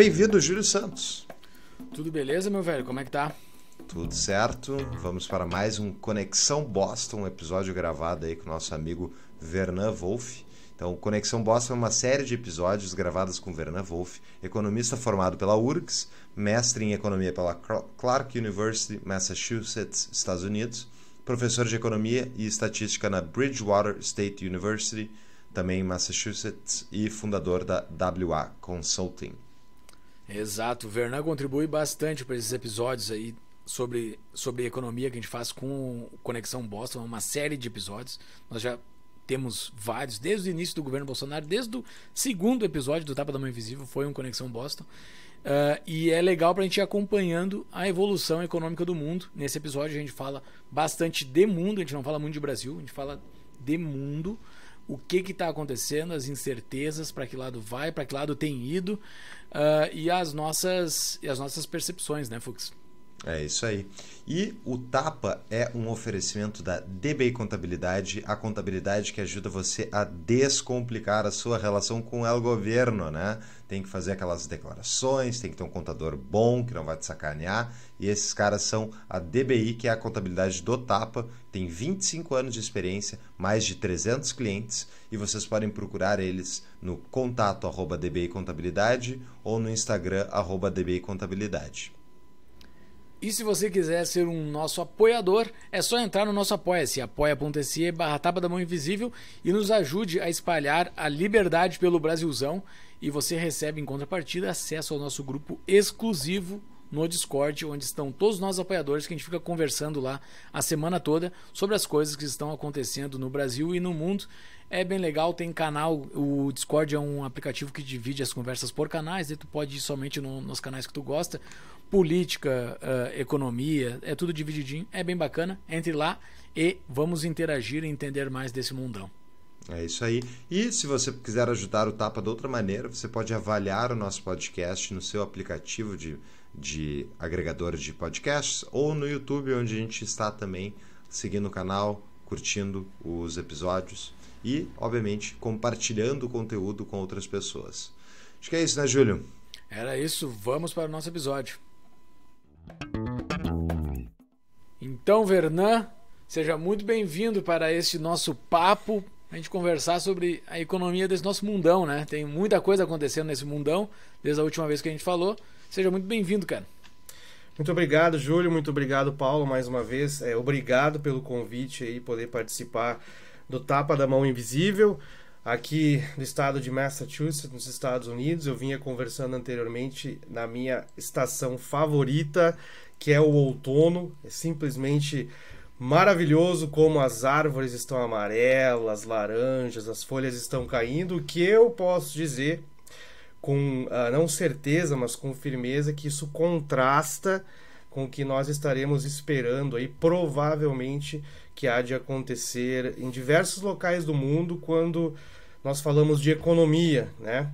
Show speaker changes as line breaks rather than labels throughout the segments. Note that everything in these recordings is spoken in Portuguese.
Bem-vindo, Júlio Santos. Tudo beleza, meu velho? Como é que tá?
Tudo certo. Vamos para mais um Conexão Boston, um episódio gravado aí com o nosso amigo Vernan Wolff. Então, Conexão Boston é uma série de episódios gravados com Vernon Wolff, economista formado pela URGS, mestre em economia pela Clark University, Massachusetts, Estados Unidos, professor de economia e estatística na Bridgewater State University, também em Massachusetts, e fundador da WA Consulting.
Exato, o Vernan contribui bastante para esses episódios aí sobre, sobre economia que a gente faz com Conexão Boston, uma série de episódios. Nós já temos vários, desde o início do governo Bolsonaro, desde o segundo episódio do Tapa da Mão Invisível, foi um Conexão Boston. Uh, e é legal para a gente ir acompanhando a evolução econômica do mundo. Nesse episódio a gente fala bastante de mundo, a gente não fala muito de Brasil, a gente fala de mundo o que está acontecendo, as incertezas, para que lado vai, para que lado tem ido uh, e as nossas, e as nossas percepções, né, Fux? É isso aí. E o Tapa é
um oferecimento da DBI Contabilidade, a contabilidade que ajuda você a descomplicar a sua relação com o governo, né? Tem que fazer aquelas declarações, tem que ter um contador bom que não vai te sacanear. E esses caras são a DBI, que é a contabilidade do Tapa, tem 25 anos de experiência, mais de 300 clientes, e vocês podem procurar eles no contato arroba DBI Contabilidade ou no Instagram arroba DBI Contabilidade.
E se você quiser ser um nosso apoiador, é só entrar no nosso apoia-se, apoia.se barra tapa da mão invisível e nos ajude a espalhar a liberdade pelo Brasilzão e você recebe em contrapartida acesso ao nosso grupo exclusivo no Discord, onde estão todos nós apoiadores que a gente fica conversando lá a semana toda sobre as coisas que estão acontecendo no Brasil e no mundo. É bem legal, tem canal, o Discord é um aplicativo que divide as conversas por canais, e né? tu pode ir somente no, nos canais que tu gosta, política, uh, economia, é tudo divididinho, é bem bacana. Entre lá e vamos interagir e entender mais desse mundão. É isso aí. E
se você quiser ajudar o Tapa de outra maneira, você pode avaliar o nosso podcast no seu aplicativo de, de agregador de podcasts ou no YouTube, onde a gente está também seguindo o canal, curtindo os episódios e, obviamente, compartilhando o conteúdo com outras pessoas. Acho que é isso, né, Júlio?
Era isso. Vamos para o nosso episódio. Então, Vernan, seja muito bem-vindo para este nosso papo, a gente conversar sobre a economia desse nosso mundão, né? Tem muita coisa acontecendo nesse mundão, desde a última vez que a gente falou. Seja muito bem-vindo, cara. Muito obrigado, Júlio. Muito obrigado, Paulo, mais uma vez. É, obrigado
pelo convite aí, poder participar do Tapa da Mão Invisível aqui do estado de Massachusetts, nos Estados Unidos. Eu vinha conversando anteriormente na minha estação favorita, que é o outono. É simplesmente maravilhoso como as árvores estão amarelas, laranjas, as folhas estão caindo. O que eu posso dizer com uh, não certeza, mas com firmeza que isso contrasta com o que nós estaremos esperando aí provavelmente que há de acontecer em diversos locais do mundo quando nós falamos de economia, né?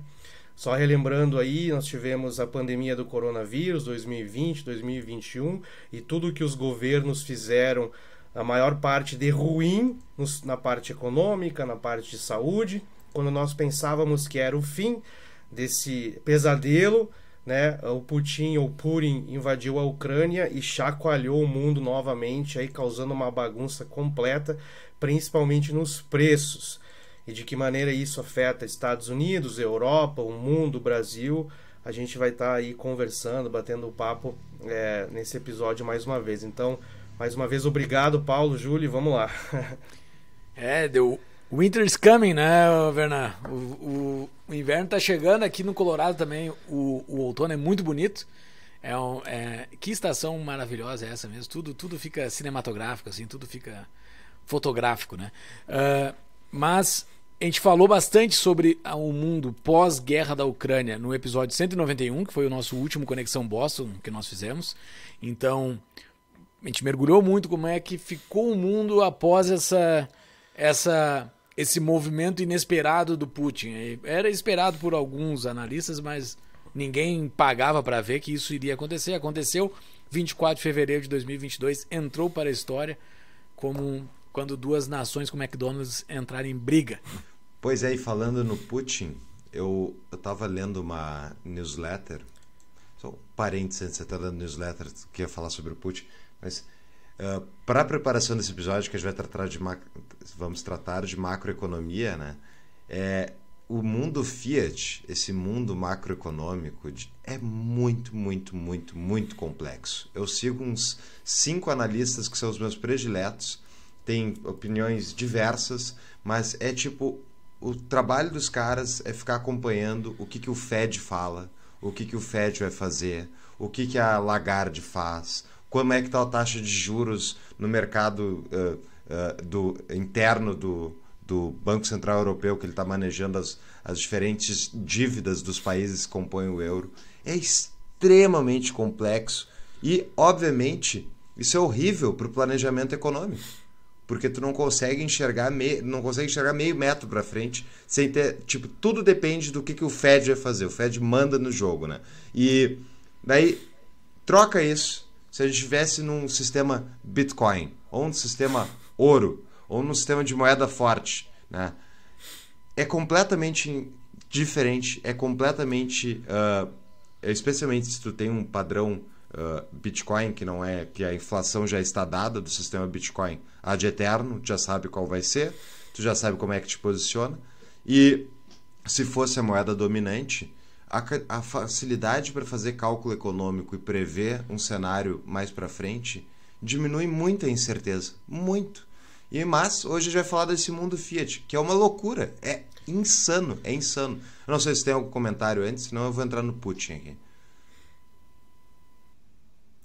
Só relembrando aí, nós tivemos a pandemia do coronavírus 2020, 2021 e tudo que os governos fizeram, a maior parte de ruim nos, na parte econômica, na parte de saúde. Quando nós pensávamos que era o fim desse pesadelo, né? O Putin ou Putin invadiu a Ucrânia e chacoalhou o mundo novamente, aí causando uma bagunça completa, principalmente nos preços. E de que maneira isso afeta Estados Unidos, Europa, o mundo, o Brasil? A gente vai estar tá aí conversando, batendo o papo é, nesse episódio mais uma vez. Então, mais uma vez, obrigado,
Paulo, Júlio, vamos lá. É, deu Winter's coming, né, Werner? O, o, o, inverno está chegando aqui no Colorado também. O, o outono é muito bonito. É, um, é, que estação maravilhosa é essa mesmo. Tudo, tudo fica cinematográfico, assim, tudo fica fotográfico, né? Uh, mas a gente falou bastante sobre o mundo pós-guerra da Ucrânia no episódio 191, que foi o nosso último Conexão Boston que nós fizemos. Então, a gente mergulhou muito como é que ficou o mundo após essa essa esse movimento inesperado do Putin. Era esperado por alguns analistas, mas ninguém pagava para ver que isso iria acontecer. Aconteceu. 24 de fevereiro de 2022 entrou para a história como quando duas nações como McDonald's entraram em briga.
Pois é, e falando no Putin, eu estava lendo uma newsletter, só um parênteses, você está lendo newsletter que ia falar sobre o Putin, mas ah, para a preparação desse episódio, que a gente vai tratar de vamos tratar de macroeconomia, né? É, o mundo Fiat, esse mundo macroeconômico, é muito, muito, muito, muito complexo. Eu sigo uns cinco analistas que são os meus prediletos, têm opiniões diversas, mas é tipo o trabalho dos caras é ficar acompanhando o que, que o Fed fala, o que, que o Fed vai fazer, o que, que a Lagarde faz, como é que está a taxa de juros no mercado uh, uh, do, interno do, do Banco Central Europeu, que ele está manejando as, as diferentes dívidas dos países que compõem o euro. É extremamente complexo e, obviamente, isso é horrível para o planejamento econômico. Porque tu não consegue enxergar meio, não consegue enxergar meio metro para frente sem ter. Tipo, tudo depende do que, que o Fed vai fazer. O Fed manda no jogo, né? E daí troca isso se a gente estivesse num sistema Bitcoin, ou num sistema ouro, ou num sistema de moeda forte, né? É completamente diferente, é completamente, uh, especialmente se tu tem um padrão uh, Bitcoin que não é que a inflação já está dada do sistema Bitcoin ad eterno, já sabe qual vai ser, tu já sabe como é que te posiciona e se fosse a moeda dominante, a, a facilidade para fazer cálculo econômico e prever um cenário mais para frente diminui muito a incerteza, muito. E mas hoje a gente vai falar desse mundo Fiat, que é uma loucura, é insano, é insano. Eu não sei se tem algum comentário antes, senão eu vou entrar no Putin aqui.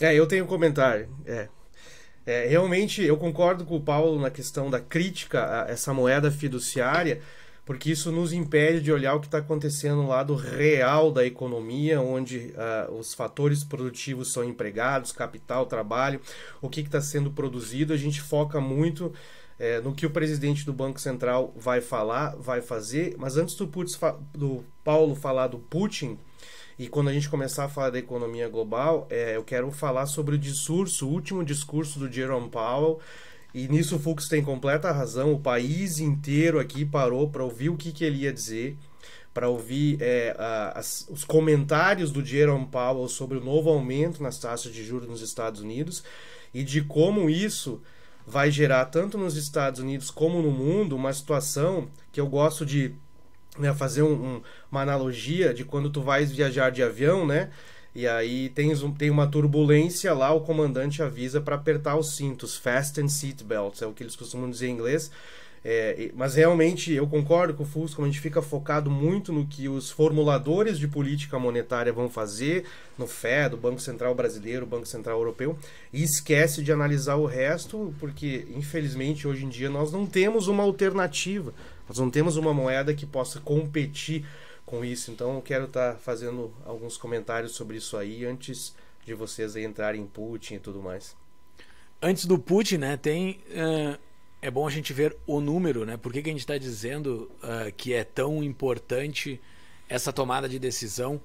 É, eu tenho um comentário. É. é realmente, eu
concordo com o Paulo na questão da crítica a essa moeda fiduciária, porque isso nos impede de olhar o que está acontecendo no lado real da economia, onde uh, os fatores produtivos são empregados, capital, trabalho, o que está sendo produzido. A gente foca muito é, no que o presidente do Banco Central vai falar, vai fazer. Mas antes do, Putz, do Paulo falar do Putin, e quando a gente começar a falar da economia global, é, eu quero falar sobre o discurso, o último discurso do Jerome Powell e nisso o Fux tem completa razão. O país inteiro aqui parou para ouvir o que, que ele ia dizer, para ouvir é, a, as, os comentários do Jerome Powell sobre o novo aumento nas taxas de juros nos Estados Unidos e de como isso vai gerar, tanto nos Estados Unidos como no mundo, uma situação que eu gosto de né, fazer um, um, uma analogia de quando tu vais viajar de avião, né? E aí tem, tem uma turbulência lá, o comandante avisa para apertar os cintos, fasten seat belts, é o que eles costumam dizer em inglês. É, mas realmente eu concordo com o Fusco, a gente fica focado muito no que os formuladores de política monetária vão fazer, no FED, o Banco Central Brasileiro, o Banco Central Europeu, e esquece de analisar o resto, porque infelizmente hoje em dia nós não temos uma alternativa, nós não temos uma moeda que possa competir com isso. Então eu quero estar tá fazendo alguns comentários sobre isso aí
antes de vocês entrarem em Putin e tudo mais. Antes do Putin, né, tem. Uh, é bom a gente ver o número, né? Por que, que a gente está dizendo uh, que é tão importante essa tomada de decisão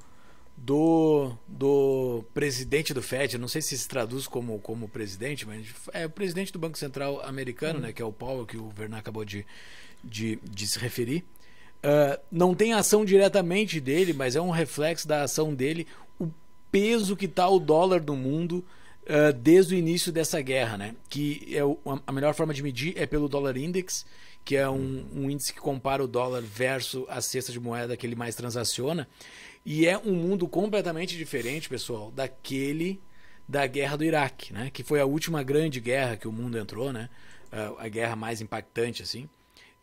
do, do presidente do Fed? Eu não sei se se traduz como, como presidente, mas é o presidente do Banco Central americano, uhum. né? Que é o Powell, que o Werner acabou de, de, de se referir. Ah, não tem ação diretamente dele, mas é um reflexo da ação dele, o peso que está o dólar no mundo uh, desde o início dessa guerra, né? Que é o, a melhor forma de medir é pelo dólar index, que é um, um índice que compara o dólar versus a cesta de moeda que ele mais transaciona. E é um mundo completamente diferente, pessoal, daquele da guerra do Iraque, né? Que foi a última grande guerra que o mundo entrou, né? Uh, a guerra mais impactante, assim.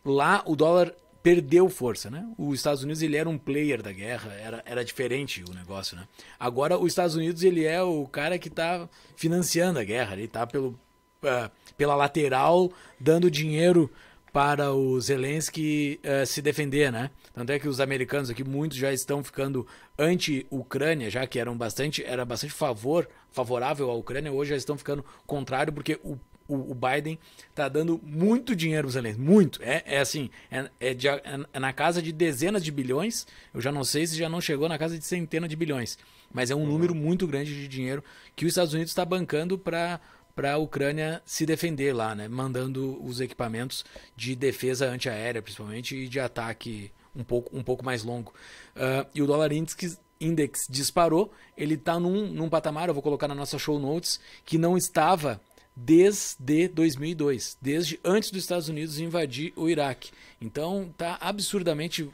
Lá o dólar perdeu força, né? Os Estados Unidos ele era um player da guerra, era, era diferente o negócio, né? Agora os Estados Unidos ele é o cara que está financiando a guerra, ele está pelo uh, pela lateral dando dinheiro para o Zelensky uh, se defender, né? Tanto é que os americanos aqui muitos já estão ficando anti-Ucrânia, já que eram bastante era bastante favor favorável à Ucrânia, hoje já estão ficando contrário porque o o, o Biden está dando muito dinheiro para Zelensky, muito. É, é assim, é, é, de, é, é, na casa de dezenas de bilhões. Eu já não sei se já não chegou na casa de centenas de bilhões, mas é um uhum. número muito grande de dinheiro que os Estados Unidos está bancando para para a Ucrânia se defender lá, né? Mandando os equipamentos de defesa antiaérea, principalmente, e de ataque um pouco, um pouco mais longo. Uh, e o dólar index, index disparou, ele está num, num patamar, eu vou colocar na nossa show notes, que não estava desde 2002, desde antes dos Estados Unidos invadir o Iraque. Então está absurdamente uh,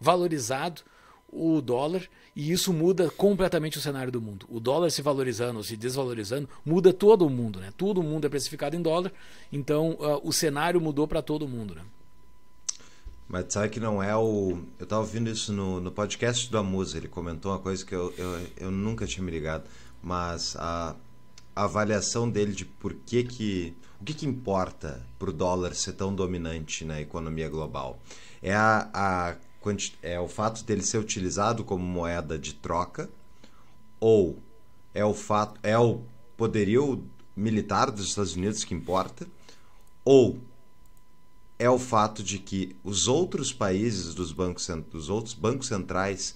valorizado o dólar e isso muda completamente o cenário do mundo. O dólar se valorizando ou se desvalorizando muda todo o mundo, né? Todo mundo é precificado em dólar, então uh, o cenário mudou para todo mundo, né?
Mas sabe que não é o. Eu estava ouvindo isso no, no podcast do Amusa, ele comentou uma coisa que eu, eu, eu nunca tinha me ligado, mas a a avaliação dele de por que que o que, que importa para o dólar ser tão dominante na economia global é a, a é o fato dele ser utilizado como moeda de troca ou é o fato é o poderio militar dos Estados Unidos que importa ou é o fato de que os outros países dos bancos dos outros bancos centrais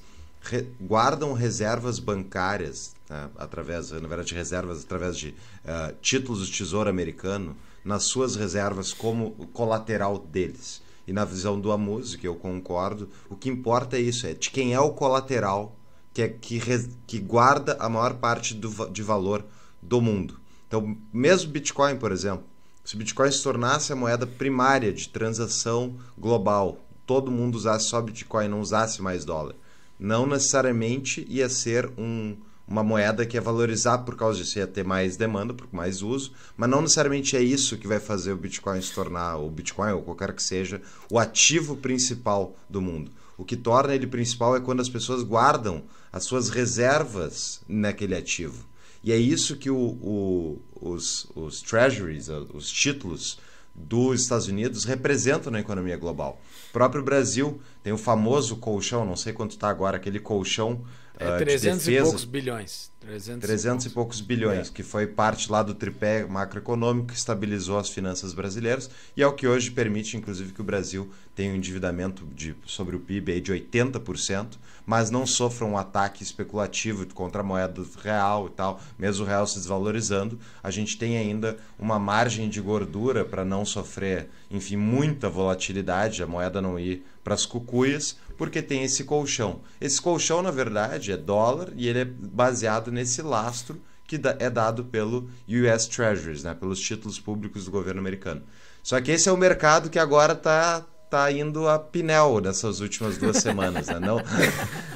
guardam reservas bancárias ah, através, na verdade, reservas através de uh, títulos do Tesouro Americano nas suas reservas como colateral deles. E na visão do Amuse, que eu concordo, o que importa é isso, é de quem é o colateral que, é, que, re, que guarda a maior parte do, de valor do mundo. Então, mesmo Bitcoin, por exemplo, se o Bitcoin se tornasse a moeda primária de transação global, todo mundo usasse só Bitcoin, não usasse mais dólar, não necessariamente ia ser um, uma moeda que é valorizar por causa disso, ia é ter mais demanda, por mais uso, mas não necessariamente é isso que vai fazer o Bitcoin se tornar, o Bitcoin ou qualquer que seja, o ativo principal do mundo. O que torna ele principal é quando as pessoas guardam as suas reservas naquele ativo. E é isso que o, o, os, os treasuries, os títulos dos Estados Unidos representam na economia global. O próprio Brasil tem o famoso colchão, não sei quanto está agora, aquele colchão é ah, 300 de defesa, e poucos bilhões. 300, 300 e poucos, bilhões, é. que foi parte lá do tripé macroeconômico que estabilizou as finanças brasileiras e é o que hoje permite, inclusive, que o Brasil tenha um endividamento de, sobre o PIB de 80% mas não sofra um ataque especulativo contra a moeda real e tal, mesmo o real se desvalorizando, a gente tem ainda uma margem de gordura para não sofrer, enfim, muita volatilidade, a moeda não ir para as cucuias, porque tem esse colchão. Esse colchão, na verdade, é dólar e ele é baseado nesse lastro que é dado pelo US Treasuries, né, pelos títulos públicos do governo americano. Só que esse é o mercado que agora está tá indo a Pinel nessas últimas duas semanas, né? Não,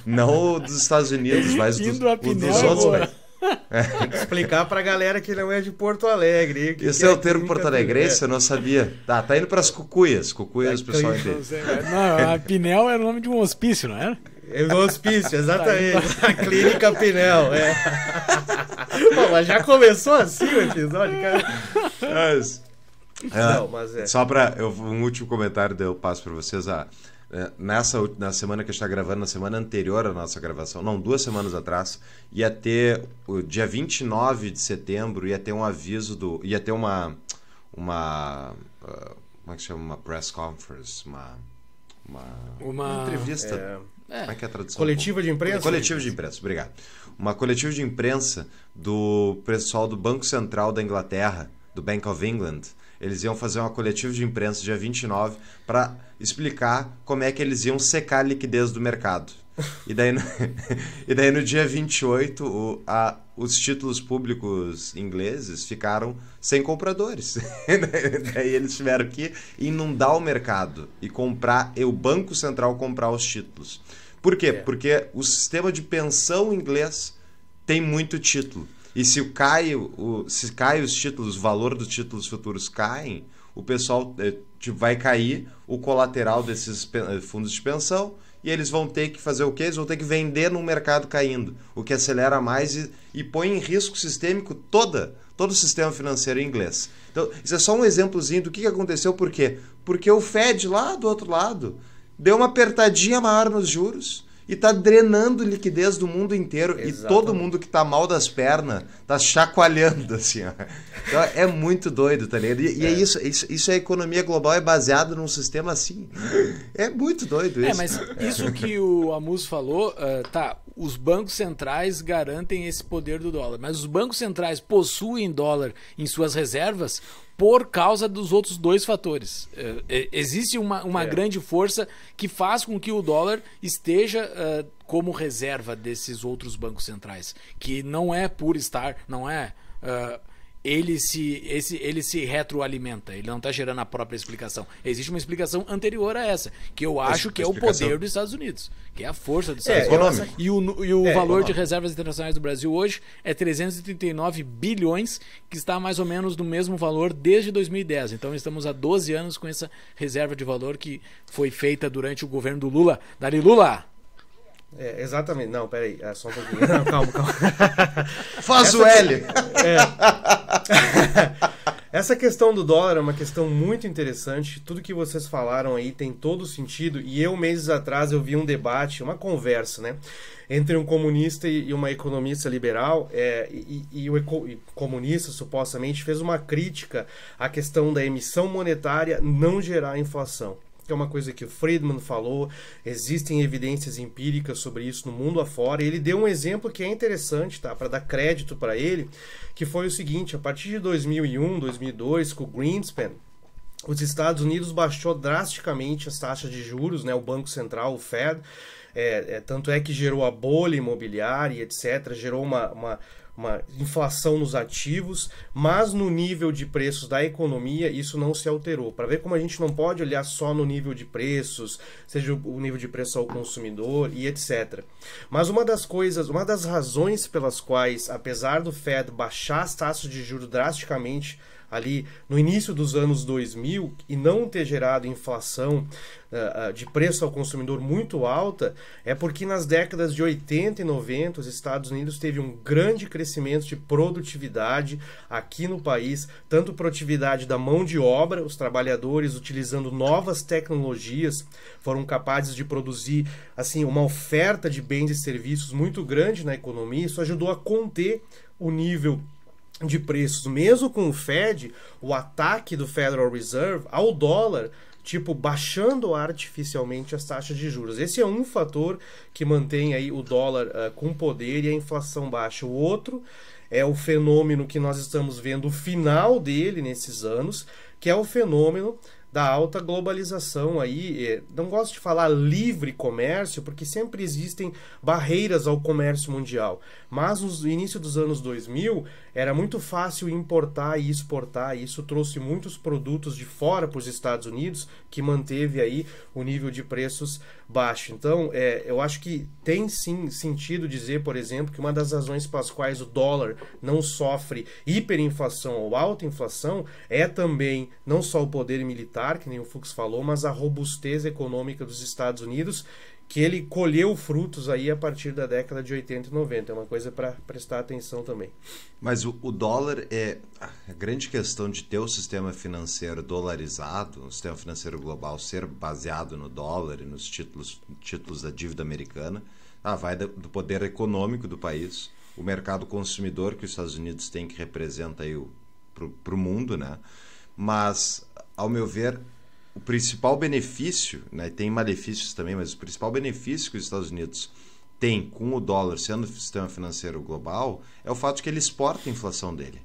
não dos Estados Unidos, mas dos, Pinel, dos outros. Né?
Tem que explicar pra galera que não é de Porto
Alegre. Esse é, é o termo Porto Alegre é. eu não sabia. Tá, tá indo pras Cucuias. Cucuias, tá, o pessoal então,
entende. Não, a Pinel era é o nome de um hospício, não era? É? é um hospício, exatamente. Tá então. a Clínica Pinel, é.
mas já começou assim o episódio, cara. Mas...
É. mas é. Só para um último comentário, daí eu passo para vocês. Ah, é, nessa na semana que a gente está gravando, na semana anterior à nossa gravação, não, duas semanas atrás, ia ter, o dia 29 de setembro, ia ter um aviso do. ia ter uma. uma. Ah, como é que chama? Uma press conference, uma. uma, uma... uma entrevista. É... É. Como é que é a tradução? Coletiva de imprensa? Coletiva de imprensa, obrigado. Uma coletiva de imprensa do pessoal do Banco Central da Inglaterra, do Bank of England, eles iam fazer uma coletiva de imprensa dia 29 para explicar como é que eles iam secar a liquidez do mercado. E daí no, e daí no dia 28, o, a, os títulos públicos ingleses ficaram sem compradores. daí eles tiveram que inundar o mercado e comprar, e o Banco Central comprar os títulos. Por quê? É. Porque o sistema de pensão inglês tem muito título. E se cai, o, se cai os títulos, o valor dos títulos futuros caem, o pessoal eh, tipo, vai cair o colateral desses eh, fundos de pensão e eles vão ter que fazer o quê? Eles vão ter que vender no mercado caindo, o que acelera mais e, e põe em risco sistêmico toda, todo o sistema financeiro inglês. Então, isso é só um exemplozinho do que aconteceu, por quê? Porque o Fed lá do outro lado deu uma apertadinha maior nos juros, e tá drenando liquidez do mundo inteiro Exatamente. e todo mundo que tá mal das pernas tá chacoalhando assim. Ó. Então, é muito doido, tá ligado? E, é. e é isso, isso, isso é economia global é baseado num sistema assim. É muito doido é, isso. É, mas isso que
o Amus falou, uh, tá, os bancos centrais garantem esse poder do dólar, mas os bancos centrais possuem dólar em suas reservas, por causa dos outros dois fatores. É, é, existe uma, uma é. grande força que faz com que o dólar esteja uh, como reserva desses outros bancos centrais, que não é por estar, não é. Uh, ele se, esse, ele se retroalimenta, ele não está gerando a própria explicação. Existe uma explicação anterior a essa, que eu acho que é o poder dos Estados Unidos, que é a força dos é, Estados é, Unidos. E o, e o é, valor econômico. de reservas internacionais do Brasil hoje é 339 bilhões, que está mais ou menos no mesmo valor desde 2010. Então estamos há 12 anos com essa reserva de valor que foi feita durante o governo do Lula. Dali Lula!
É, exatamente. Não, peraí. É, só um pouquinho. Não, calma, calma.
Faz o L. É.
Essa questão do dólar é uma questão muito interessante. Tudo que vocês falaram aí tem todo sentido. E eu, meses atrás, eu vi um debate, uma conversa, né? Entre um comunista e uma economista liberal. É, e, e, o eco, e comunista, supostamente, fez uma crítica à questão da emissão monetária não gerar inflação é uma coisa que o Friedman falou, existem evidências empíricas sobre isso no mundo afora. Ele deu um exemplo que é interessante, tá? Para dar crédito para ele, que foi o seguinte: a partir de 2001, 2002, com o Greenspan, os Estados Unidos baixou drasticamente as taxas de juros, né? O Banco Central, o Fed. É, é, tanto é que gerou a bolha imobiliária, etc., gerou uma, uma, uma inflação nos ativos, mas no nível de preços da economia isso não se alterou. Para ver como a gente não pode olhar só no nível de preços, seja o nível de preço ao consumidor e etc. Mas uma das coisas, uma das razões pelas quais, apesar do Fed baixar as taxas de juros drasticamente ali no início dos anos 2000 e não ter gerado inflação uh, de preço ao consumidor muito alta, é porque nas décadas de 80 e 90 os Estados Unidos teve um grande crescimento de produtividade aqui no país, tanto produtividade da mão de obra, os trabalhadores utilizando novas tecnologias foram capazes de produzir assim uma oferta de bens e serviços muito grande na economia, isso ajudou a conter o nível de preços, mesmo com o Fed, o ataque do Federal Reserve ao dólar, tipo baixando artificialmente as taxas de juros. Esse é um fator que mantém aí o dólar uh, com poder e a inflação baixa. O outro é o fenômeno que nós estamos vendo o final dele nesses anos, que é o fenômeno da alta globalização aí. É, não gosto de falar livre comércio, porque sempre existem barreiras ao comércio mundial. Mas no início dos anos 2000, era muito fácil importar e exportar, e isso trouxe muitos produtos de fora para os Estados Unidos que manteve aí o nível de preços baixo. Então, é, eu acho que tem sim sentido dizer, por exemplo, que uma das razões pelas quais o dólar não sofre hiperinflação ou alta inflação é também não só o poder militar, que nem o Fux falou, mas a robustez econômica dos Estados Unidos que ele colheu frutos aí a partir da década de 80 e 90. É uma coisa para prestar atenção
também. Mas o, o, dólar é a grande questão de ter o sistema financeiro dolarizado, o sistema financeiro global ser baseado no dólar e nos títulos, títulos da dívida americana. Ah, vai do, do poder econômico do país, o mercado consumidor que os Estados Unidos têm que representa aí para o mundo, né? Mas, ao meu ver, o principal benefício, né, tem malefícios também, mas o principal benefício que os Estados Unidos têm com o dólar sendo o sistema financeiro global é o fato que ele exporta a inflação dele.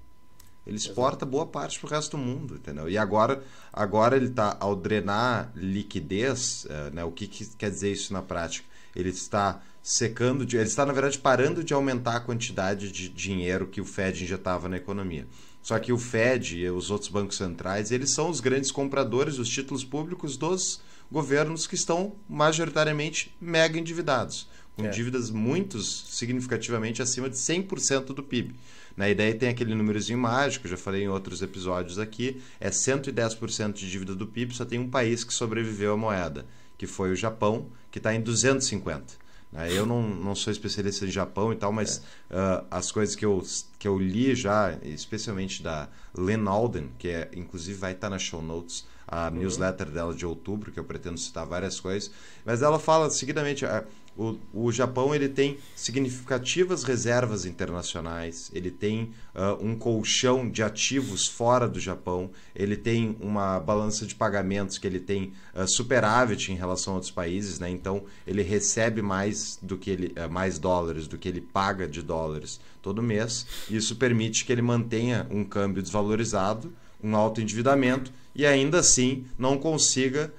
Ele exporta boa parte para o resto do mundo, entendeu? E agora, agora ele está, ao drenar liquidez, eh, né, o que, que quer dizer isso na prática? Ele está secando, ele está, na verdade, parando de aumentar a quantidade de dinheiro que o Fed injetava na economia. Só que o Fed e os outros bancos centrais, eles são os grandes compradores dos títulos públicos dos governos que estão majoritariamente mega endividados, com é. dívidas muito significativamente acima de 100% do PIB. Na ideia tem aquele númerozinho mágico, já falei em outros episódios aqui, é 110% de dívida do PIB, só tem um país que sobreviveu à moeda, que foi o Japão, que está em 250. Né? Eu não, não sou especialista em Japão e tal, mas é. uh, as coisas que eu, que eu li já, especialmente da Len Alden, que é, inclusive vai estar na show notes, a uhum. newsletter dela de outubro, que eu pretendo citar várias coisas, mas ela fala seguidamente. Uh, o, o Japão ele tem significativas reservas internacionais, ele tem uh, um colchão de ativos fora do Japão, ele tem uma balança de pagamentos que ele tem uh, superávit em relação a outros países, né? então ele recebe mais do que ele uh, mais dólares do que ele paga de dólares todo mês. Isso permite que ele mantenha um câmbio desvalorizado, um alto endividamento e ainda assim não consiga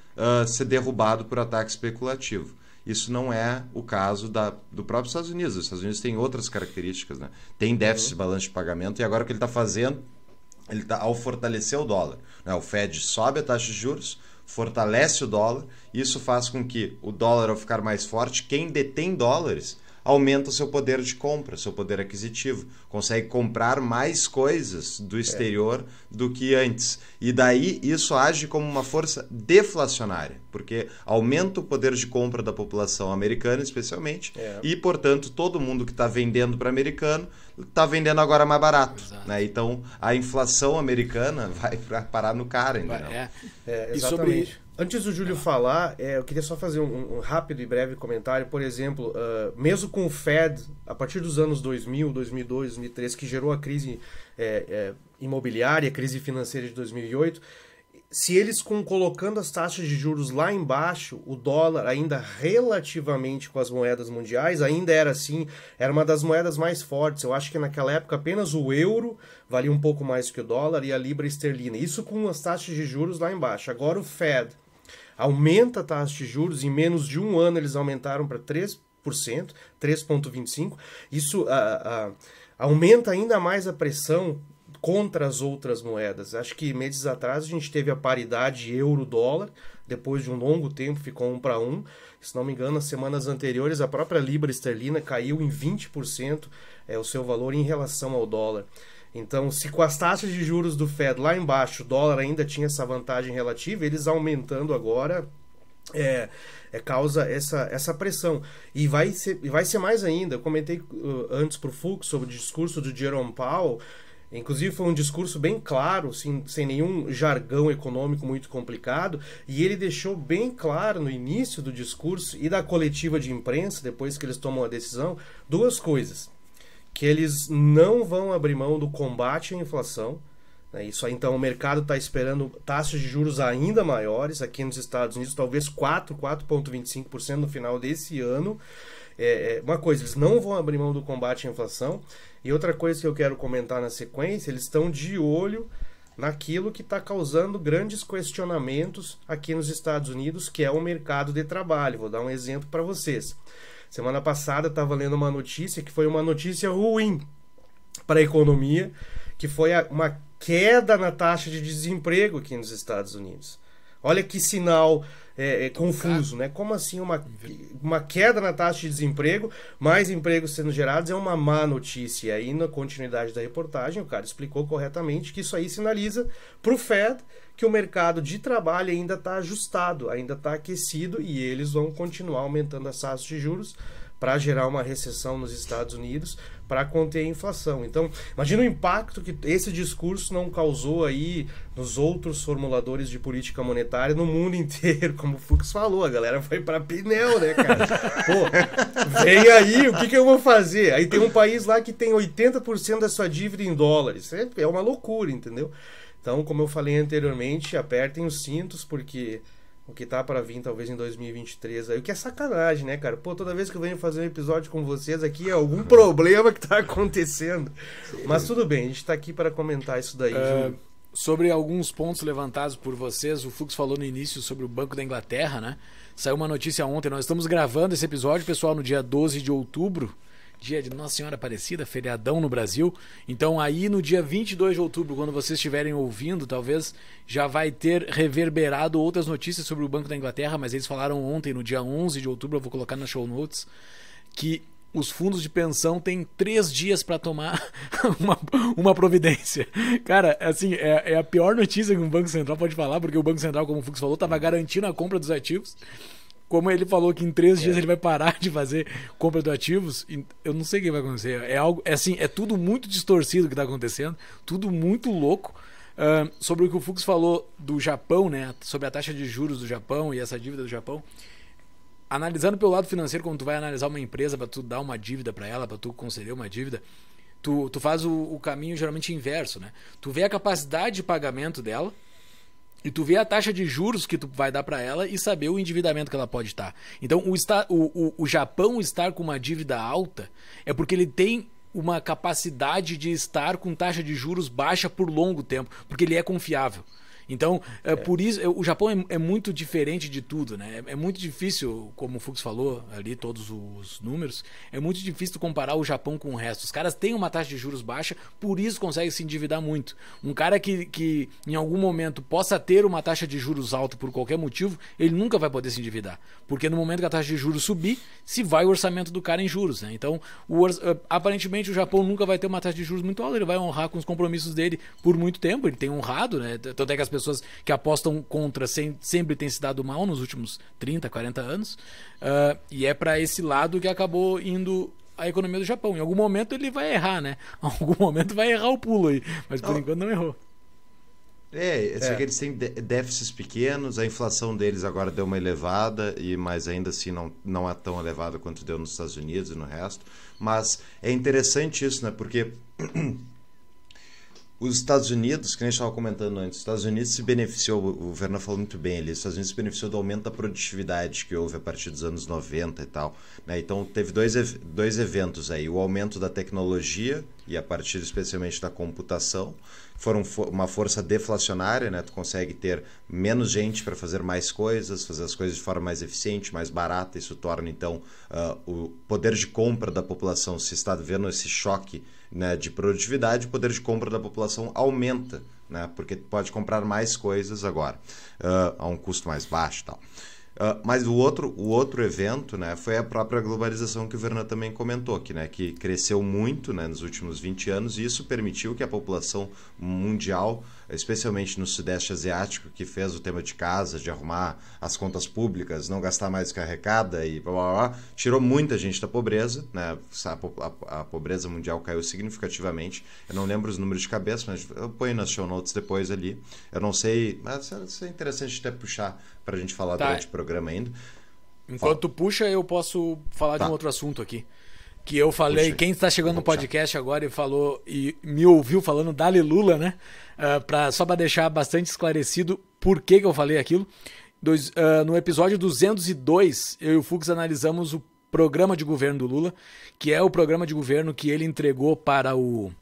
ser derrubado por ataque especulativo. Isso não é o caso da, do próprio Estados Unidos. Os Estados Unidos tem outras características. Né? Tem déficit de balanço de pagamento e agora o que ele está fazendo, ele tá, ao fortalecer o dólar, né? o Fed sobe a taxa de juros, fortalece o dólar, isso faz com que o dólar, ao ficar mais forte, quem detém dólares aumenta seu poder de compra, seu poder aquisitivo, consegue comprar mais coisas do exterior é. do que antes. E daí isso age como uma força deflacionária, porque aumenta o poder de compra da população americana, especialmente, é. e portanto todo mundo que está vendendo para americano tá vendendo agora mais barato. Né? Então a inflação americana vai parar no cara ainda. É. é e sobre
Antes do Júlio falar, é, eu queria só fazer um, um, rápido e breve comentário. Por exemplo, uh, mesmo com o Fed, a partir dos anos 2000, 2002, 2003, que gerou a crise é, é imobiliária, a crise financeira de 2008, se eles com colocando as taxas de juros lá embaixo, o dólar ainda relativamente com as moedas mundiais, ainda era assim, era uma das moedas mais fortes. Eu acho que naquela época apenas o euro valia um pouco mais que o dólar e a libra esterlina. Isso com as taxas de juros lá embaixo. Agora o Fed aumenta a taxa de juros, em menos de um ano eles aumentaram para 3%, 3,25%. Isso uh, uh, aumenta ainda mais a pressão contra as outras moedas. Acho que meses atrás a gente teve a paridade euro-dólar, depois de um longo tempo ficou um para um. Se não me engano, nas semanas anteriores a própria libra esterlina caiu em 20% é, o seu valor em relação ao dólar. Então, se com as taxas de juros do Fed lá embaixo o dólar ainda tinha essa vantagem relativa, eles aumentando agora é, é, causa essa, essa pressão. E vai ser, vai ser mais ainda. Eu comentei uh, antes para o Fux sobre o discurso do Jerome Powell, Inclusive foi um discurso bem claro, sem, assim, sem nenhum jargão econômico muito complicado, e ele deixou bem claro no início do discurso e da coletiva de imprensa, depois que eles tomam a decisão, duas coisas. Que eles não vão abrir mão do combate à inflação, né, isso aí, então, o mercado está esperando taxas de juros ainda maiores aqui nos Estados Unidos, talvez 4, 4,25% no final desse ano. É, é, uma coisa, eles não vão abrir mão do combate à inflação. E outra coisa que eu quero comentar na sequência, eles estão de olho naquilo que está causando grandes questionamentos aqui nos Estados Unidos, que é o mercado de trabalho. Vou dar um exemplo para vocês. Semana passada estava lendo uma notícia que foi uma notícia ruim para a economia, que foi uma queda na taxa de desemprego aqui nos Estados Unidos. Olha que sinal é, é confuso, né? Como assim uma, uma queda na taxa de desemprego, mais empregos sendo gerados é uma má notícia? E aí, na continuidade da reportagem, o cara explicou corretamente que isso aí sinaliza para o Fed que o mercado de trabalho ainda está ajustado, ainda está aquecido e eles vão continuar aumentando as taxas de juros para gerar uma recessão nos Estados Unidos para conter a inflação. Então, imagina o impacto que esse discurso não causou aí nos outros formuladores de política monetária no mundo inteiro, como o Fux falou, a galera foi para pneu, né, cara? Pô, vem aí, o que, que eu vou fazer? Aí tem um país lá que tem 80% da sua dívida em dólares. É, é uma loucura, entendeu? Então, como eu falei anteriormente, apertem os cintos porque o que tá para vir talvez em 2023 aí, o que é sacanagem, né, cara? Pô, toda vez que eu venho fazer um episódio com vocês aqui é algum problema que tá acontecendo.
Mas tudo bem, a gente tá aqui para comentar isso daí, uh, Sobre alguns pontos levantados por vocês, o Fux falou no início sobre o Banco da Inglaterra, né? Saiu uma notícia ontem, nós estamos gravando esse episódio, pessoal, no dia 12 de outubro dia de Nossa Senhora Aparecida, feriadão no Brasil. Então aí no dia 22 de outubro, quando vocês estiverem ouvindo, talvez já vai ter reverberado outras notícias sobre o Banco da Inglaterra, mas eles falaram ontem, no dia 11 de outubro, eu vou colocar na show notes, que os fundos de pensão têm três dias para tomar uma, uma providência. Cara, assim, é, é, a pior notícia que um Banco Central pode falar, porque o Banco Central, como o Fux falou, estava garantindo a compra dos ativos como ele falou que em três é. dias ele vai parar de fazer compra de ativos, eu não sei o que vai acontecer. É algo, é assim, é tudo muito distorcido que está acontecendo, tudo muito louco. Uh, sobre o que o Fux falou do Japão, né? Sobre a taxa de juros do Japão e essa dívida do Japão. Analisando pelo lado financeiro, quando tu vai analisar uma empresa para tu dar uma dívida para ela, para tu conceder uma dívida, tu, tu faz o, o caminho geralmente inverso, né? Tu vê a capacidade de pagamento dela e tu vê a taxa de juros que tu vai dar para ela e saber o endividamento que ela pode estar. Então, o, o, o, o Japão estar com uma dívida alta é porque ele tem uma capacidade de estar com taxa de juros baixa por longo tempo, porque ele é confiável. Então, é, é. por isso, o Japão é, é, muito diferente de tudo, né? É, é, muito difícil, como o Fux falou ali, todos os números, é muito difícil comparar o Japão com o resto. Os caras têm uma taxa de juros baixa, por isso conseguem se endividar muito. Um cara que, que em algum momento possa ter uma taxa de juros alta por qualquer motivo, ele nunca vai poder se endividar. Porque no momento que a taxa de juros subir, se vai o orçamento do cara em juros, né? Então, o eh, aparentemente o Japão nunca vai ter uma taxa de juros muito alta, ele vai honrar com os compromissos dele por muito tempo, ele tem honrado, né? Tanto é que as pessoas que apostam contra sem, sempre tem se dado mal nos últimos 30, 40 anos. Uh, e é para esse lado que acabou indo a economia do Japão. Em algum momento ele vai errar, né? Em algum momento vai errar o pulo aí. Mas por não. enquanto não errou. É, é, só que
eles têm déficits pequenos, a inflação deles agora deu uma elevada, e mas ainda assim não, não é tão elevada quanto deu nos Estados Unidos e no resto. Mas é interessante isso, né? Porque os Estados Unidos, que a gente estava comentando antes, os Estados Unidos se beneficiou, o Werner falou muito bem ali, os Estados Unidos se beneficiou do aumento da produtividade que houve a partir dos anos 90 e tal. Né? Então teve dois, dois eventos aí, o aumento da tecnologia e a partir especialmente da computação, foram uma força deflacionária, né? Tu consegue ter menos gente para fazer mais coisas, fazer as coisas de forma mais eficiente, mais barata. Isso torna então uh, o poder de compra da população se está vendo esse choque né, de produtividade, o poder de compra da população aumenta, né, porque pode comprar mais coisas agora, uh, a um custo mais baixo tal. Uh, mas o outro, o outro evento né, foi a própria globalização que o Werner também comentou, que, né, que cresceu muito né, nos últimos 20 anos e isso permitiu que a população mundial especialmente no Sudeste Asiático, que fez o tema de casa, de arrumar as contas públicas, não gastar mais que arrecada e blá blá blá, tirou muita gente da pobreza, né? A, a, a, pobreza mundial caiu significativamente. Eu não lembro os números de cabeça, mas eu ponho nas show notes depois ali. Eu não sei, mas isso é,
é interessante até puxar para a gente falar tá. durante o programa ainda. Enquanto tu puxa, eu posso falar tá. de um outro assunto aqui. Que eu falei, Puxa, quem está chegando no podcast agora e falou e me ouviu falando Dali Lula, né? Uh, pra, só para deixar bastante esclarecido por que, que eu falei aquilo. Dois, uh, no episódio 202, eu e o Fux analisamos o programa de governo do Lula, que é o programa de governo que ele entregou para o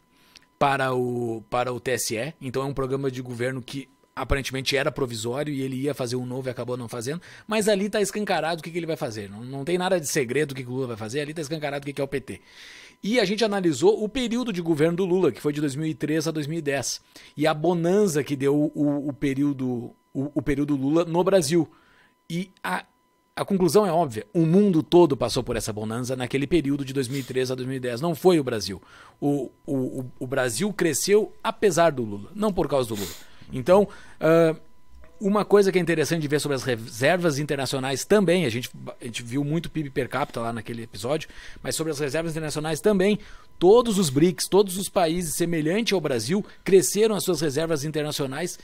para o para o TSE. Então é um programa de governo que aparentemente era provisório e ele ia fazer um novo e acabou não fazendo, mas ali está escancarado o que, que, ele vai fazer. Não, não tem nada de segredo o que, que, o Lula vai fazer, ali está escancarado o que, que é o PT. E a gente analisou o período de governo do Lula, que foi de 2003 a 2010, e a bonança que deu o, o período, o, o período Lula no Brasil. E a a conclusão é óbvia. O mundo todo passou por essa bonança naquele período de 2003 a 2010. Não foi o Brasil. O, o, o Brasil cresceu apesar do Lula, não por causa do Lula. Então, uh, uma coisa que é interessante de ver sobre as reservas internacionais também, a gente, a gente viu muito PIB per capita lá naquele episódio, mas sobre as reservas internacionais também, todos os BRICS, todos os países semelhantes ao Brasil, cresceram as suas reservas internacionais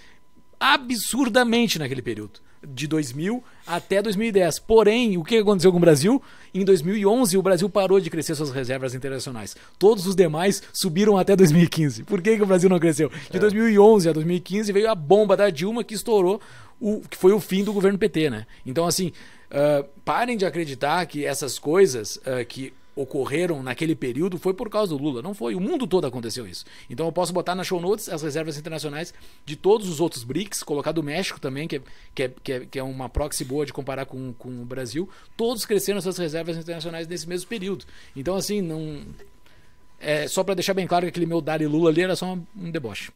absurdamente naquele período de 2000 até 2010. Porém, o que aconteceu com o Brasil? Em 2011, o Brasil parou de crescer suas reservas internacionais. Todos os demais subiram até 2015. Por que, que o Brasil não cresceu? De 2011 é. a 2015 veio a bomba da Dilma que estourou, o, que foi o fim do governo PT, né? Então, assim, uh, parem de acreditar que essas coisas uh, que ocorreram naquele período foi por causa do Lula, não foi. O mundo todo aconteceu isso. Então eu posso botar na show notes as reservas internacionais de todos os outros BRICS, colocar do México também, que é, que é, que é, que é uma proxy boa de comparar com, com o Brasil. Todos cresceram suas reservas internacionais nesse mesmo período. Então, assim, não. É, só para deixar bem claro que aquele meu Dari Lula ali era só um deboche.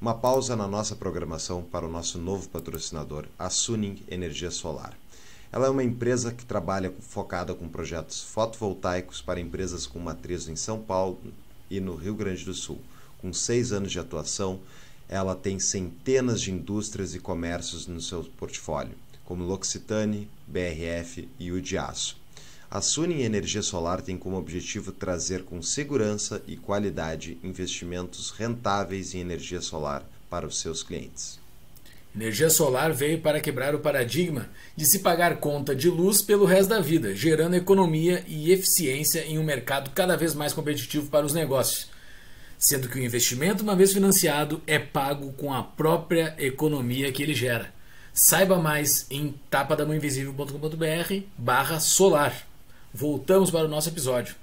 Uma pausa na nossa programação para o nosso novo patrocinador, a Suning Energia Solar. Ela é uma empresa que trabalha focada com projetos fotovoltaicos para empresas com matriz em São Paulo e no Rio Grande do Sul. Com seis anos de atuação, ela tem centenas de indústrias e comércios no seu portfólio, como L'Occitane, BRF e o de Aço. A Suni Energia Solar tem como objetivo trazer com segurança e qualidade investimentos rentáveis em energia solar para os seus clientes.
Energia solar veio para quebrar o paradigma de se pagar conta de luz pelo resto da vida, gerando economia e eficiência em um mercado cada vez mais competitivo para os negócios, sendo que o investimento, uma vez financiado, é pago com a própria economia que ele gera. Saiba mais em tapadamãoinvisível.com.br barra solar. Voltamos para o nosso episódio.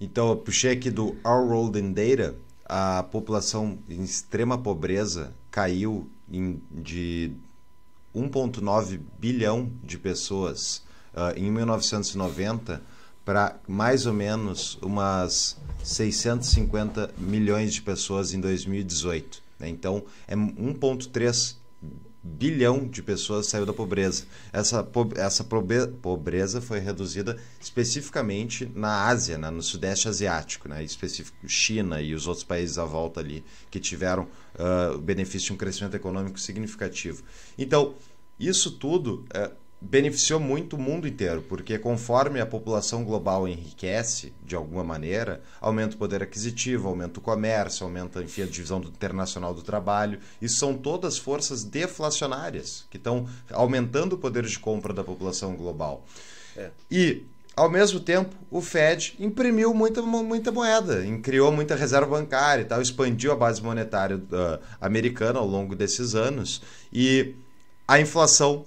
Então, eu puxei aqui do Our World in Data, a população em extrema pobreza caiu em, de 1,9 bilhão de pessoas uh, em 1990 para mais ou menos umas 650 milhões de pessoas em 2018. Né? Então, é 1,3 bilhão de pessoas saiu da pobreza. Essa, po essa pobreza foi reduzida especificamente na Ásia, né, no Sudeste Asiático, né, específico China e os outros países à volta ali, que tiveram uh, o benefício de um crescimento econômico significativo. Então, isso tudo uh, beneficiou muito o mundo inteiro, porque conforme a população global enriquece, de alguma maneira, aumenta o poder aquisitivo, aumenta o comércio, aumenta enfim, a divisão do internacional do trabalho. Isso são todas forças deflacionárias que estão aumentando o poder de compra da população global. É. E ao mesmo tempo, o Fed imprimiu muita, muita moeda, criou muita reserva bancária e tal, expandiu a base monetária uh, americana ao longo desses anos e a inflação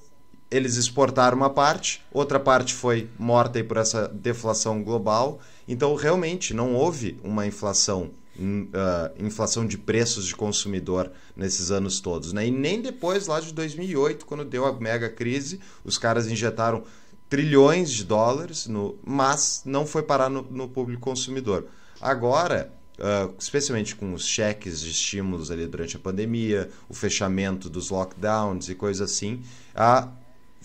eles exportaram uma parte, outra parte foi morta por essa deflação global. Então, realmente, não houve uma inflação Uh, inflação de preços de consumidor nesses anos todos. Né? E nem depois, lá de 2008, quando deu a mega crise, os caras injetaram trilhões de dólares, no, mas não foi parar no, no público consumidor. Agora, uh, especialmente com os cheques de estímulos ali durante a pandemia, o fechamento dos lockdowns e coisas assim, a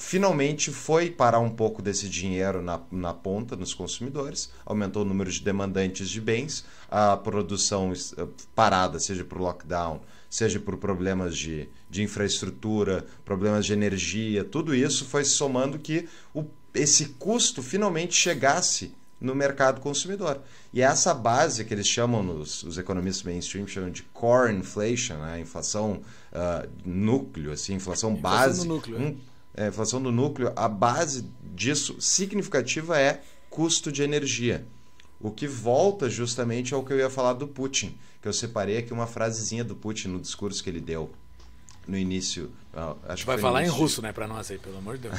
finalmente foi parar um pouco desse dinheiro na, na ponta, nos consumidores, aumentou o número de demandantes de bens, a produção eh, parada, seja por lockdown, seja por problemas de, de infraestrutura, problemas de energia, tudo isso foi somando que o, esse custo finalmente chegasse no mercado consumidor. E é essa base que eles chamam, nos, os economistas mainstream chamam de core inflation, né? inflação uh, núcleo, assim, inflação, inflação base, núcleo, é. um é, inflação do núcleo, a base disso significativa é custo de energia. O que volta justamente ao que eu ia falar do Putin, que eu separei aqui uma frasezinha do Putin no discurso que ele deu no início. Ah, acho Vai falar início. em russo,
né, para nós aí, pelo amor de Deus.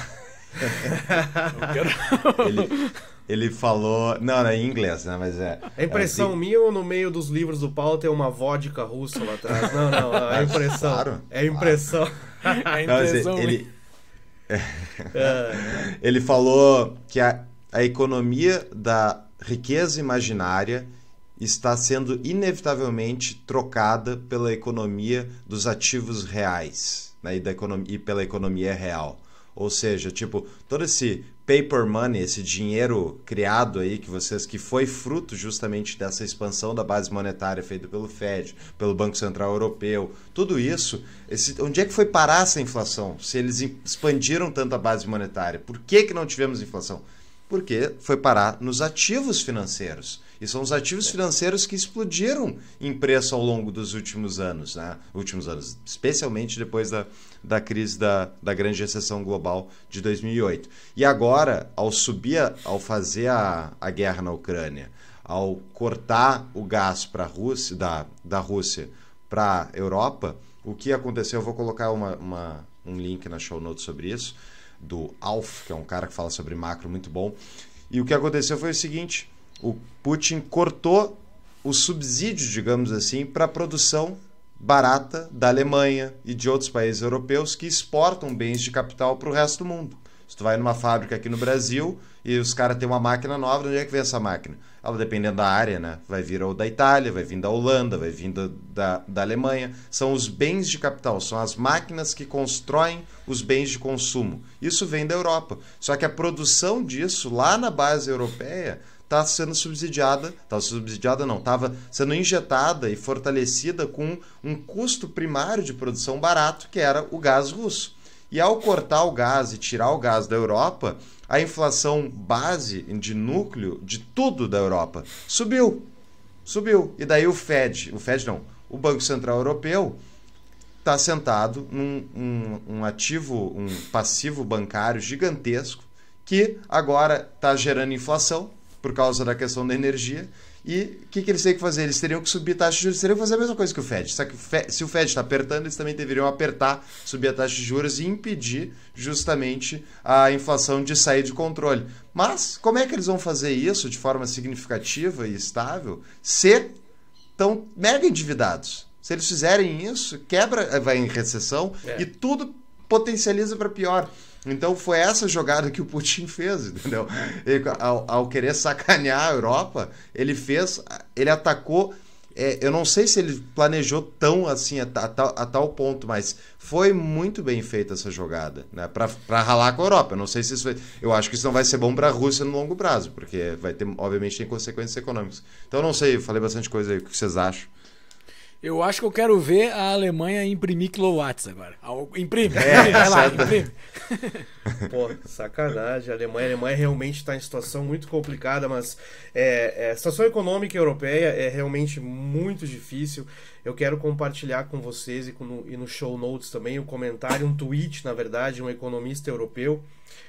quero... ele,
ele, falou. Não, é em inglês, né? Mas é. É impressão assim...
minha ou no meio dos livros do Paulo tem uma vodka russa lá atrás? Não, não, é impressão. Claro,
é impressão.
Claro. É impressão. Não, é impressão ele,
Ele falou que a, a economia da riqueza imaginária está sendo inevitavelmente trocada pela economia dos ativos reais né, e, da economia, e pela economia real. Ou seja, tipo, todo esse paper money, esse dinheiro criado aí que vocês que foi fruto justamente dessa expansão da base monetária feita pelo Fed, pelo Banco Central Europeu, tudo isso, esse, onde é que foi parar essa inflação? Se eles expandiram tanto a base monetária, por que que não tivemos inflação? Porque foi parar nos ativos financeiros. E são os ativos financeiros que explodiram em preço ao longo dos últimos anos, né? últimos anos, especialmente depois da, da crise da, da grande recessão global de 2008. E agora, ao subir, ao fazer a, a guerra na Ucrânia, ao cortar o gás para Rússia, da, da Rússia para a Europa, o que aconteceu, eu vou colocar uma, uma, um link na show notes sobre isso, do Alf, que é um cara que fala sobre macro muito bom. E o que aconteceu foi o seguinte: o Putin cortou o subsídio, digamos assim, para a produção barata da Alemanha e de outros países europeus que exportam bens de capital para o resto do mundo. Se tu vai numa fábrica aqui no Brasil e os caras têm uma máquina nova, de onde é que vem essa máquina? Ela, dependendo da área, né? vai vir ou da Itália, vai vir da Holanda, vai vir da, da, da Alemanha. São os bens de capital, são as máquinas que constroem os bens de consumo. Isso vem da Europa. Só que a produção disso lá na base europeia está sendo subsidiada, estava tá subsidiada não, estava sendo injetada e fortalecida com um custo primário de produção barato, que era o gás russo. E ao cortar o gás e tirar o gás da Europa, a inflação base de núcleo de tudo da Europa subiu. Subiu. E daí o Fed, o Fed não, o Banco Central Europeu está sentado num um, um ativo, um passivo bancário gigantesco que agora está gerando inflação, por causa da questão da energia. E o que, que, eles têm que fazer? Eles teriam que subir taxa de juros, eles teriam que fazer a mesma coisa que o Fed. Só que se o Fed está apertando, eles também deveriam apertar, subir a taxa de juros e impedir justamente a inflação de sair de controle. Mas como é que eles vão fazer isso de forma significativa e estável se estão mega endividados? Se eles fizerem isso, quebra, vai em recessão é. e tudo potencializa para pior. Então foi essa jogada que o Putin fez, entendeu? Ele, ao, ao, querer sacanear a Europa, ele fez, ele atacou. É, eu não sei se ele planejou tão assim a, a, a, tal ponto, mas foi muito bem feita essa jogada, né? Para ralar com a Europa. Eu não sei se isso, vai, eu acho que isso não vai ser bom para a Rússia no longo prazo, porque vai ter, obviamente, tem consequências econômicas. Então não sei, eu falei bastante coisa aí, o que vocês acham?
Eu acho que eu quero ver a Alemanha imprimir kilowatts agora. Imprime, é, vai lá, imprime.
Pô, sacanagem. A Alemanha, a Alemanha realmente está em situação muito complicada, mas é, é, a situação econômica europeia é realmente muito difícil. Eu quero compartilhar com vocês e, com, e no show notes também um comentário, um tweet, na verdade, um economista europeu.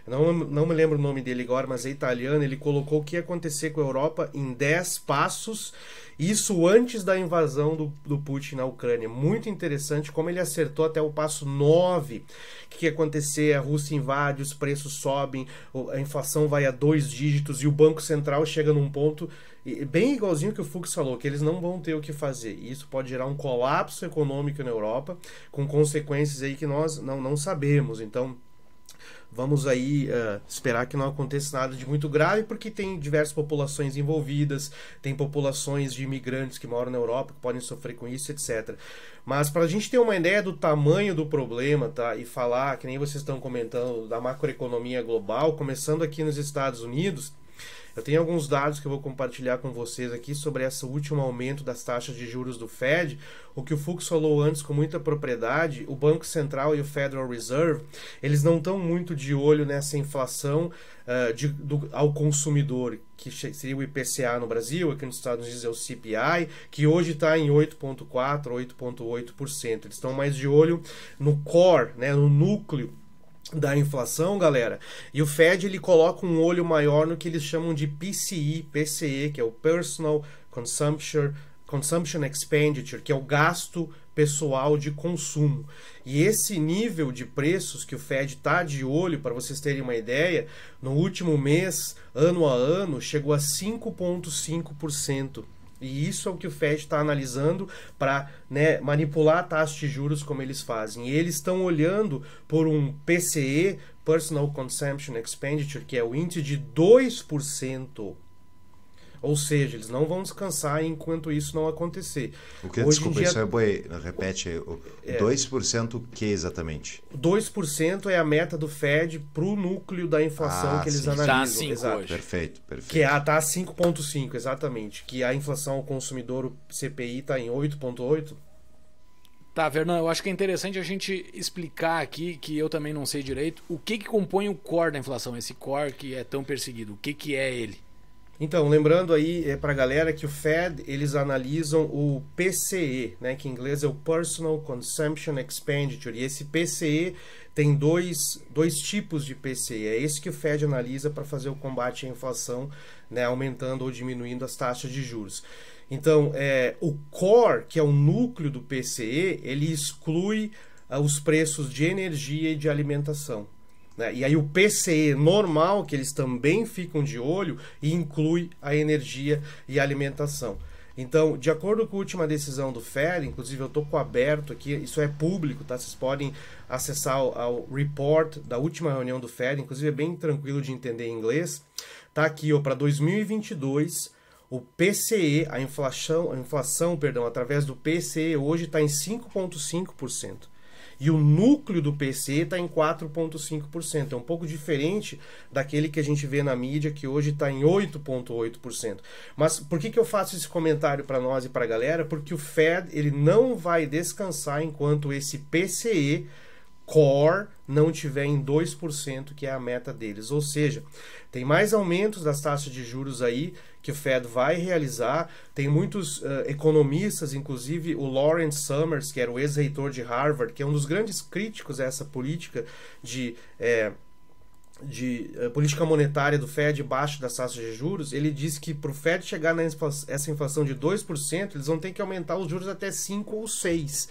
Não, não me lembro o nome dele agora, mas é italiano. Ele colocou o que ia acontecer com a Europa em 10 passos, isso antes da invasão do, do Putin na Ucrânia. Muito interessante como ele acertou até o passo 9. O que ia acontecer? A Rússia invade, os preços sobem, a inflação vai a dois dígitos e o Banco Central chega num ponto bem igualzinho que o Fux falou, que eles não vão ter o que fazer. E isso pode gerar um colapso econômico na Europa, com consequências aí que nós não, não sabemos. Então, vamos aí uh, esperar que não aconteça nada de muito grave, porque tem diversas populações envolvidas, tem populações de imigrantes que moram na Europa que podem sofrer com isso, etc. Mas para a gente ter uma ideia do tamanho do problema, tá? E falar, que nem vocês estão comentando, da macroeconomia global, começando aqui nos Estados Unidos eu tenho alguns dados que eu vou compartilhar com vocês aqui sobre esse último aumento das taxas de juros do Fed. O que o Fux falou antes com muita propriedade, o Banco Central e o Federal Reserve, eles não estão muito de olho nessa inflação uh, de, do, ao consumidor, que seria o IPCA no Brasil, aqui nos Estados Unidos é o CPI, que hoje está em 8,4%, 8,8%. Eles estão mais de olho no core, né, no núcleo da inflação, galera. E o Fed ele coloca um olho maior no que eles chamam de PCI, PCE, que é o Personal Consumption, Consumption Expenditure, que é o gasto pessoal de consumo. E esse nível de preços que o Fed está de olho, para vocês terem uma ideia, no último mês, ano a ano, chegou a 5,5% e isso é o que o Fed está analisando para né, manipular a taxa de juros como eles fazem. E eles estão olhando por um PCE, Personal Consumption Expenditure, que é o índice de 2% ou seja, eles não vão descansar enquanto isso não acontecer. O que, Hoje desculpa, dia, isso é
boi, repete, o, é, 2% o que exatamente?
2% é a meta do Fed para o núcleo da inflação ah, que eles sim. analisam. Tá a 5 Exato.
Hoje. Perfeito, perfeito.
Que é, tá 5,5, exatamente. Que a inflação ao consumidor, o CPI, está em 8,8%.
Tá, Fernando, eu acho que é interessante a gente explicar aqui, que eu também não sei direito, o que, que compõe o core da inflação, esse core que é tão perseguido, o que, que é ele? Então, lembrando
aí é, para a galera que o Fed, eles analisam o PCE, né, que em inglês é o Personal Consumption Expenditure, e esse PCE tem dois, dois tipos de PCE, é esse que o Fed analisa para fazer o combate à inflação, né, aumentando ou diminuindo as taxas de juros. Então, é, o core, que é o núcleo do PCE, ele exclui ah, os preços de energia e de alimentação. Né? E aí o PCE normal, que eles também ficam de olho, inclui a energia e a alimentação. Então, de acordo com a última decisão do FED, inclusive eu estou com aberto aqui, isso é público, tá? Vocês podem acessar o, o report da última reunião do FED, inclusive é bem tranquilo de entender em inglês. Tá aqui, ó, para 2022, o PCE, a inflação, a inflação, perdão, através do PCE hoje está em 5.5%. E o núcleo do PC está em 4,5%. É um pouco diferente daquele que a gente vê na mídia, que hoje está em 8,8%. Mas por que, que eu faço esse comentário para nós e para a galera? Porque o Fed ele não vai descansar enquanto esse PCE Core não tiver em 2%, que é a meta deles. Ou seja, tem mais aumentos das taxas de juros aí que o Fed vai realizar. Tem muitos uh, economistas, inclusive o Lawrence Summers, que era o ex-reitor de Harvard, que é um dos grandes críticos a essa política de. É, de eh, política monetária do Fed baixo das taxas de juros, ele disse que para o Fed chegar nessa inflação de 2%, eles vão ter que aumentar os juros até 5% ou 6%.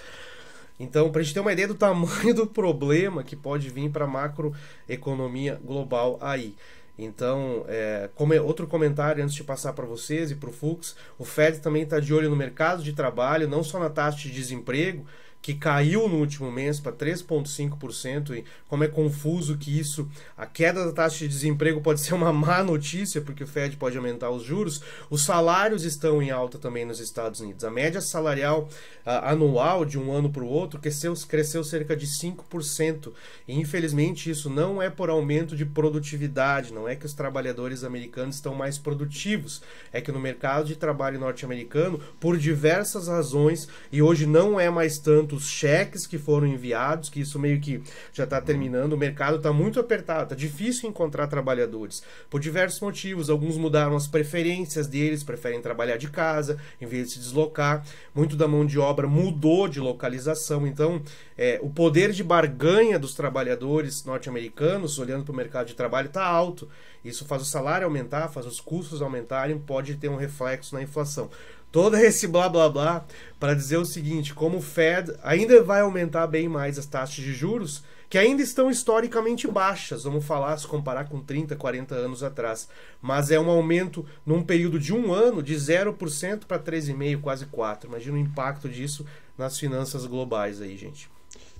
Então, para a gente ter uma ideia do tamanho do problema que pode vir para a macroeconomia global aí. Então, é, como é outro comentário antes de passar para vocês e para o Fux, o Fed também está de olho no mercado de trabalho, não só na taxa de desemprego, que caiu no último mês para 3,5%, e como é confuso que isso, a queda da taxa de desemprego pode ser uma má notícia, porque o Fed pode aumentar os juros, os salários estão em alta também nos Estados Unidos. A média salarial uh, anual de um ano para o outro cresceu, cresceu cerca de 5%, e infelizmente isso não é por aumento de produtividade, não é que os trabalhadores americanos estão mais produtivos, é que no mercado de trabalho norte-americano, por diversas razões, e hoje não é mais tanto os cheques que foram enviados, que isso meio que já está hum. terminando. O mercado está muito apertado, está difícil encontrar trabalhadores por diversos motivos. Alguns mudaram as preferências deles, preferem trabalhar de casa em vez de se deslocar. Muito da mão de obra mudou de localização. Então, é, o poder de barganha dos trabalhadores norte-americanos, olhando para o mercado de trabalho, está alto. Isso faz o salário aumentar, faz os custos aumentarem, pode ter um reflexo na inflação todo esse blá blá blá para dizer o seguinte: como o Fed ainda vai aumentar bem mais as taxas de juros, que ainda estão historicamente baixas, vamos falar, se comparar com 30, 40 anos atrás. Mas é um aumento num período de um ano de 0% para 3,5%, quase 4%. Imagina o impacto disso nas finanças globais aí, gente.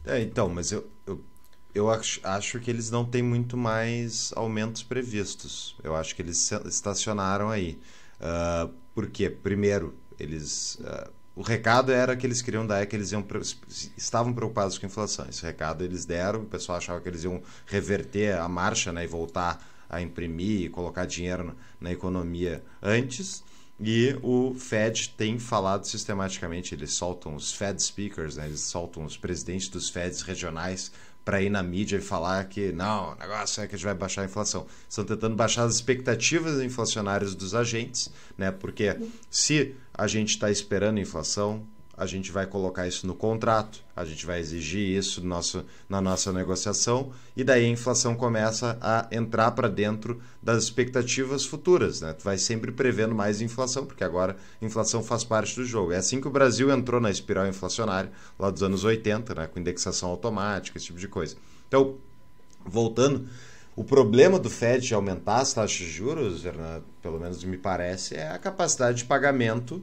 É, então, mas eu, eu, eu acho, acho que eles não têm muito mais aumentos previstos. Eu acho que eles estacionaram aí. Uh, ah, porque, primeiro, eles uh, o recado era que eles queriam dar é que eles iam, estavam preocupados com a inflação. Esse recado eles deram, o pessoal achava que eles iam reverter a marcha né, e voltar a imprimir e colocar dinheiro na, na economia antes. E o Fed tem falado sistematicamente, eles soltam os Fed speakers, né, eles soltam os presidentes dos Feds regionais para ir na mídia e falar que não, o negócio é que a gente vai baixar a inflação. Estão tentando baixar as expectativas inflacionárias dos agentes, né? Porque se a gente está esperando inflação, a gente vai colocar isso no contrato, a gente vai exigir isso nosso, na nossa negociação, e daí a inflação começa a entrar para dentro das expectativas futuras. Né? Tu vai sempre prevendo mais inflação, porque agora a inflação faz parte do jogo. É assim que o Brasil entrou na espiral inflacionária lá dos anos 80, né? com indexação automática, esse tipo de coisa. Então, voltando o problema do Fed aumentar as taxas de juros, pelo menos me parece, é a capacidade de pagamento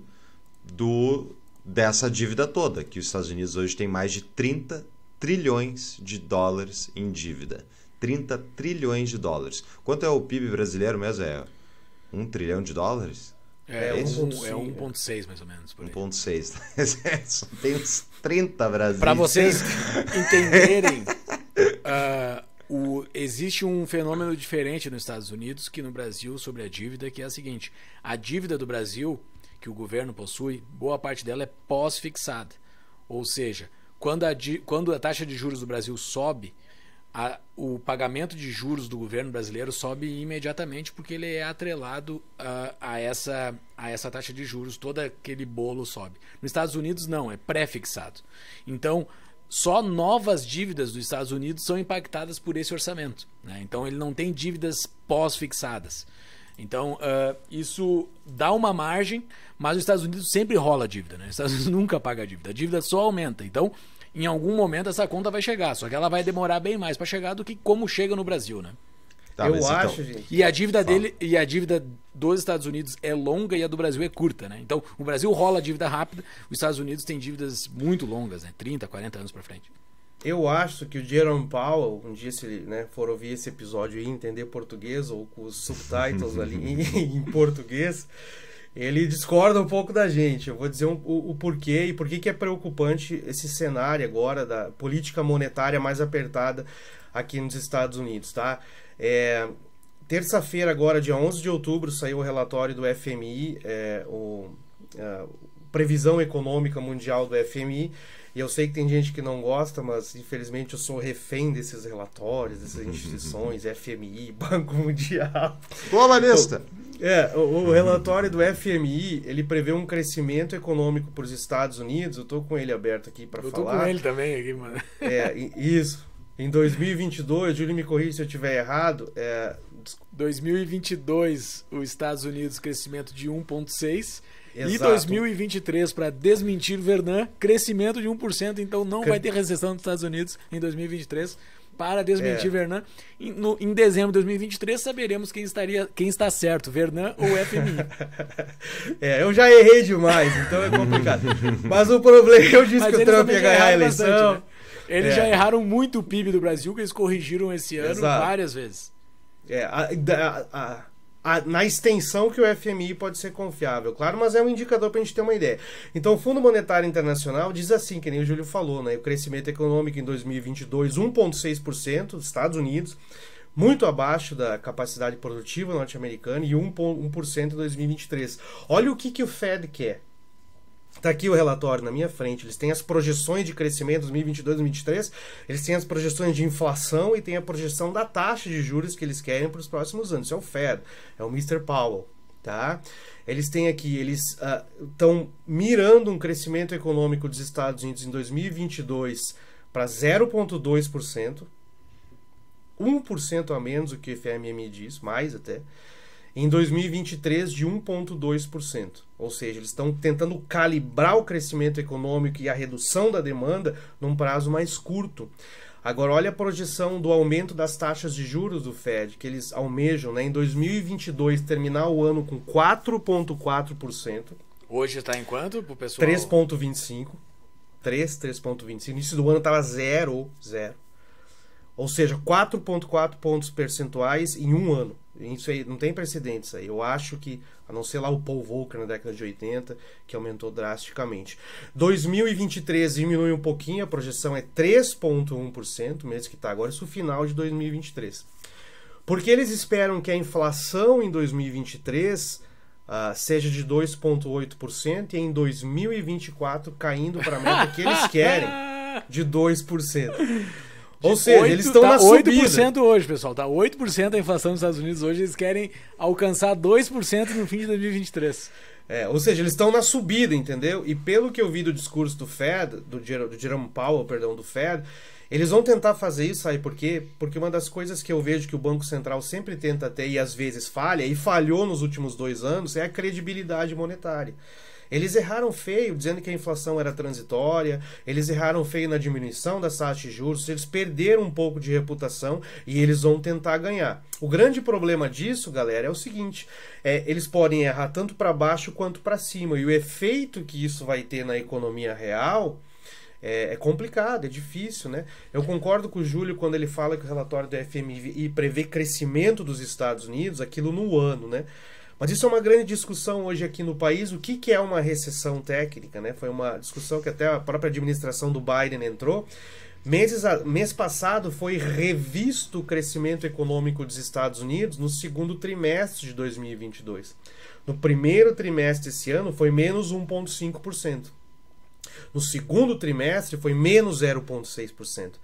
do dessa dívida toda, que os Estados Unidos hoje tem mais de 30 trilhões de dólares em dívida. 30 trilhões de dólares. Quanto é o PIB brasileiro mesmo? É 1 trilhão de dólares?
É, é 1,6
é mais ou menos. 1,6. Tem uns 30 brasileiros. Para vocês entenderem,
uh, o, existe um fenômeno diferente nos Estados Unidos que no Brasil sobre a dívida, que é a seguinte: a dívida do Brasil, que o governo possui, boa parte dela é pós-fixada. Ou seja, quando a, quando a taxa de juros do Brasil sobe, a, o pagamento de juros do governo brasileiro sobe imediatamente porque ele é atrelado a, ah, a, essa, a essa taxa de juros, todo aquele bolo sobe. Nos Estados Unidos, não, é pré-fixado. Então, só novas dívidas dos Estados Unidos são impactadas por esse orçamento. Né? Então ele não tem dívidas pós-fixadas. Então uh, isso dá uma margem, mas os Estados Unidos sempre rola dívida. Né? Os Estados Unidos nunca paga a dívida, a dívida só aumenta. Então em algum momento essa conta vai chegar, só que ela vai demorar bem mais para chegar do que como chega no Brasil, né?
Tá, eu então acho, então... gente.
E a dívida Fala. dele, e a dívida dos Estados Unidos é longa e a do Brasil é curta, né? Então, o Brasil rola dívida rápida, os Estados Unidos têm dívidas muito longas, né? 30, 40 anos para frente. Eu acho que o Jerome Powell, um dia se né, for ouvir esse
episódio e entender português, ou com os subtitles ali em, em, português, ele discorda um pouco da gente. Eu vou dizer um, o, o, porquê e por que é preocupante esse cenário agora da política monetária mais apertada aqui nos Estados Unidos, tá? É, Terça-feira, agora, dia 11 de outubro, saiu o relatório do FMI, é, o, a é, previsão econômica mundial do FMI. E eu sei que tem gente que não gosta, mas infelizmente eu sou refém desses relatórios, dessas instituições, FMI, Banco Mundial. Boa, Vanessa! Então, é, o, o, relatório do FMI, ele prevê um crescimento econômico para os Estados Unidos. Eu estou com ele aberto aqui para falar. Eu tô com ele
também aqui, mano. É,
isso. Em 2022, Júlio me corrija se eu estiver
errado, é, 2022, os Estados Unidos, crescimento de 1,6%. E 2023, para desmentir Vernan, crescimento de 1%. Então não vai ter recessão nos Estados Unidos em 2023 para desmentir é. Vernan. Em, no, em, dezembro de 2023, saberemos quem, estaria, quem está certo, Vernan ou FMI.
é, eu já errei demais, então é complicado. Mas o problema, eu disse Mas que o Trump ia ganhar a eleição. Bastante, né? Eles é. já
erraram muito o PIB do Brasil, que eles corrigiram esse ano Exato. várias vezes.
É, a, a, a, na extensão que o FMI pode ser confiável, claro, mas é um indicador para a gente ter uma ideia. Então, o Fundo Monetário Internacional diz assim, que nem o Júlio falou, né? O crescimento econômico em 2022, 1,6%, Estados Unidos, muito abaixo da capacidade produtiva norte-americana e 1,1% em 2023. Olha o que, que o Fed quer tá aqui o relatório na minha frente. Eles têm as projeções de crescimento 2022, 2023, eles têm as projeções de inflação e têm a projeção da taxa de juros que eles querem para os próximos anos. Isso é o Fed, é o Mr. Powell. Tá? Eles têm aqui, eles estão ah, uh, mirando um crescimento econômico dos Estados Unidos em 2022 para 0,2%, 1% a menos do que o FMM diz, mais até em 2023 de 1,2%. Ou seja, eles estão tentando calibrar o crescimento econômico e a redução da demanda num prazo mais curto. Agora, olha a projeção do aumento das taxas de juros do Fed, que eles almejam né, em 2022 terminar o ano com 4,4%.
Hoje está em quanto pessoal?
3,25%. 3, 3,25%. Início do ano estava zero, zero. Ou seja, 4,4 pontos percentuais em um ano. Isso aí não tem precedentes aí. Eu acho que, a não ser lá o Paul Volcker na década de 80, que aumentou drasticamente. 2023 diminui um pouquinho, a projeção é 3,1%, mesmo que está agora, isso é o final de 2023. Porque eles esperam que a inflação em 2023 Uh, ah, seja de 2,8% e em 2024 caindo para a meta que eles querem de 2%. Ou seja, 8, eles estão tá na 8% subida.
hoje, pessoal. Tá 8% a inflação nos Estados Unidos hoje. Eles querem alcançar 2% no fim de 2023.
É, ou seja, eles estão na subida, entendeu? E pelo que eu vi do discurso do Fed, do, Jer do Jerome Powell, perdão, do Fed, eles vão tentar fazer isso, sabe por quê? Porque uma das coisas que eu vejo que o Banco Central sempre tenta ter e às vezes falha, e falhou nos últimos dois anos, é a credibilidade monetária. Eles erraram feio dizendo que a inflação era transitória, eles erraram feio na diminuição das taxas de juros, eles perderam um pouco de reputação e eles vão tentar ganhar. O grande problema disso, galera, é o seguinte: é, eles podem errar tanto para baixo quanto para cima, e o efeito que isso vai ter na economia real. É, é, complicado, é difícil, né? Eu concordo com o Júlio quando ele fala que o relatório do FMI prevê crescimento dos Estados Unidos, aquilo no ano, né? Mas isso é uma grande discussão hoje aqui no país. O que, que é uma recessão técnica? Né? Foi uma discussão que até a própria administração do Biden entrou. Meses a, mês passado foi revisto o crescimento econômico dos Estados Unidos no segundo trimestre de 2022. No primeiro trimestre desse ano foi menos 1,5%. No segundo trimestre foi menos 0,6%.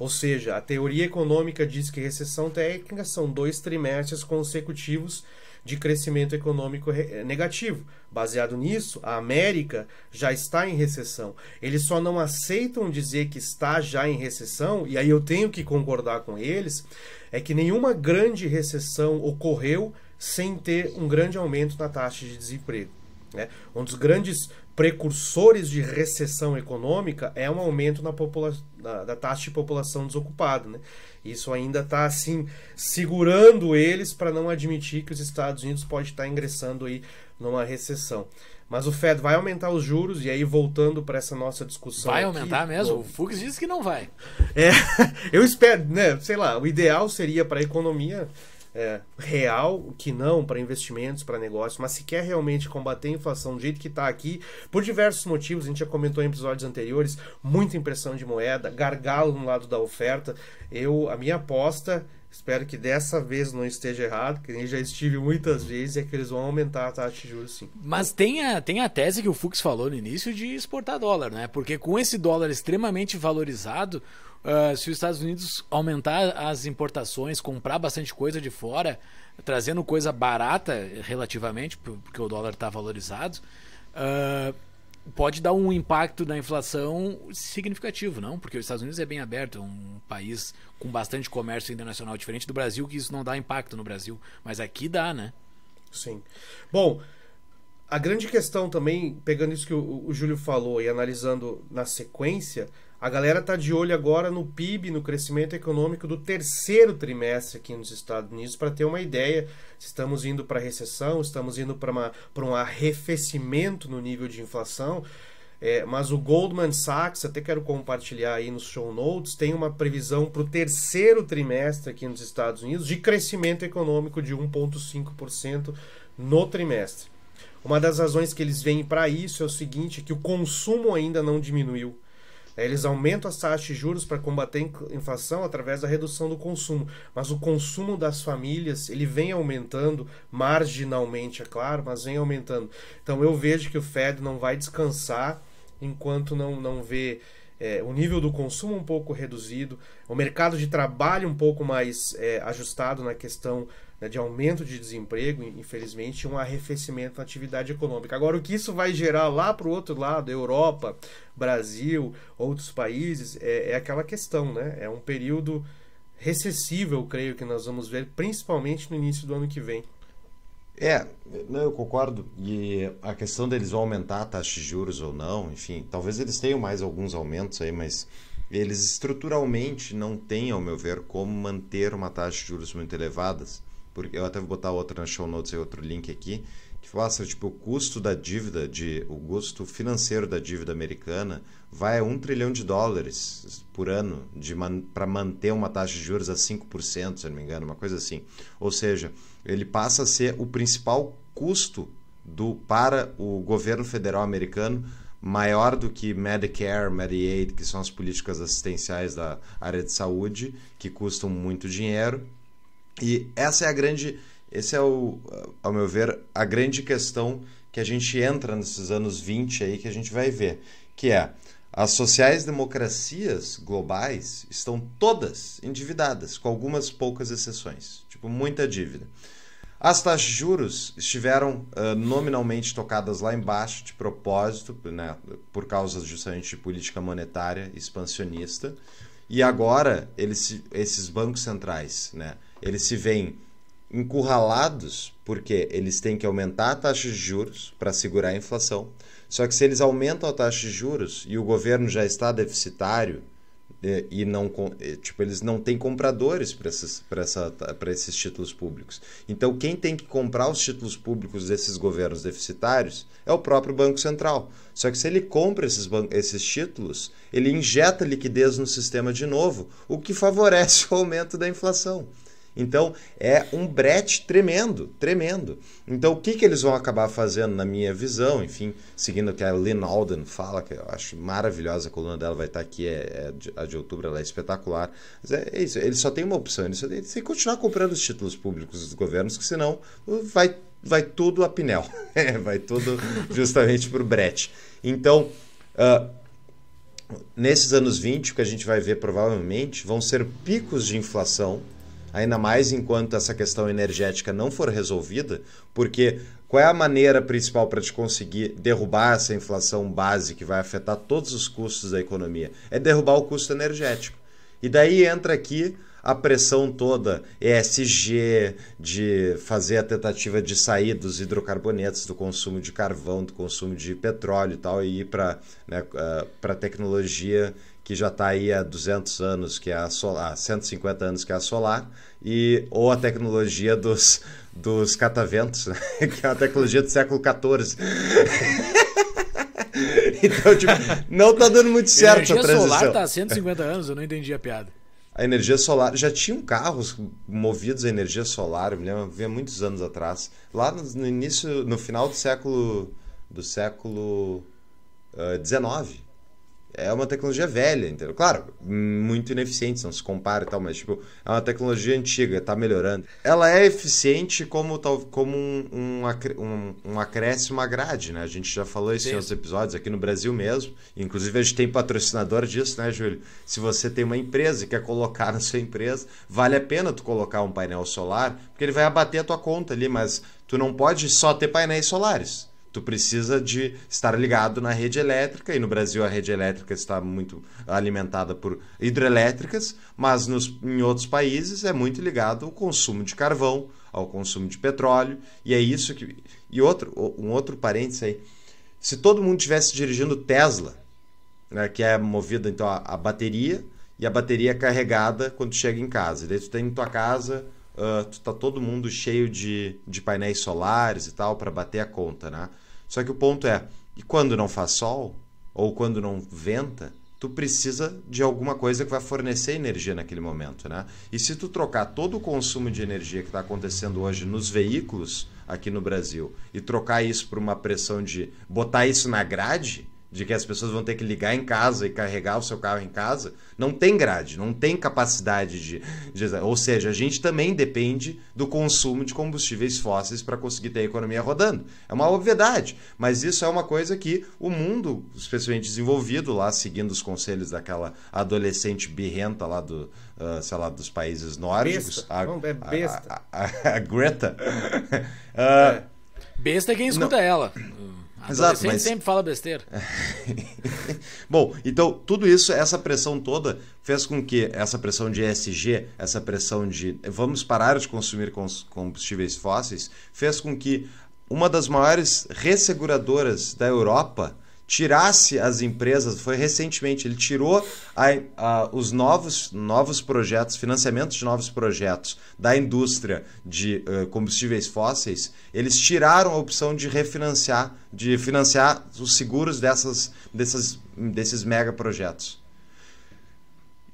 Ou seja, a teoria econômica diz que recessão técnica são dois trimestres consecutivos de crescimento econômico eh, negativo. Baseado nisso, a América já está em recessão. Eles só não aceitam dizer que está já em recessão, e aí eu tenho que concordar com eles, é que nenhuma grande recessão ocorreu sem ter um grande aumento na taxa de desemprego. Né? Um dos grandes precursores de recessão econômica é um aumento na, da, da taxa de população desocupada. Né? Isso ainda está assim segurando eles para não admitir que os Estados Unidos pode estar tá ingressando aí numa recessão. Mas o Fed vai aumentar os juros, e aí voltando para essa nossa discussão. Vai aumentar mesmo? Bom, o Fux
disse que não vai.
É, eu espero, né? Sei lá, o ideal seria para a economia é, real, que não para investimentos, para negócios, mas se quer realmente combater a inflação do jeito que está aqui, por diversos motivos, a gente já comentou em episódios anteriores, muita impressão de moeda, gargalo no lado da oferta, eu a minha aposta Espero que dessa
vez não esteja errado, que nem já estive muitas vezes, é que eles vão aumentar a taxa de juros sim. Mas tem a, tem a tese que o Fux falou no início de exportar dólar, né? Porque com esse dólar extremamente valorizado, Uh, se os Estados Unidos aumentar as importações, comprar bastante coisa de fora, trazendo coisa barata relativamente, porque o dólar está valorizado, uh, pode dar um impacto na inflação significativo, não? Porque os Estados Unidos é bem aberto, é um país com bastante comércio internacional, diferente do Brasil, que isso não dá impacto no Brasil, mas aqui dá, né? Sim. Bom, a
grande questão também, pegando isso que o, o Júlio falou e analisando na sequência, a galera tá de olho agora no PIB, no crescimento econômico do terceiro trimestre aqui nos Estados Unidos, para ter uma ideia se estamos indo para recessão, estamos indo para um arrefecimento no nível de inflação. É, mas o Goldman Sachs, até quero compartilhar aí nos show notes, tem uma previsão para o terceiro trimestre aqui nos Estados Unidos de crescimento econômico de 1,5% no trimestre. Uma das razões que eles veem para isso é o seguinte, é que o consumo ainda não diminuiu. Eles aumentam as taxas de juros para combater a inflação através da redução do consumo. Mas o consumo das famílias, ele vem aumentando marginalmente, é claro, mas vem aumentando. Então eu vejo que o Fed não vai descansar enquanto não, não vê é, o nível do consumo um pouco reduzido, o mercado de trabalho um pouco mais é, ajustado na questão né, de aumento de desemprego, infelizmente, um arrefecimento na atividade econômica. Agora, o que isso vai gerar lá para o outro lado, Europa, Brasil, outros países, é, é aquela questão, né? É um período recessivo, eu creio que nós vamos ver, principalmente no início do ano que vem.
É, não, eu concordo. E a questão deles vão aumentar a taxa de juros ou não, enfim, talvez eles tenham mais alguns aumentos aí, mas eles estruturalmente não têm, ao meu ver, como manter uma taxa de juros muito elevada porque eu até vou botar outra na show notes e outro link aqui, que faça tipo o custo da dívida de o custo financeiro da dívida americana vai a um trilhão de dólares por ano de man, para manter uma taxa de juros a 5%, se não me engano, uma coisa assim. Ou seja, ele passa a ser o principal custo do para o governo federal americano maior do que Medicare, Medicaid, que são as políticas assistenciais da área de saúde, que custam muito dinheiro e essa é a grande, esse é o, ao meu ver, a grande questão que a gente entra nesses anos 20 aí que a gente vai ver, que é as sociais democracias globais estão todas endividadas, com algumas poucas exceções, tipo muita dívida. As taxas de juros estiveram uh, nominalmente tocadas lá embaixo de propósito, né, por causa justamente de política monetária expansionista. E agora eles, esses bancos centrais, né, eles se veem encurralados porque eles têm que aumentar a taxa de juros para segurar a inflação. Só que se eles aumentam a taxa de juros e o governo já está deficitário é, e não é, tipo eles não têm compradores para esses, essa, esses títulos públicos. Então quem tem que comprar os títulos públicos desses governos deficitários é o próprio Banco Central. Só que se ele compra esses, esses títulos, ele injeta liquidez no sistema de novo, o que favorece o aumento da inflação. Então é um brete tremendo, tremendo. Então o que, que eles vão acabar fazendo, na minha visão, enfim, seguindo o que a Lynn Alden fala, que eu acho maravilhosa a coluna dela, vai estar aqui, é, é a de outubro, ela é espetacular. Mas é, é isso, eles só têm uma opção, eles só que continuar comprando os títulos públicos dos governos, que senão vai, vai tudo a pinel, é, vai tudo justamente para o brete. Então. Uh, nesses anos 20, o que a gente vai ver provavelmente vão ser picos de inflação ainda mais enquanto essa questão energética não for resolvida, porque qual é a maneira principal para te conseguir derrubar essa inflação base que vai afetar todos os custos da economia? É derrubar o custo energético. E daí entra aqui a pressão toda ESG de fazer a tentativa de sair dos hidrocarbonetos, do consumo de carvão, do consumo de petróleo e tal, e ir para né, ah, para tecnologia que já está aí há 200 anos, que é a solar, há 150 anos que é a solar, e ou a tecnologia dos, dos cataventos, né? que é a tecnologia do século XIV. então, tipo, não está dando muito certo a transição. A energia solar está há 150
anos, eu não entendi a piada.
A energia solar, já tinham carros movidos a energia solar, eu me lembro, havia muitos anos atrás, lá no início, no final do século do século XIX. Eh, é uma tecnologia velha, entendeu? Claro, muito ineficiente, não se compara e tal, mas tipo, é uma tecnologia antiga, tá melhorando. Ela é eficiente como, como um, um, um, um acréscimo à grade, né? A gente já falou isso Sim. em outros episódios, aqui no Brasil mesmo. Inclusive, a gente tem patrocinador disso, né, Júlio? Se você tem uma empresa e quer colocar na sua empresa, vale a pena tu colocar um painel solar, porque ele vai abater a tua conta ali, mas tu não pode só ter painéis solares tu precisa de estar ligado na rede elétrica, e no Brasil a rede elétrica está muito alimentada por hidrelétricas, mas nos, em outros países é muito ligado ao consumo de carvão, ao consumo de petróleo, e é isso que. E outro, um outro parênteses aí. Se todo mundo estivesse dirigindo Tesla, né, que é movida então a, a, bateria, e a bateria é carregada quando chega em casa. E daí tu tem tá em tua casa Uh, tu tá todo mundo cheio de, de painéis solares e tal para bater a conta, né? Só que o ponto é, e quando não faz sol ou quando não venta, tu precisa de alguma coisa que vai fornecer energia naquele momento, né? E se tu trocar todo o consumo de energia que está acontecendo hoje nos veículos aqui no Brasil e trocar isso por uma pressão de botar isso na grade, de que as pessoas vão ter que ligar em casa e carregar o seu carro em casa, não tem grade, não tem capacidade de. de ou seja, a gente também depende do consumo de combustíveis fósseis para conseguir ter a economia rodando. É uma obviedade, mas isso é uma coisa que o mundo, especialmente desenvolvido, lá seguindo os conselhos daquela adolescente birrenta lá do, Uh, sei lá, dos países nórdicos. Besta. A, é besta. A, a, a Greta. uh, é. Besta é quem escuta Não. ela. Exato, mas... sempre fala besteira. Bom, então tudo isso, essa pressão toda fez com que essa pressão de ESG, essa pressão de vamos parar de consumir combustíveis fósseis, fez com que uma das maiores resseguradoras da Europa tirasse as empresas, foi recentemente, ele tirou a, a, os novos, novos projetos, financiamentos de novos projetos da indústria de uh, combustíveis fósseis, eles tiraram a opção de refinanciar, de financiar os seguros dessas, dessas, desses megaprojetos.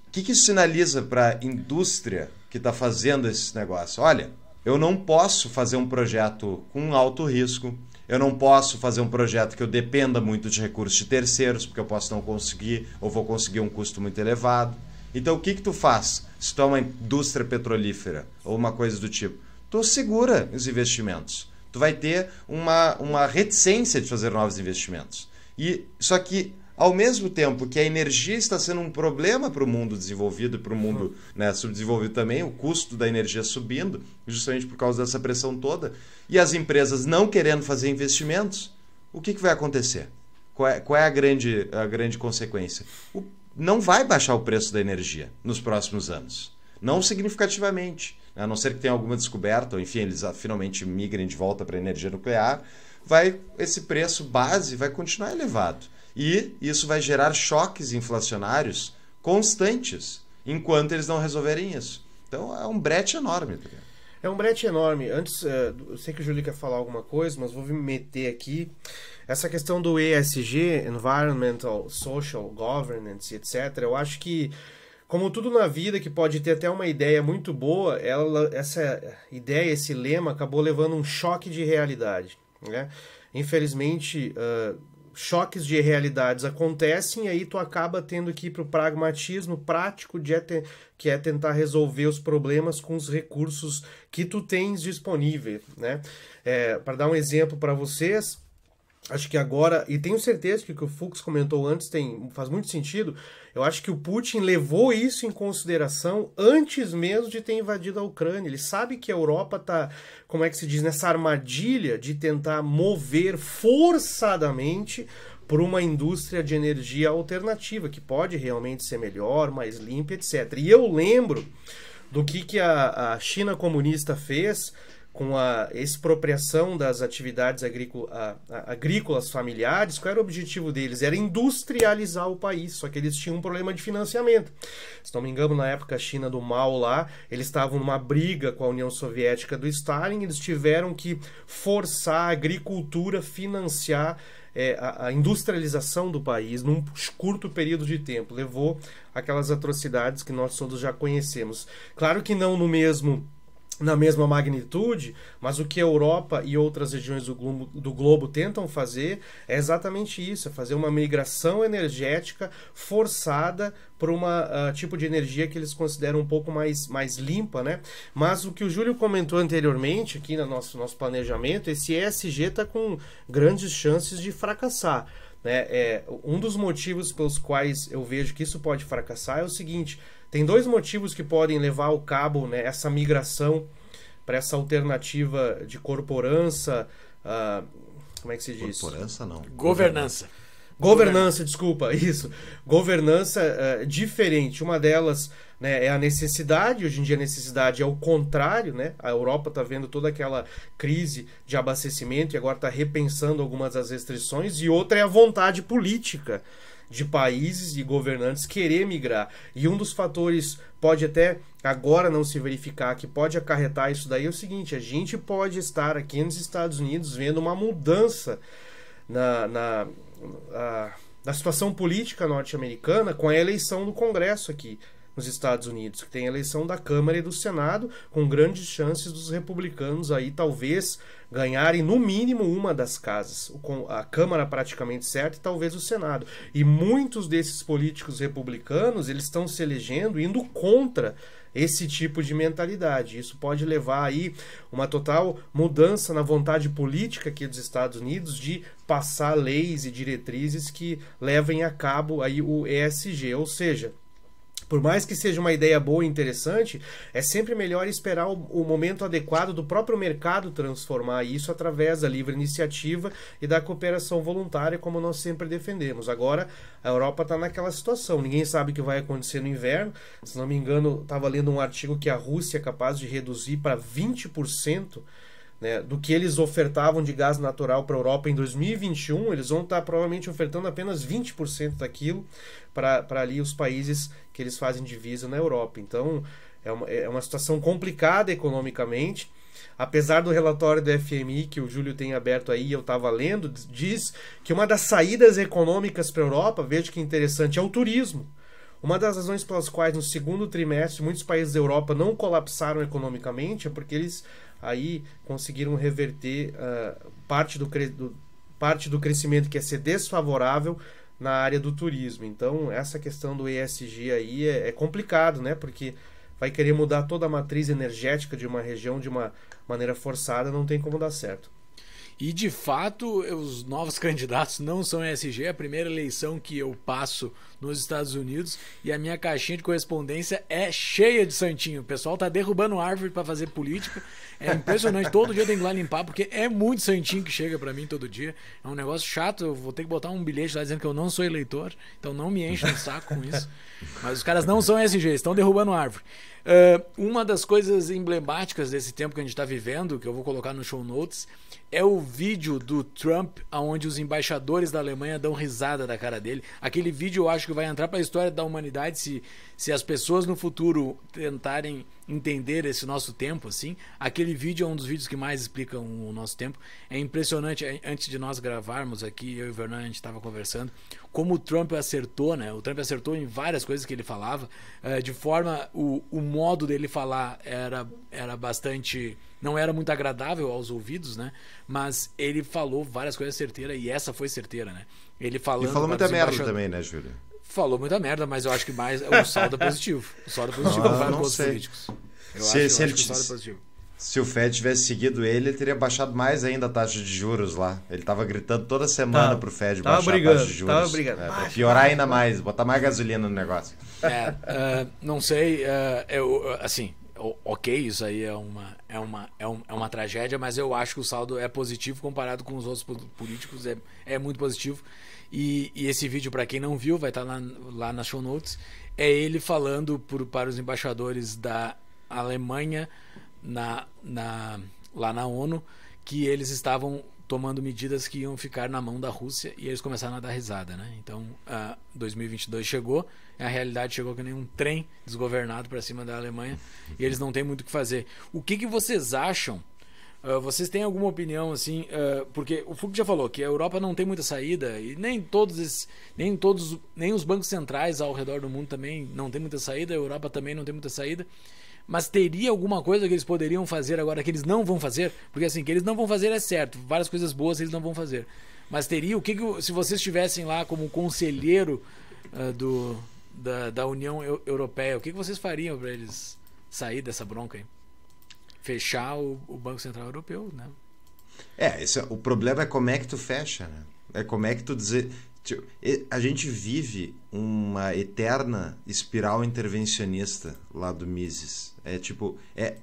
O que, que isso sinaliza para a indústria que está fazendo esse negócio? Olha, eu não posso fazer um projeto com alto risco, eu não posso fazer um projeto que eu dependa muito de recursos de terceiros, porque eu posso não conseguir ou vou conseguir um custo muito elevado. Então, o que, que tu faz se tu é uma indústria petrolífera ou uma coisa do tipo? Tu segura os investimentos. Tu vai ter uma, uma reticência de fazer novos investimentos. E Só que ao mesmo tempo que a energia está sendo um problema para o mundo desenvolvido e para o mundo uhum. né, subdesenvolvido também, o custo da energia subindo, justamente por causa dessa pressão toda, e as empresas não querendo fazer investimentos, o que, que vai acontecer? Qual é, qual é a, grande, a grande consequência? O, não vai baixar o preço da energia nos próximos anos. Não significativamente. Né, a não ser que tenha alguma descoberta, ou enfim, eles ah, finalmente migrem de volta para a energia nuclear, vai esse preço base vai continuar elevado. E isso vai gerar choques inflacionários constantes enquanto eles não resolverem isso. Então é um brete enorme. Tá
é um brete enorme. Antes, eh, eu sei que o Júlio quer falar alguma coisa, mas vou me meter aqui. Essa questão do ESG, Environmental, Social, Governance, etc., eu acho que, como tudo na vida, que pode ter até uma ideia muito boa, ela, essa ideia, esse lema, acabou levando um choque de realidade. Né? Infelizmente, uh, choques de realidades acontecem e aí tu acaba tendo que ir para o pragmatismo prático, de que é tentar resolver os problemas com os recursos que tu tens disponível. Né? É, para dar um exemplo para vocês, acho que agora, e tenho certeza que o que o Fux comentou antes tem, faz muito sentido, eu acho que o Putin levou isso em consideração antes mesmo de ter invadido a Ucrânia. Ele sabe que a Europa está, como é que se diz, nessa armadilha de tentar mover forçadamente por uma indústria de energia alternativa, que pode realmente ser melhor, mais limpa, etc. E eu lembro do que, que a, a China comunista fez com a expropriação das atividades agrícolas familiares, qual era o objetivo deles? Era industrializar o país, só que eles tinham um problema de financiamento. Se não me engano, na época a China do Mal lá, eles estavam numa briga com a União Soviética do Stalin, eles tiveram que forçar a agricultura financiar é, a, a, industrialização do país num curto período de tempo. Levou aquelas atrocidades que nós todos já conhecemos. Claro que não no mesmo na mesma magnitude, mas o que a Europa e outras regiões do globo, do globo, tentam fazer é exatamente isso: é fazer uma migração energética forçada para um uh, ah, tipo de energia que eles consideram um pouco mais, mais limpa, né? Mas o que o Júlio comentou anteriormente aqui no nosso, nosso planejamento, esse ESG está com grandes chances de fracassar. Né? É, um dos motivos pelos quais eu vejo que isso pode fracassar é o seguinte tem dois motivos que podem levar ao cabo né, essa migração para essa alternativa de corporança. Uh, como é que se diz? Corporança
não. Governança. Governança,
desculpa, isso. Governança uh, diferente. Uma delas né, é a necessidade, hoje em dia a necessidade é o contrário, né? A Europa está vendo toda aquela crise de abastecimento e agora está repensando algumas das restrições, e outra é a vontade política de países e governantes querer migrar. E um dos fatores pode até agora não se verificar, que pode acarretar isso daí é o seguinte: a gente pode estar aqui nos Estados Unidos vendo uma mudança na, na, na, na situação política norte-americana com a eleição do Congresso aqui nos Estados Unidos, que tem a eleição da Câmara e do Senado, com grandes chances dos republicanos aí talvez ganharem no mínimo uma das casas, com a Câmara praticamente certa e talvez o Senado. E muitos desses políticos republicanos, eles estão se elegendo indo contra esse tipo de mentalidade. Isso pode levar aí uma total mudança na vontade política aqui dos Estados Unidos de passar leis e diretrizes que levem a cabo aí o ESG, ou seja, por mais que seja uma ideia boa e interessante, é sempre melhor esperar o, o momento adequado do próprio mercado transformar isso através da livre iniciativa e da cooperação voluntária, como nós sempre defendemos. Agora, a Europa está naquela situação, ninguém sabe o que vai acontecer no inverno. Se não me engano, estava lendo um artigo que a Rússia é capaz de reduzir para 20% né, do que eles ofertavam de gás natural para a Europa em 2021, eles vão estar tá provavelmente ofertando apenas 20% daquilo para ali os países que eles fazem divisa na Europa. Então é uma, é uma situação complicada economicamente. Apesar do relatório do FMI que o Júlio tem aberto aí, eu estava lendo, diz que uma das saídas econômicas para a Europa, veja que interessante, é o turismo. Uma das razões pelas quais no segundo trimestre muitos países da Europa não colapsaram economicamente é porque eles aí conseguiram reverter uh, parte, do do, parte do crescimento que é ser desfavorável na área do turismo. Então, essa questão do ESG aí é, é complicado, né? Porque vai querer mudar toda a matriz energética de uma região de uma
maneira forçada, não tem como dar certo. E de fato, os novos candidatos não são ESG, é a primeira eleição que eu passo nos Estados Unidos e a minha caixinha de correspondência é cheia de santinho. O pessoal tá derrubando árvore para fazer política. É impressionante, todo dia eu tenho que ir lá limpar porque é muito santinho que chega para mim todo dia. É um negócio chato, eu vou ter que botar um bilhete lá dizendo que eu não sou eleitor, então não me enche o saco com isso. Mas os caras não são ESG, estão derrubando árvore. Uh, uma das coisas emblemáticas desse tempo que a gente está vivendo, que eu vou colocar no show notes, é o vídeo do Trump onde os embaixadores da Alemanha dão risada da cara dele. Aquele vídeo eu acho que vai entrar para a história da humanidade se, se as pessoas no futuro tentarem entender esse nosso tempo assim. Aquele vídeo é um dos vídeos que mais explicam o nosso tempo. É impressionante, antes de nós gravarmos aqui, eu e o Vernon a gente estava conversando, como o Trump acertou, né? O Trump acertou em várias coisas que ele falava, eh, de forma o, o modo dele falar era era bastante não era muito agradável aos ouvidos, né? Mas ele falou várias coisas certeiras e essa foi certeira, né? Ele falando. E falou muita merda também, né, Júlio? Falou muita merda, mas eu acho que mais o saldo é positivo. O saldo é ah, positivo ah, para os políticos. Eu se, acho, se eu ele, acho que o saldo é positivo.
Se o Fed tivesse seguido ele, ele teria baixado mais ainda a taxa de juros lá. Ele tava gritando toda semana tá, pro Fed baixar brigando, a taxa de juros. Tava brigando. É, baixa, piorar ainda mais, botar mais gasolina no negócio.
É, uh, não sei, uh, eu, assim, ok, isso aí é uma, é, uma, é, um, é uma tragédia, mas eu acho que o saldo é positivo comparado com os outros políticos, é, é muito positivo. E, e esse vídeo, para quem não viu, vai estar tá lá, lá nas show notes. É ele falando por, para os embaixadores da Alemanha na, na, lá na ONU que eles estavam tomando medidas que iam ficar na mão da Rússia e eles começaram a dar risada, né? Então, uh, 2022 chegou, é a realidade chegou que nem um trem desgovernado para cima da Alemanha e eles não têm muito o que fazer. O que, que vocês acham? Uh, vocês têm alguma opinião assim? Uh, porque o Fux já falou que a Europa não tem muita saída e nem todos, esses, nem todos, nem os bancos centrais ao redor do mundo também não tem muita saída. A Europa também não tem muita saída. Mas teria alguma coisa que eles poderiam fazer agora que eles não vão fazer? Porque assim, que eles não vão fazer é certo. Várias coisas boas eles não vão fazer. Mas teria o que, que se vocês estivessem lá como conselheiro uh, do, da, da União Europeia, o que, que vocês fariam para eles sair dessa bronca aí? Fechar o, o Banco Central Europeu, né?
É, esse, é, o problema é como é que tu fecha, né? É como é que tu dizer, a gente vive uma eterna espiral intervencionista lá do Mises. É tipo, é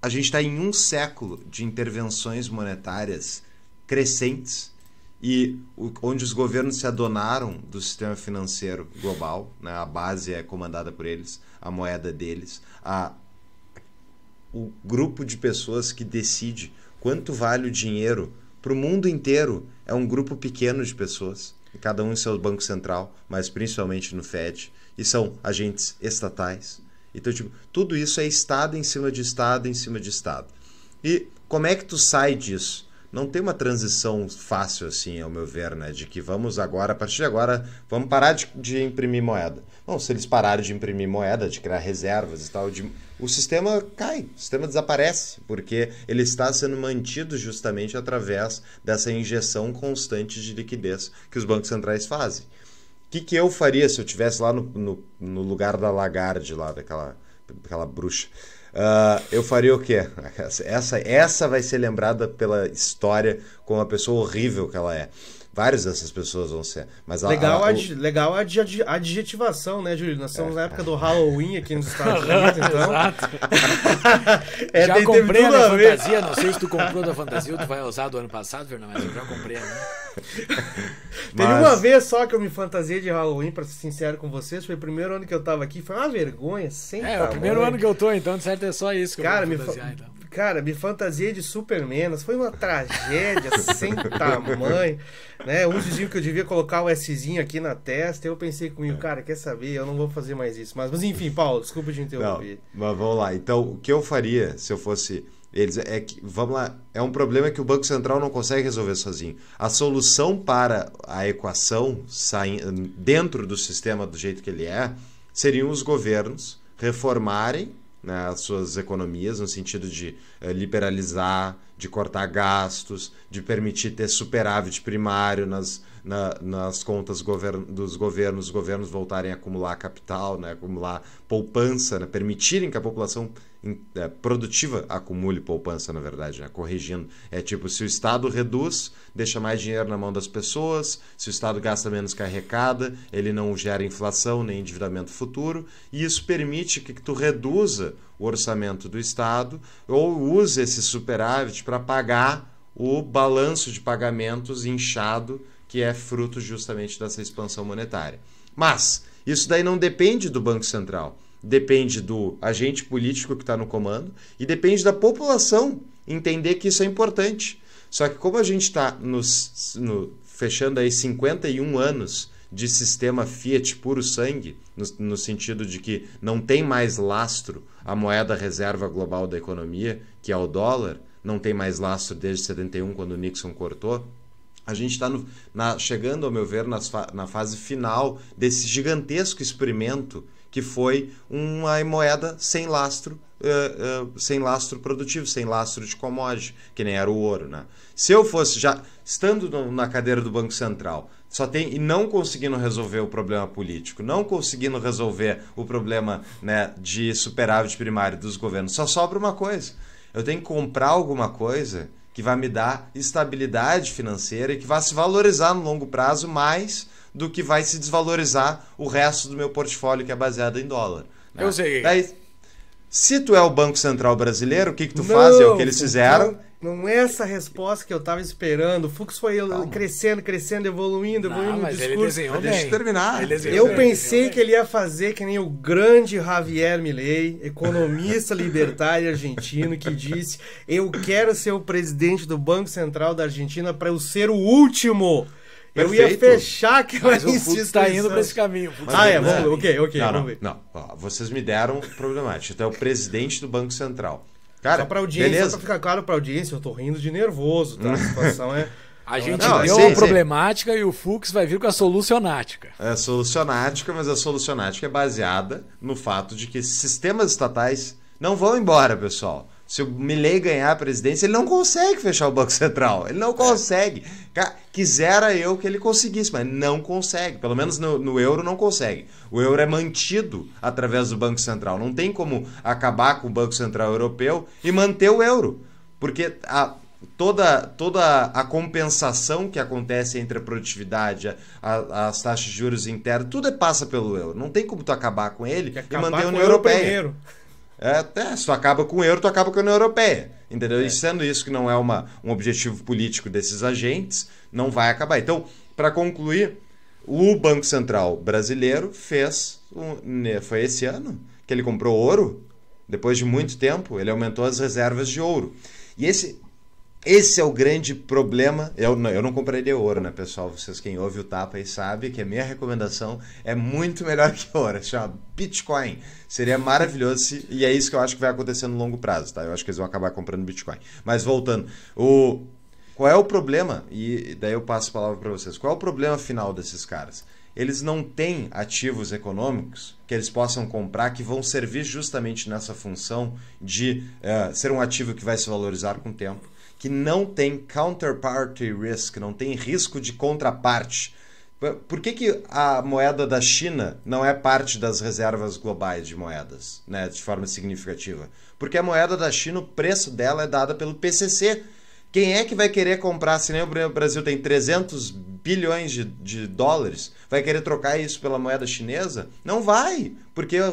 a gente está em um século de intervenções monetárias crescentes e onde os governos se adonaram do sistema financeiro global, né? a base é comandada por eles, a moeda deles, a, o grupo de pessoas que decide quanto vale o dinheiro para o mundo inteiro é um grupo pequeno de pessoas, cada um em seu banco central, mas principalmente no Fed, e são agentes estatais. Então, tipo, tudo isso é Estado em cima de Estado em cima de Estado. E como é que tu sai disso? não tem uma transição fácil assim, ao meu ver, né? De que vamos agora, a partir de agora, vamos parar de, de imprimir moeda. Bom, se eles pararem de imprimir moeda, de criar reservas e tal, de, o sistema cai, o sistema desaparece, porque ele está sendo mantido justamente através dessa injeção constante de liquidez que os bancos centrais fazem. O que, que eu faria se eu tivesse lá no, no, no lugar da Lagarde, lá daquela aquela bruxa? Uh, eu faria o quê? Essa, essa vai ser lembrada pela história como a pessoa horrível que ela é. Várias dessas pessoas vão ser. Mas legal, a, a, o...
legal a ad, adjetivação, né, Júlio? Nós estamos é. na época do Halloween aqui nos Estados Unidos, então.
é, já tem, comprei a minha fantasia, não sei se tu comprou da fantasia ou tu vai usar do ano passado, Fernando, mas eu já comprei a minha. Teve uma
vez só que eu me fantasiei de Halloween, pra ser sincero com vocês. Foi o primeiro ano que eu tava aqui. Foi uma vergonha, sem É, tamanho. é o primeiro ano que eu tô, então de certo é só isso que cara, eu vou me fantasiar, então. Cara, me fantasiei de Superman. Foi uma tragédia sem tamanho. Né? Uns diziam que eu devia colocar o Szinho aqui na testa. Eu pensei comigo, é. cara, quer saber? Eu não vou fazer mais isso. Mas, mas enfim, Paulo, desculpa te interromper.
Não, mas vamos lá. Então, o que eu faria se eu fosse eles é que vamos lá, é um problema que o Banco Central não consegue resolver sozinho. A solução para a equação dentro do sistema do jeito que ele é, seriam os governos reformarem né, as suas economias no sentido de eh, liberalizar, de cortar gastos, de permitir ter superávit primário nas, na, nas contas govern dos governos, os governos voltarem a acumular capital, né, acumular poupança, né, permitirem que a população é, produtiva acumule poupança, na verdade, né? corrigindo. É tipo, se o Estado reduz, deixa mais dinheiro na mão das pessoas, se o Estado gasta menos que arrecada, ele não gera inflação nem endividamento futuro, e isso permite que tu reduza o orçamento do Estado ou use esse superávit para pagar o balanço de pagamentos inchado que é fruto justamente dessa expansão monetária. Mas isso daí não depende do Banco Central depende do agente político que está no comando e depende da população entender que isso é importante. Só que como a gente está no, fechando aí 51 anos de sistema Fiat puro sangue, no, no, sentido de que não tem mais lastro a moeda reserva global da economia, que é o dólar, não tem mais lastro desde 71 quando Nixon cortou. A gente está chegando, ao meu ver, nas, na fase final desse gigantesco experimento que foi uma moeda sem lastro, uh, uh, sem lastro produtivo, sem lastro de commodity, que nem era o ouro. Né? Se eu fosse já estando no, na cadeira do Banco Central, só tem e não conseguindo resolver o problema político, não conseguindo resolver o problema né, de superávit primário dos governos, só sobra uma coisa. Eu tenho que comprar alguma coisa que vai me dar estabilidade financeira e que vai se valorizar no longo prazo mais do que vai se desvalorizar o resto do meu portfólio que é baseado em dólar. Né? Eu sei. Daí, se tu é o Banco Central Brasileiro, o que, que tu não, faz? É o que eles fizeram.
Não, não é essa resposta que eu estava esperando. O Fux foi Calma. crescendo, crescendo, evoluindo, não, evoluindo mas o discurso. Ele desenhou Deixa eu terminar. eu bem, pensei que ele ia fazer que nem o grande Javier Milei, economista libertário argentino, que disse: Eu quero ser o presidente do Banco Central da Argentina para eu ser o último. Eu ia fechar que Mas instituição. Mas tá indo para esse caminho. ah, tá é, vamos, ok, ok, não, vamos ver.
Não, Ó, vocês me deram problemática. Até o presidente do Banco Central. Cara, só para audiência, beleza. só
para ficar claro para audiência, eu tô rindo de nervoso, tá? A situação é... A gente não, deu sim, é a problemática
sim. e o Fux vai vir com a solucionática. É solucionática, mas a solucionática é baseada
no fato de que sistemas estatais não vão embora, pessoal. Se o Milley ganhar a presidência, ele não consegue fechar o Banco Central. Ele não é. consegue. quisera eu que ele conseguisse, mas não consegue. Pelo menos no, no, euro não consegue. O euro é mantido através do Banco Central. Não tem como acabar com o Banco Central Europeu e manter o euro. Porque a, toda, toda a compensação que acontece entre a produtividade, a, as taxas de juros internas, tudo passa pelo euro. Não tem como tu acabar com ele e manter a União Europeia. É, é, se tu acaba com o euro, tu acaba com a União Europeia. Entendeu? É. E sendo isso que não é uma, um objetivo político desses agentes, não vai acabar. Então, para concluir, o Banco Central brasileiro fez. Um, foi esse ano que ele comprou ouro? Depois de muito tempo, ele aumentou as reservas de ouro. E esse esse é o grande problema. Eu, não, eu não compraria ouro, né, pessoal? Vocês, quem ouve o Tapa aí, sabe que a minha recomendação é muito melhor que ouro. Chama Bitcoin. Seria maravilhoso se, e é isso que eu acho que vai acontecer no longo prazo, tá? Eu acho que eles vão acabar comprando Bitcoin. Mas voltando, o, qual é o problema? E daí eu passo a palavra para vocês. Qual é o problema final desses caras? Eles não têm ativos econômicos que eles possam comprar que vão servir justamente nessa função de uh, ser um ativo que vai se valorizar com o tempo que não tem counterparty risk, não tem risco de contraparte. Por que, que a moeda da China não é parte das reservas globais de moedas, né, de forma significativa? Porque a moeda da China, o preço dela é dada pelo PCC, quem é que vai querer comprar, se nem o Brasil tem 300 bilhões de, de dólares, vai querer trocar isso pela moeda chinesa? Não vai, porque a,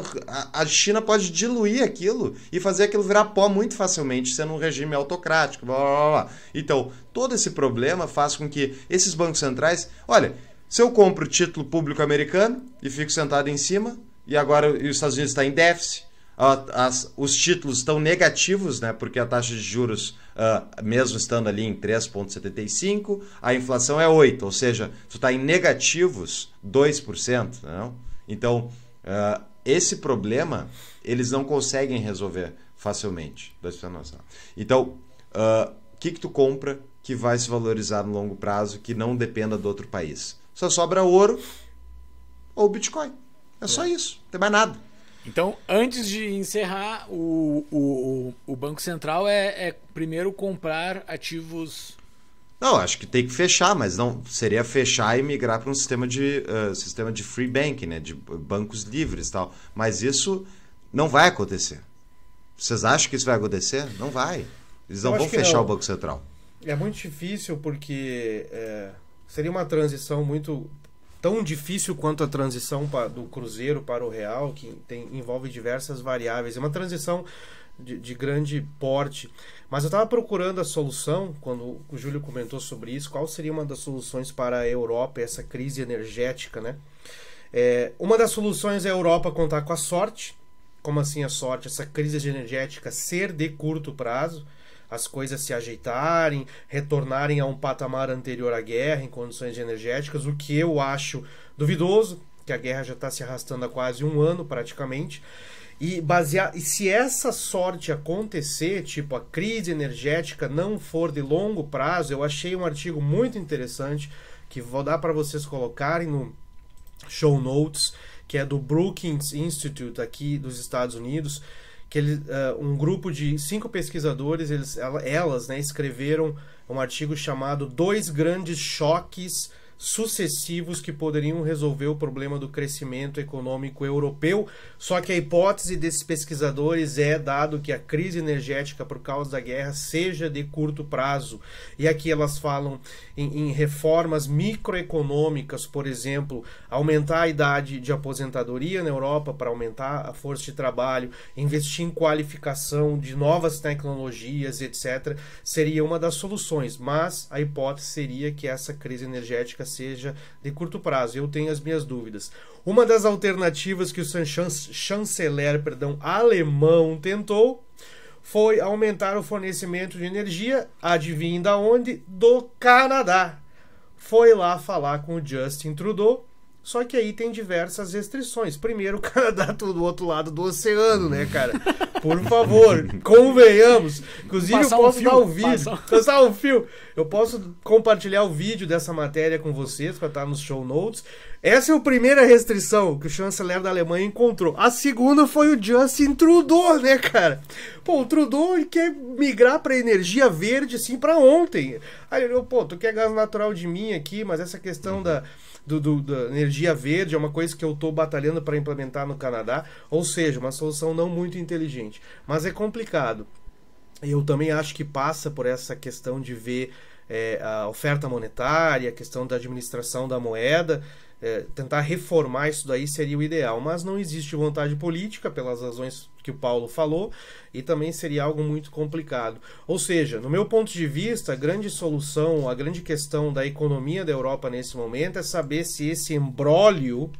a, China pode diluir aquilo e fazer aquilo virar pó muito facilmente, sendo um regime autocrático. Blá, blá, blá. Então, todo esse problema faz com que esses bancos centrais. Olha, se eu compro título público americano e fico sentado em cima, e agora os Estados Unidos está em déficit, as, os títulos estão negativos, né? Porque a taxa de juros uh, mesmo estando ali em 3,75%, a inflação é 8%, ou seja, tu está em negativos 2%. Não? Né? Então, uh, esse problema eles não conseguem resolver facilmente. Então, o uh, ah, que, que tu compra que vai se valorizar no longo prazo, que não dependa do
outro país? Só sobra ouro ou Bitcoin. É, é. só isso, não tem mais nada. Então, antes de encerrar, o, o, o Banco Central é, é primeiro comprar ativos.
Não, acho que tem que fechar, mas não seria fechar e migrar para um sistema de uh, sistema de free banking, né, de bancos livres, tal. Mas isso não vai acontecer. Vocês acham que isso vai acontecer? Não vai. Eles não vão fechar não. o Banco Central.
É muito difícil porque é, seria uma transição muito tão difícil quanto a transição do Cruzeiro para o Real, que tem, envolve diversas variáveis. É uma transição de, de grande porte. Mas eu estava procurando a solução, quando o Júlio comentou sobre isso, qual seria uma das soluções para a Europa, essa crise energética, né? É, uma das soluções é a Europa contar com a sorte. Como assim a sorte? Essa crise energética ser de curto prazo as coisas se ajeitarem, retornarem a um patamar anterior à guerra em condições energéticas, o que eu acho duvidoso, que a guerra já está se arrastando há quase um ano praticamente. E, basear, e se essa sorte acontecer, tipo a crise energética não for de longo prazo, eu achei um artigo muito interessante que vou dar para vocês colocarem no show notes, que é do Brookings Institute aqui dos Estados Unidos que ele, uh, um grupo de cinco pesquisadores, eles, elas né, escreveram um artigo chamado Dois Grandes Choques sucessivos que poderiam resolver o problema do crescimento econômico europeu. Só que a hipótese desses pesquisadores é dado que a crise energética por causa da guerra seja de curto prazo. E aqui elas falam em, em reformas microeconômicas, por exemplo, aumentar a idade de aposentadoria na Europa para aumentar a força de trabalho, investir em qualificação de novas tecnologias, etc., seria uma das soluções. Mas a hipótese seria que essa crise energética seja de curto prazo. Eu tenho as minhas dúvidas. Uma das alternativas que o chanceler perdão, alemão tentou foi aumentar o fornecimento de energia, adivinha onde? Do Canadá. Foi lá falar com o Justin Trudeau só que aí tem diversas restrições. Primeiro, o Canadá tá do outro lado do oceano, né, cara? Por favor, convenhamos. Inclusive, passar eu posso um fio, dar o vídeo. Passar... o um fio. Eu posso compartilhar o vídeo dessa matéria com vocês, para estar tá nos show notes. Essa é a primeira restrição que o chanceler da Alemanha encontrou. A segunda foi o Justin Trudeau, né, cara? Pô, o Trudeau quer migrar para energia verde, assim para ontem. Aí ele falou, pô, tu quer gás natural de mim aqui, mas essa questão uhum. da do, do, da energia verde, é uma coisa que eu estou batalhando para implementar no Canadá, ou seja, uma solução não muito inteligente. Mas é complicado. Eu também acho que passa por essa questão de ver é, a oferta monetária, a questão da administração da moeda é, tentar reformar isso daí seria o ideal, mas não existe vontade política pelas razões que o Paulo falou e também seria algo muito complicado. Ou seja, no meu ponto de vista, a grande solução, a grande questão da economia da Europa nesse momento é saber se esse embrólio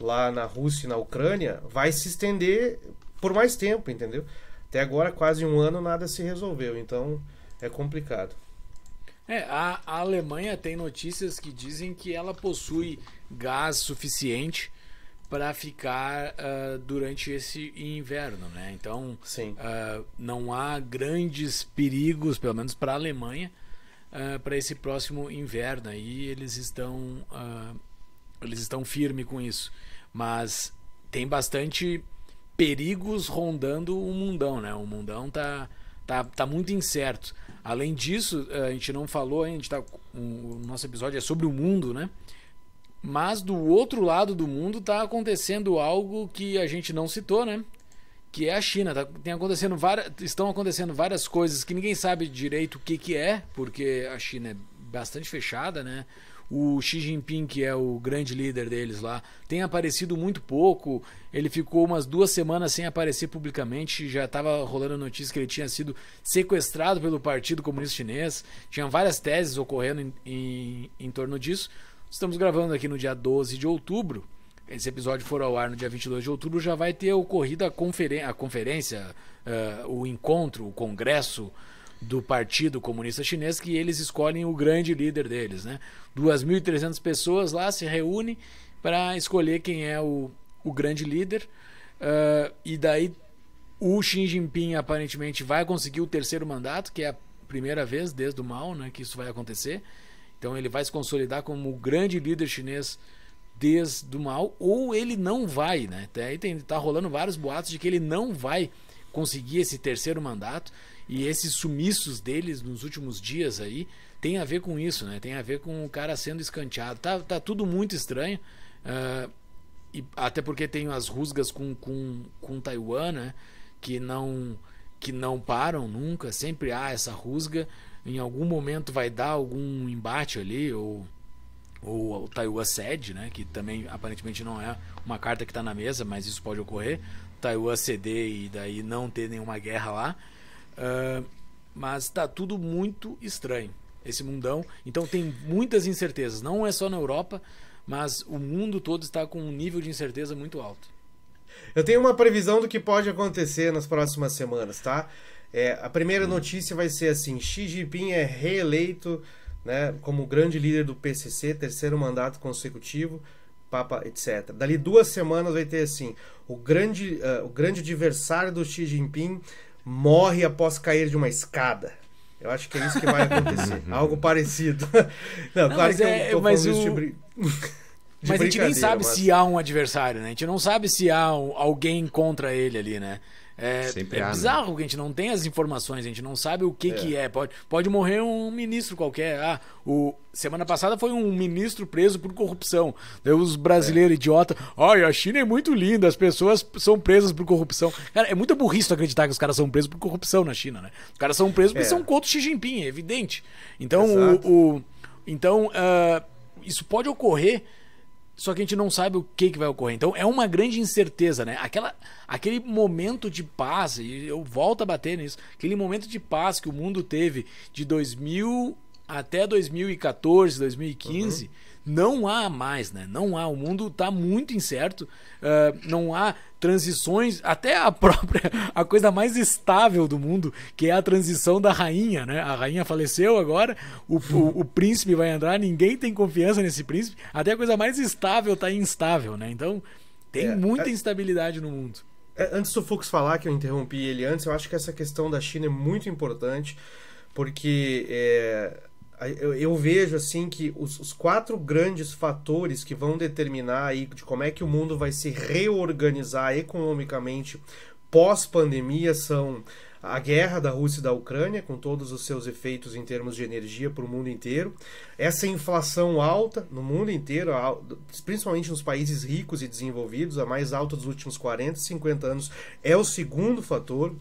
lá na Rússia e na Ucrânia vai se estender por mais tempo, entendeu? Até agora, quase um ano, nada se resolveu, então é complicado.
É, a, a, Alemanha tem notícias que dizem que ela possui gás suficiente para ficar uh, durante esse inverno, né? Então, uh, não há grandes perigos, pelo menos para a Alemanha, uh, ah, para esse próximo inverno. E eles estão, eles estão firme com isso. Mas tem bastante perigos rondando o mundão, né? O mundão tá, tá, tá muito incerto. Além disso, a gente não falou, a gente tá, o nosso episódio é sobre o mundo, né? Mas do outro lado do mundo está acontecendo algo que a gente não citou, né? Que é a China. Tá, tem acontecendo várias, estão acontecendo várias coisas que ninguém sabe direito o que, que é, porque a China é bastante fechada, né? O Xi Jinping, que é o grande líder deles lá, tem aparecido muito pouco. Ele ficou umas duas semanas sem aparecer publicamente. Já estava rolando notícia que ele tinha sido sequestrado pelo Partido Comunista Chinês. Tinham várias teses ocorrendo em, em, em torno disso. Estamos gravando aqui no dia 12 de outubro. Esse episódio for ao ar no dia 22 de outubro, já vai ter ocorrido a, conferen a conferência, uh, o encontro, o congresso do Partido Comunista Chinês, que eles escolhem o grande líder deles. Né? 2.300 pessoas lá se reúnem para escolher quem é o, o grande líder. Uh, e daí o Xi Jinping aparentemente vai conseguir o terceiro mandato, que é a primeira vez desde o mal né, que isso vai acontecer. Então ele vai se consolidar como o grande líder chinês desde o mal, ou ele não vai, né? aí tem, tá rolando vários boatos de que ele não vai conseguir esse terceiro mandato e esses sumiços deles nos últimos dias aí tem a ver com isso, né? Tem a ver com o cara sendo escanteado. Tá, tá tudo muito estranho. Uh, e até porque tem as rusgas com, com, com Taiwan, né? Que não, que não param nunca. Sempre há essa rusga em algum momento vai dar algum embate ali, ou, ou o Taiwan cede, né? Que também aparentemente não é uma carta que está na mesa, mas isso pode ocorrer. Taiwan ceder e daí não ter nenhuma guerra lá. Uh, mas está tudo muito estranho, esse mundão. Então tem muitas incertezas, não é só na Europa, mas o mundo todo está com um nível de incerteza muito alto.
Eu tenho uma previsão do que pode acontecer nas próximas semanas, tá? É, a primeira notícia vai ser assim: Xi Jinping é reeleito né, como grande líder do PCC, terceiro mandato consecutivo, Papa, etc. Dali duas semanas vai ter assim: o grande, uh, o grande adversário do Xi Jinping morre após cair de uma escada. Eu acho que é isso que vai acontecer. Algo parecido. Não, não claro que é, é eu é tô mas falando o... de...
de mas a gente nem sabe mas... se há um adversário, né? A gente não sabe se há alguém contra ele ali, né? É, é há, né? bizarro né? que a gente não tem as informações, a gente não sabe o que é. que é. Pode, pode morrer um ministro qualquer. Ah, o, semana passada foi um ministro preso por corrupção. os brasileiros é. idiota, ai, a China é muito linda, as pessoas são presas por corrupção. Cara, é muito burrice acreditar que os caras são presos por corrupção na China, né? Os caras são presos é. porque são contra Xi Jinping, é evidente. Então, o, o, então uh, isso pode ocorrer só que a gente não sabe o que, que vai ocorrer. Então é uma grande incerteza, né? Aquela, aquele momento de paz, e eu volto a bater nisso, aquele momento de paz que o mundo teve de 2000 até 2014, 2015. Uhum não há mais, né? Não há. O mundo está muito incerto, uh, não há transições, até a própria, a coisa mais estável do mundo, que é a transição da rainha, né? A rainha faleceu agora, o, o, o príncipe vai entrar, ninguém tem confiança nesse príncipe, até a coisa mais estável está instável, né? Então, tem é, muita é... instabilidade
no mundo. É, antes do Fux falar, que eu interrompi ele antes, eu acho que essa questão da China é muito importante, porque é, eu, eu vejo assim que os, os, quatro grandes fatores que vão determinar aí de como é que o mundo vai se reorganizar economicamente pós-pandemia são a guerra da Rússia e da Ucrânia, com todos os seus efeitos em termos de energia para o mundo inteiro, essa inflação alta no mundo inteiro, principalmente nos países ricos e desenvolvidos, a mais alta dos últimos 40, 50 anos, é o segundo fator.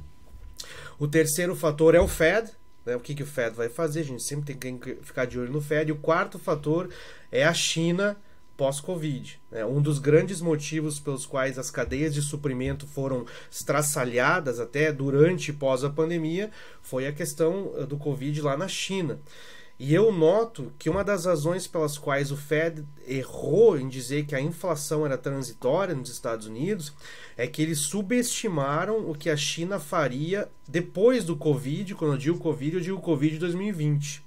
O terceiro fator é o Fed, né? O que, que o Fed vai fazer? A gente sempre tem que ficar de olho no Fed. E o quarto fator é a China pós-Covid. Né? Um dos grandes motivos pelos quais as cadeias de suprimento foram estraçalhadas até durante e pós a pandemia foi a questão eh, do Covid lá na China. E eu noto que uma das razões pelas quais o Fed errou em dizer que a inflação era transitória nos Estados Unidos é que eles subestimaram o que a China faria depois do Covid. Quando eu digo Covid, eu digo Covid de 2020.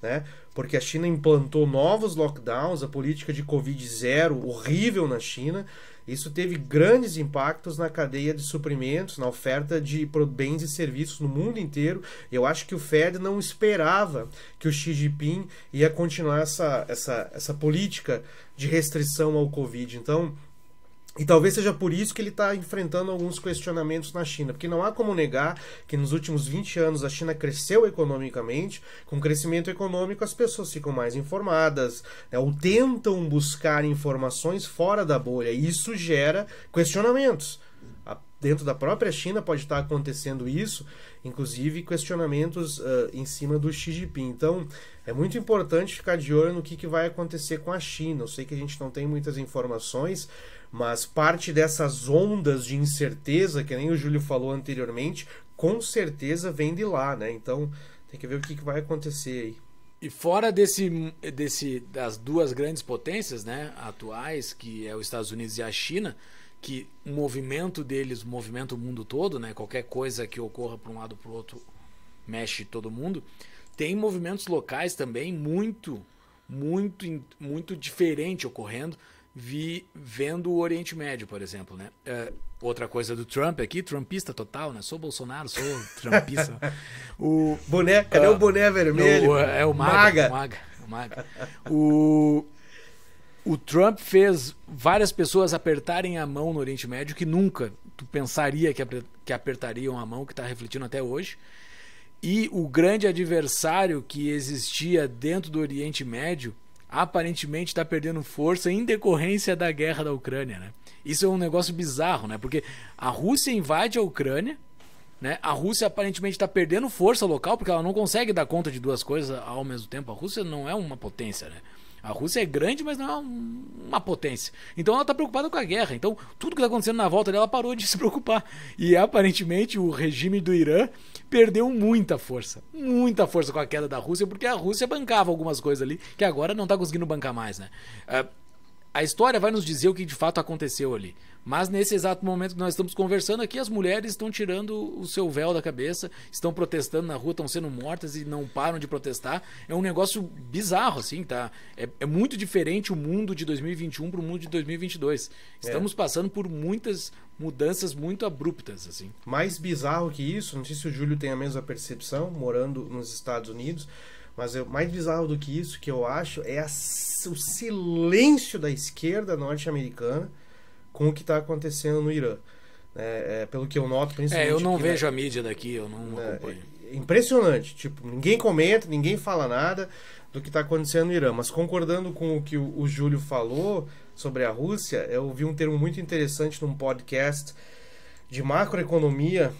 Né? Porque a China implantou novos lockdowns, a política de Covid zero horrível na China, isso teve grandes impactos na cadeia de suprimentos, na oferta de bens e serviços no mundo inteiro. Eu acho que o Fed não esperava que o Xi Jinping ia continuar essa, essa, essa política de restrição ao Covid. Então, e talvez seja por isso que ele está enfrentando alguns questionamentos na China, porque não há como negar que nos últimos 20 anos a China cresceu economicamente. Com o crescimento econômico, as pessoas ficam mais informadas né, ou tentam buscar informações fora da bolha. E isso gera questionamentos. Dentro da própria China pode estar acontecendo isso, inclusive questionamentos uh, em cima do Xi Jinping. Então, é muito importante ficar de olho no que, que vai acontecer com a China. Eu sei que a gente não tem muitas informações, mas parte dessas ondas de incerteza, que nem o Júlio falou anteriormente, com certeza vem de lá, né? Então
tem que ver o que, que vai acontecer aí. E fora desse, desse das duas grandes potências, né, atuais, que é os Estados Unidos e a China, que o movimento deles movimenta o mundo todo, né? Qualquer coisa que ocorra para um lado para o outro mexe todo mundo. Tem movimentos locais também muito, muito, muito diferente ocorrendo vi vendo o Oriente Médio, por exemplo, né? É, outra coisa do Trump aqui, trumpista total, né? Sou Bolsonaro, sou trumpista. o boné, cadê uh, o boné vermelho? É, é o maga, maga. O maga, o maga. O, o Trump fez várias pessoas apertarem a mão no Oriente Médio que nunca tu pensaria que, que apertariam a mão, que está refletindo até hoje. E o grande adversário que existia dentro do Oriente Médio aparentemente está perdendo força em decorrência da guerra da Ucrânia, né? Isso é um negócio bizarro, né? Porque a Rússia invade a Ucrânia, né? A Rússia aparentemente está perdendo força local porque ela não consegue dar conta de duas coisas ao mesmo tempo. A Rússia não é uma potência, né? A Rússia é grande, mas não é uma potência. Então ela está preocupada com a guerra. Então tudo que está acontecendo na volta dela parou de se preocupar. E aparentemente o regime do Irã perdeu muita força. Muita força com a queda da Rússia, porque a Rússia bancava algumas coisas ali que agora não está conseguindo bancar mais, né? É, a história vai nos dizer o que de fato aconteceu ali. Mas nesse exato momento que nós estamos conversando aqui, as mulheres estão tirando o seu véu da cabeça, estão protestando na rua, estão sendo mortas e não param de protestar. É um negócio bizarro, assim, tá? É, é muito diferente o mundo de 2021 para o mundo de 2022. É. Estamos é. passando por muitas
mudanças muito abruptas, assim. Mais bizarro que isso, não sei se o Júlio tem a mesma percepção, morando nos Estados Unidos, mas eu, mais bizarro do que isso, que eu acho, é a, o silêncio da esquerda norte-americana com o que está acontecendo no Irã. É, é, pelo que eu noto, principalmente. É, eu não aqui, vejo né?
a mídia daqui, eu não é, acompanho. É impressionante,
tipo, ninguém comenta, ninguém fala nada do que está acontecendo no Irã. Mas concordando com o que o, o Júlio falou sobre a Rússia, eu ouvi um termo muito interessante num podcast de macroeconomia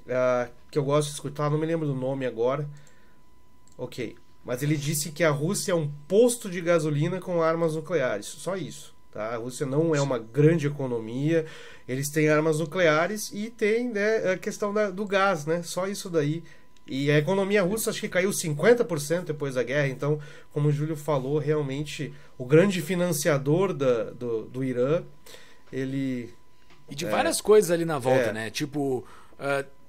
uh, que eu gosto de escutar, não me lembro do nome agora. Ok. Mas ele disse que a Rússia é um posto de gasolina com armas nucleares. Só isso. Tá? A Rússia não é uma grande economia, eles têm armas nucleares e tem né, a questão da, do gás, né? Só isso daí. E a economia russa acho que caiu 50% depois da guerra, então, como o Júlio falou, realmente o grande
financiador da, do, do Irã, ele. E de é, várias coisas ali na volta, é, né? Tipo. Uh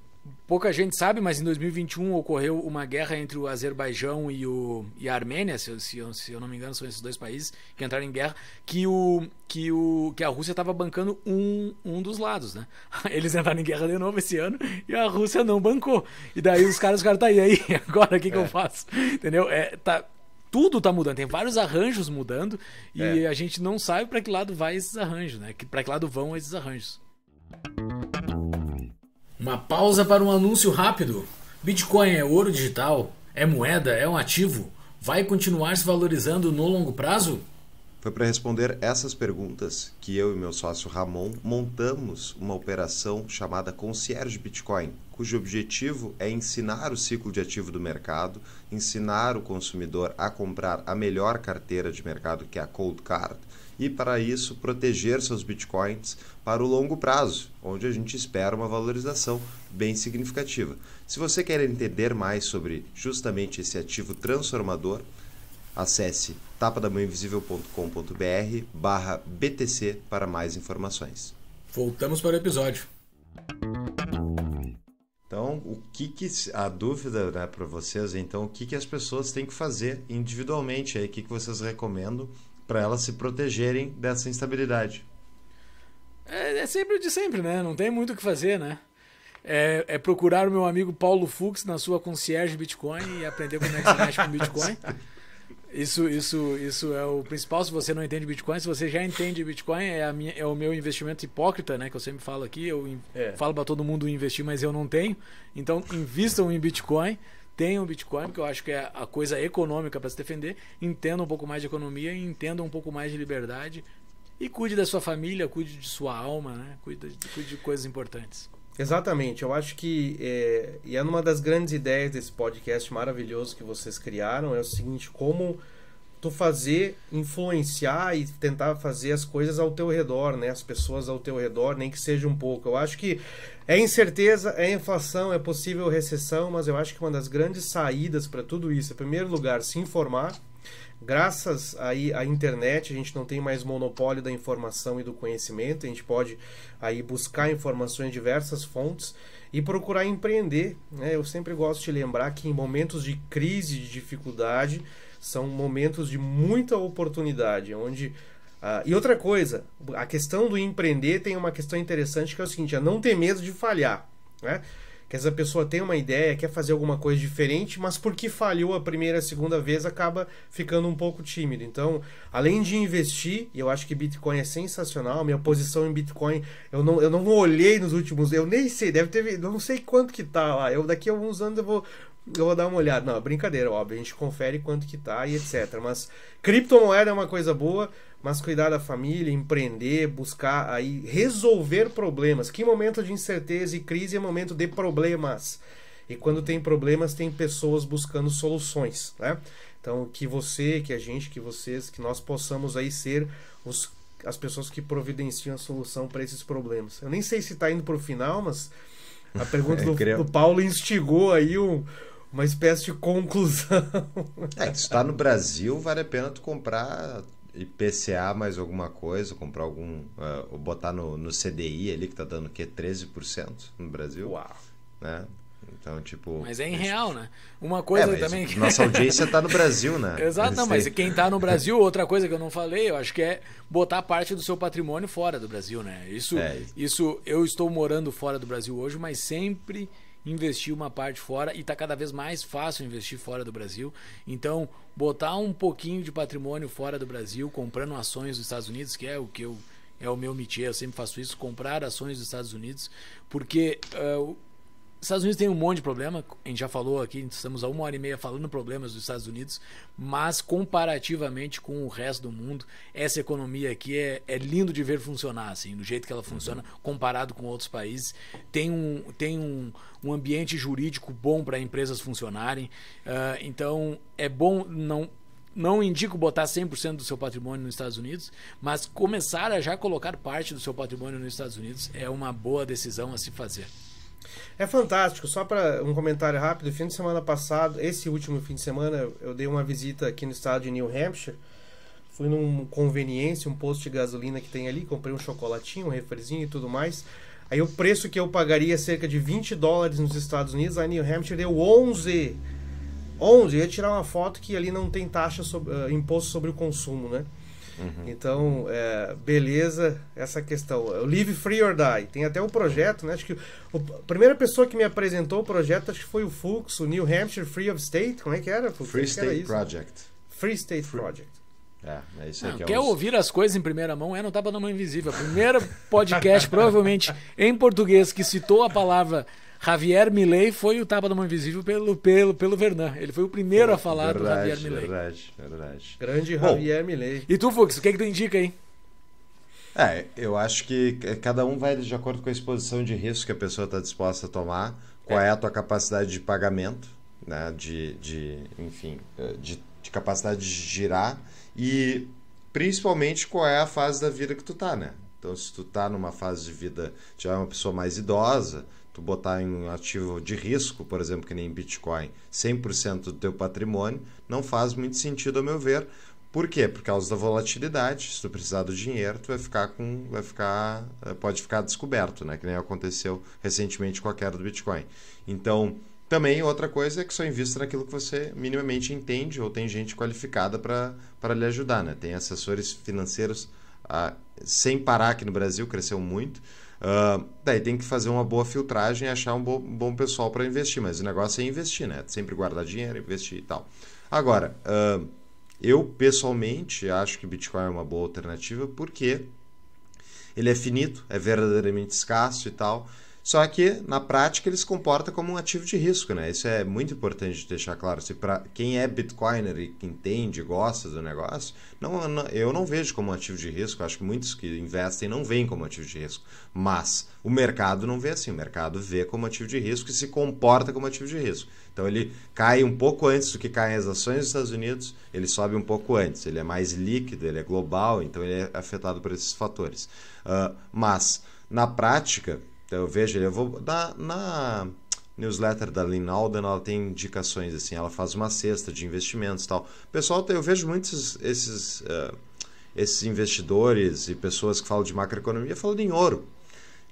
Pouca gente sabe, mas em 2021 ocorreu uma guerra entre o Azerbaijão e, o, e a Armênia, se eu, se, eu, se eu não me engano, são esses dois países que entraram em guerra, que, o, que, o, que a Rússia estava bancando um, um dos lados, né? Eles entraram em guerra de novo esse ano e a Rússia não bancou. E daí os caras, os caras, tá aí, aí agora o que, que é. eu faço? Entendeu? É, tá, tudo tá mudando, tem vários arranjos mudando e é. a gente não sabe para que lado vai esses arranjos, né? Para que lado vão esses arranjos. Uma pausa para um anúncio rápido. Bitcoin é ouro digital? É moeda? É um ativo? Vai continuar se valorizando no longo prazo?
Foi para responder essas perguntas que eu e meu sócio Ramon montamos uma operação chamada Concierge Bitcoin, cujo objetivo é ensinar o ciclo de ativo do mercado, ensinar o consumidor a comprar a melhor carteira de mercado, que é a Cold Card, e, para isso, proteger seus bitcoins para o longo prazo, onde a gente espera uma valorização bem significativa. Se você quer entender mais sobre justamente esse ativo transformador, acesse tapadamãoinvisível.com.br barra BTC para mais informações.
Voltamos para o episódio.
Então, o que, que a dúvida né, para vocês? Então, o que, que as pessoas têm que fazer individualmente? Aí, o que, que vocês recomendam para elas se protegerem dessa instabilidade.
É, é sempre de sempre, né? Não tem muito o que fazer, né? É, é, procurar o meu amigo Paulo Fux na sua concierge Bitcoin e aprender como é que se mexe com Bitcoin. Isso, isso, isso é o principal. Se você não entende Bitcoin, se você já entende Bitcoin, é, a minha, é o meu investimento hipócrita, né? Que eu sempre falo aqui. Eu é. falo para todo mundo investir, mas eu não tenho. Então, invistam em Bitcoin tenham Bitcoin, que eu acho que é a coisa econômica para se defender, entenda um pouco mais de economia, entenda um pouco mais de liberdade e cuide da sua família, cuide de sua alma, né? cuide, cuide de coisas importantes.
Exatamente, eu acho que é, e é uma das grandes ideias desse podcast maravilhoso que vocês criaram é o seguinte, como tu fazer influenciar e tentar fazer as coisas ao teu redor, né? As pessoas ao teu redor, nem que seja um pouco. Eu acho que é incerteza, é inflação, é possível recessão, mas eu acho que uma das grandes saídas para tudo isso, em primeiro lugar, se informar. Graças aí à internet, a gente não tem mais monopólio da informação e do conhecimento, a gente pode aí buscar informações em diversas fontes e procurar empreender, né? Eu sempre gosto de lembrar que em momentos de crise, de dificuldade, são momentos de muita oportunidade, onde Uh, e outra coisa, a questão do empreender tem uma questão interessante que é o seguinte: é não ter medo de falhar. Né? Que essa pessoa tem uma ideia, quer fazer alguma coisa diferente, mas porque falhou a primeira, a segunda vez, acaba ficando um pouco tímido. Então, além de investir, e eu acho que Bitcoin é sensacional, minha posição em Bitcoin, eu não, eu não olhei nos últimos, eu nem sei, deve ter, não sei quanto que tá lá. Eu daqui a alguns anos eu vou, eu vou dar uma olhada. Não, brincadeira, óbvio. A gente confere quanto que tá e etc. Mas criptomoeda é uma coisa boa, mas cuidar da família, empreender, buscar aí resolver problemas. Que momento de incerteza e crise é momento de problemas. E quando tem problemas, tem pessoas buscando soluções, né? Então, que você, que a gente, que vocês, que nós possamos aí ser os, as pessoas que providenciam a solução para esses problemas. Eu nem sei se está indo para o final, mas a pergunta é, do, do Paulo instigou aí um, uma espécie de conclusão. É, se está no Brasil, vale
a pena tu comprar IPCA mais alguma coisa, comprar algum. Uh, ou botar no, no CDI ali que tá dando o quê? 13% no Brasil. Uau! Né? Então, tipo. Mas
é em real, né? Uma coisa é, também. Que... Nossa audiência tá no Brasil, né? Exato, não, mas quem tá no Brasil, outra coisa que eu não falei, eu acho que é botar parte do seu patrimônio fora do Brasil, né? Isso, é. isso eu estou morando fora do Brasil hoje, mas sempre investir uma parte fora e está cada vez mais fácil investir fora do Brasil. Então, botar um pouquinho de patrimônio fora do Brasil, comprando ações dos Estados Unidos, que é o que eu é o meu métier, eu sempre faço isso, comprar ações dos Estados Unidos, porque uh, os Estados Unidos tem um monte de problema, a gente já falou aqui, estamos há uma hora e meia falando problemas dos Estados Unidos, mas comparativamente com o resto do mundo, essa economia aqui é, é lindo de ver funcionar, assim, do jeito que ela funciona, uhum. comparado com outros países. Tem um, tem um, um ambiente jurídico bom para empresas funcionarem, uh, então é bom não não indico botar 100% do seu patrimônio nos Estados Unidos, mas começar a já colocar parte do seu patrimônio nos Estados Unidos é uma boa decisão a se fazer.
É fantástico. Só para um comentário rápido, fim de semana passado, esse último fim de semana, eu dei uma visita aqui no estado de New Hampshire. Fui num conveniência, um posto de gasolina que tem ali, comprei um chocolatinho, um refrezinho e tudo mais. Aí o preço que eu pagaria é cerca de 20 dólares nos Estados Unidos, aí New Hampshire deu 11. 11, eu ia tirar uma foto que ali não tem taxa sobre, uh, imposto sobre o consumo, né? Uhum. Então, é, beleza, essa questão. É Live Free or Die. Tem até um projeto, né? Acho que o, a primeira pessoa que me apresentou o projeto acho que foi o Fux, o New Hampshire Free of State. Como é que era? Fux? Free State era Project. Free State Free. Project.
É, é isso
aí não, ah, que é quer uns...
ouvir as coisas em primeira mão? É, não tava tá na mão invisível. Primeiro podcast, provavelmente, em português, que citou a palavra Javier Milei foi o tapa do mão invisível pelo, pelo, pelo Vernan. Ele foi o primeiro a é, falar verdade, do Javier Milei. Verdade, verdade. Grande Bom, Javier Milei. E tu, Fux,
o que, é que tu indica aí? É, eu acho que cada um vai de acordo com a exposição de risco que a pessoa está disposta a tomar, qual é. é a tua capacidade de pagamento, né? de, de enfim, eh, de, de capacidade de girar e principalmente qual é a fase da vida que tu tá, né? Então, se tu tá numa fase de vida, já é uma pessoa mais idosa, tu botar em ativo de risco, por exemplo, que nem Bitcoin, 100% do teu patrimônio, não faz muito sentido, a meu ver. Por quê? Por causa da volatilidade. Se tu precisar do dinheiro, tu vai ficar com, vai ficar, eh, pode ficar descoberto, né? Que nem aconteceu recentemente com a queda do Bitcoin. Então, também outra coisa é que só invista naquilo que você minimamente entende ou tem gente qualificada para lhe ajudar, né? Tem assessores financeiros ah, sem parar aqui no Brasil, cresceu muito. Ah, daí tem que fazer uma boa filtragem e achar um bom, bom pessoal para investir, mas o negócio é investir, né? Sempre guardar dinheiro, investir e tal. Agora, uh, eu pessoalmente acho que Bitcoin é uma boa alternativa porque ele é finito, é verdadeiramente escasso e tal. Só que, na prática, ele se comporta como um ativo de risco, né? Isso é muito importante deixar claro. Se para quem é Bitcoiner e que entende, gosta do negócio, não, não, eu não vejo como um ativo de risco. Acho que muitos que investem não veem como ativo de risco. Mas o mercado não vê assim. O mercado vê como ativo de risco e se comporta como ativo de risco. Então ele cai um pouco antes do que caem as ações dos Estados Unidos, ele sobe um pouco antes. Ele é mais líquido, ele é global, então ele é afetado por esses fatores. Uh, mas, na prática então eu vejo, eu vou dar na newsletter da Lynn Alden, ela tem indicações assim, ela faz uma cesta de investimentos, tal. Pessoal, eu vejo muitos esses uh, esses investidores e pessoas que falam de macroeconomia falando em ouro.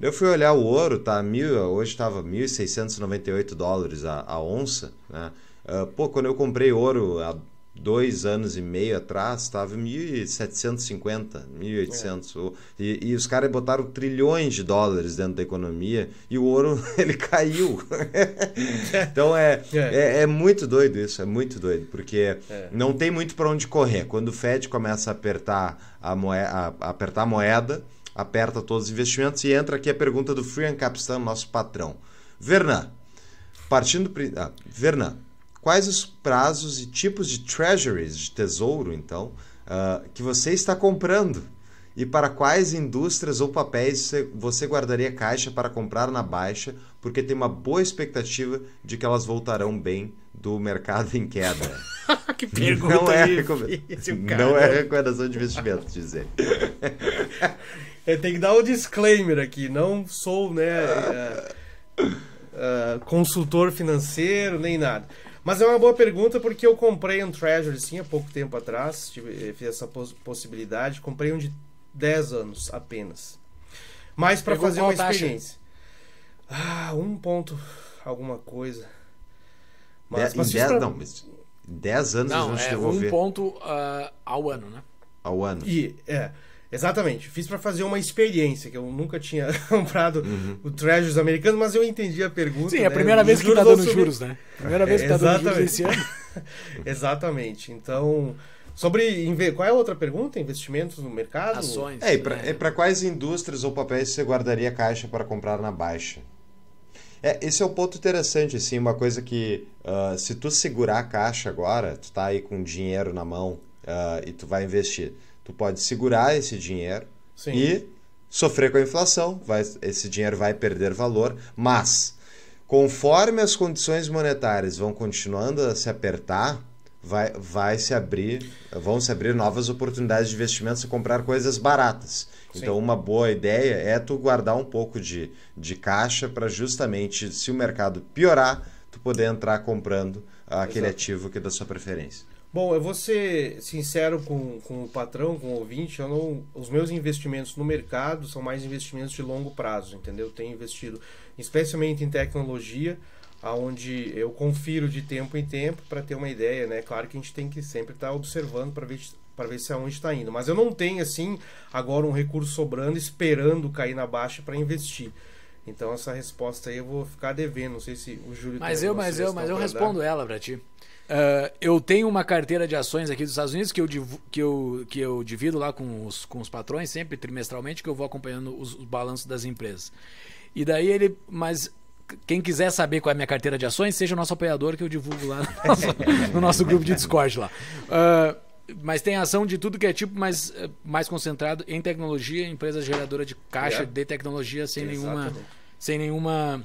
Eu fui olhar o ouro, tá mil, hoje estava 1.698 dólares a, a onça, né? Uh, pô, quando eu comprei ouro há dois anos e meio atrás estava 1.750, 1.800. É. E, e os caras botaram trilhões de dólares dentro da economia e o ouro ele caiu. então é é. é, é. muito doido isso, é muito doido, porque é. não tem muito para onde correr. Quando o Fed começa a apertar a, moeda, a, a apertar a moeda, aperta todos os investimentos e entra aqui a pergunta do Free Capstan, nosso patrão. Vernan, partindo. Ah, Vernan. Quais os prazos e tipos de treasuries, de tesouro, então, uh, que você está comprando? E para quais indústrias ou papéis você guardaria caixa para comprar na baixa, porque tem uma boa expectativa de que elas voltarão bem do mercado em queda? que pergunta não é, não é recomendação de investimento, dizer.
Tem que dar um disclaimer aqui. Não sou, né, uh, uh, consultor financeiro nem nada. Mas é uma boa pergunta porque eu comprei um Treasury sim há pouco tempo atrás, tive, eh, fiz essa poss possibilidade, comprei um de 10 anos apenas. Mas para fazer uma experiência. Taxa? Ah, um ponto alguma coisa. Mas, dez, mas em 10 pra... não, mas 10 anos não, eles vão é te devolver. um ponto uh, ao ano, né?
Ao ano. E,
é. Exatamente. Fiz para fazer uma experiência, que eu nunca tinha comprado uhum. o Treasures americano, mas eu entendi a pergunta. Sim, é a né? primeira tá né? vez que tá dando subir. juros, né? Primeira é, vez que tá dando juros esse ano. exatamente. Então, sobre qual é a outra pergunta? Investimentos no mercado? Ações. É, para
é quais indústrias ou papéis você guardaria caixa para comprar na baixa? É, esse é um ponto interessante, assim, uma coisa que uh, se tu segurar a caixa agora, tu tá aí com dinheiro na mão uh, e tu vai investir Tu pode segurar esse dinheiro Sim. e sofrer com a inflação. Vai, esse dinheiro vai perder valor, mas conforme as condições monetárias vão continuando a se apertar, vai, vai se abrir, vão se abrir novas oportunidades de investimento se comprar coisas baratas. Sim. Então, uma boa ideia é tu guardar um pouco de, de caixa para justamente, se o mercado piorar, tu poder entrar comprando aquele Exato. ativo que é da sua preferência.
Bom, eu vou ser sincero com, com o patrão, com o ouvinte. Eu não, os meus investimentos no mercado são mais investimentos de longo prazo, entendeu? Eu tenho investido especialmente em tecnologia, aonde eu confiro de tempo em tempo para ter uma ideia, né? Claro que a gente tem que sempre estar tá observando para ver para ver se aonde é está indo. Mas eu não tenho assim agora um recurso sobrando esperando cair na baixa para investir. Então essa resposta aí eu vou ficar devendo. Não sei se o Júlio. Mas eu, mas eu, mas eu respondo
dar. ela para ti. Uh, eu tenho uma carteira de ações aqui dos Estados Unidos que eu, que eu, que eu divido lá com os, com os patrões, sempre trimestralmente, que eu vou acompanhando os, os balanços das empresas. E daí ele. Mas quem quiser saber qual é a minha carteira de ações, seja o nosso apoiador que eu divulgo lá no nosso, no nosso grupo de Discord lá. Uh, mas tem ação de tudo que é tipo, mas eh, mais concentrado em tecnologia, empresa geradora de caixa yeah. É. de tecnologia, sem Exatamente. nenhuma. Sem nenhuma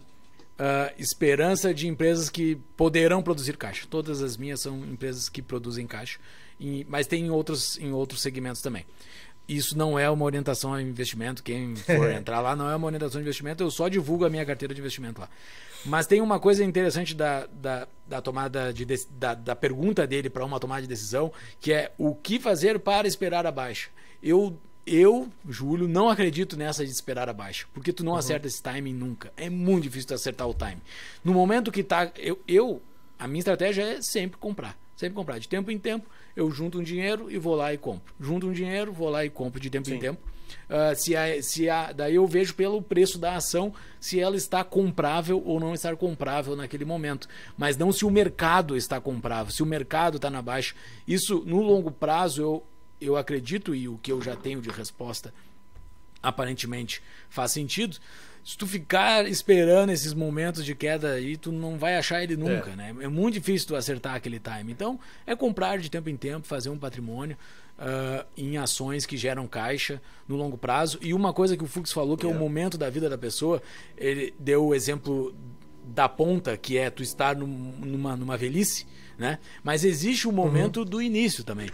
Uh, esperança de empresas que poderão produzir caixa. Todas as minhas são empresas que produzem caixa, e, mas tem em outros, em outros segmentos também. Isso não é uma orientação a investimento. Quem for entrar lá não é uma orientação a investimento, eu só divulgo a minha carteira de investimento lá. Mas tem uma coisa interessante da, da, da tomada de, da, da pergunta dele para uma tomada de decisão, que é o que fazer para esperar a baixa. Eu eu, Júlio, não acredito nessa de esperar abaixo, porque tu não uhum. acerta esse timing nunca. É muito difícil tu acertar o timing. No momento que tá. Eu, eu, a minha estratégia é sempre comprar. Sempre comprar. De tempo em tempo, eu junto um dinheiro e vou lá e compro. Junto um dinheiro, vou lá e compro de tempo Sim. em tempo. Uh, se a, se a, daí eu vejo pelo preço da ação se ela está comprável ou não está comprável naquele momento. Mas não se o mercado está comprável, se o mercado está na baixa. Isso no longo prazo eu eu acredito e o que eu já tenho de resposta aparentemente faz sentido. Se tu ficar esperando esses momentos de queda aí, tu não vai achar ele nunca, é. né? É muito difícil tu acertar aquele time. Então, é comprar de tempo em tempo, fazer um patrimônio uh, em ações que geram caixa no longo prazo. E uma coisa que o Fux falou, que é, é o momento da vida da pessoa, ele deu o exemplo da ponta, que é tu estar num, numa, numa velhice, né? Mas existe o momento uhum. do início também.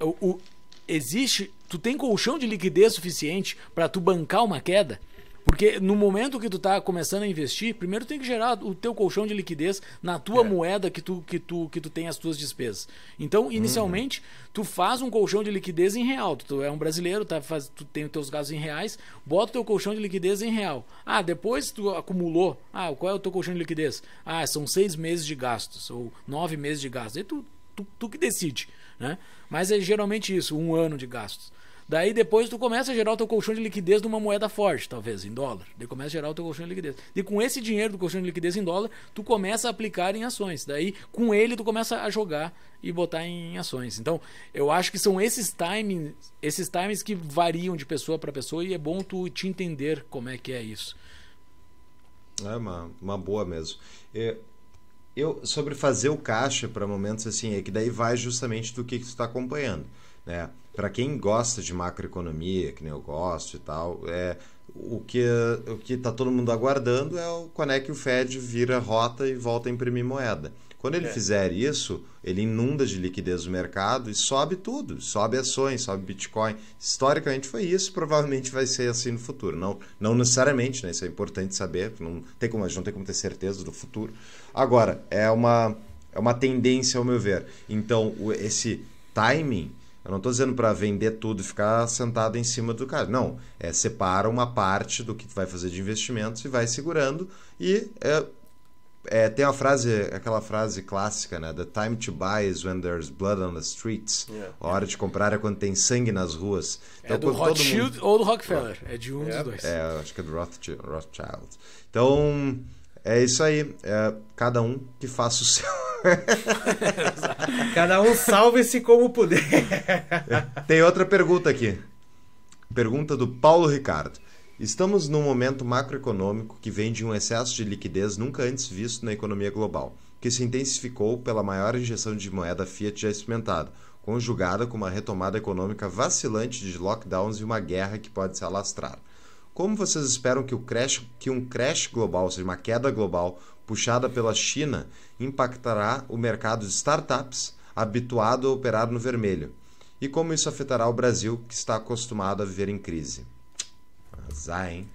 O, o, existe, tu tem colchão de liquidez suficiente para tu bancar uma queda? Porque no momento que tu tá começando a investir, primeiro tem que gerar o teu colchão de liquidez na tua é. moeda que tu, que, tu, que tu tem as tuas despesas. Então, inicialmente, uhum. tu faz um colchão de liquidez em real. Tu é um brasileiro, tá, faz, tu tem os teus gastos em reais, bota o teu colchão de liquidez em real. Ah, depois tu acumulou. Ah, qual é o teu colchão de liquidez? Ah, são seis meses de gastos, ou nove meses de gastos. Aí tu, tu, tu que decide. Né? Mas é geralmente isso, um ano de gastos. Daí depois tu começa a gerar o teu colchão de liquidez numa moeda forte, talvez, em dólar. Daí começa a gerar o teu colchão de liquidez. E com esse dinheiro do colchão de liquidez em dólar, tu começa a aplicar em ações. Daí com ele tu começa a jogar e botar em ações. Então, eu acho que são esses timings, esses timings que variam de pessoa para pessoa e é bom tu te entender como é que é isso.
É uma, uma boa mesmo. É, eu, sobre fazer o caixa para momentos assim, é que daí vai justamente do que, que tu está acompanhando. Né? Para quem gosta de macroeconomia, que nem eu gosto e tal, é, o que o que está todo mundo aguardando é o quando é que o Fed vira rota e volta a imprimir moeda. Quando ele é. fizer isso, ele inunda de liquidez o mercado e sobe tudo, sobe ações, sobe Bitcoin. Historicamente foi isso, provavelmente vai ser assim no futuro. Não, não necessariamente, né? Isso é importante saber, não tem como, a gente não tem como ter certeza do futuro. Agora, é uma, é uma tendência ao meu ver. Então, esse timing eu não estou dizendo para vender tudo e ficar sentado em cima do cara. Não, é separa uma parte do que vai fazer de investimentos e vai segurando e é, é, tem a frase, aquela frase clássica, né? The time to buy is when there's blood on the streets. Yeah. A hora de comprar é quando tem sangue nas ruas. É então, é do Rothschild mundo... ou
do Rockefeller. É de um yeah. dos é, dois.
É, acho que é do Rothschild. Rothschild. Então, é isso aí. É, cada um que faça o seu.
cada um salve-se como puder.
tem outra pergunta aqui. Pergunta do Paulo Ricardo. Estamos num momento macroeconômico que vem de um excesso de liquidez nunca antes visto na economia global, que se intensificou pela maior injeção de moeda fiat já experimentada, conjugada com uma retomada econômica vacilante de lockdowns e uma guerra que pode se alastrar. Como vocês esperam que, crash, que um crash global, ou seja, uma queda global puxada pela China, impactará o mercado de startups habituado a operar no vermelho? E como isso afetará o Brasil, que está acostumado a viver em crise? Zá, hein?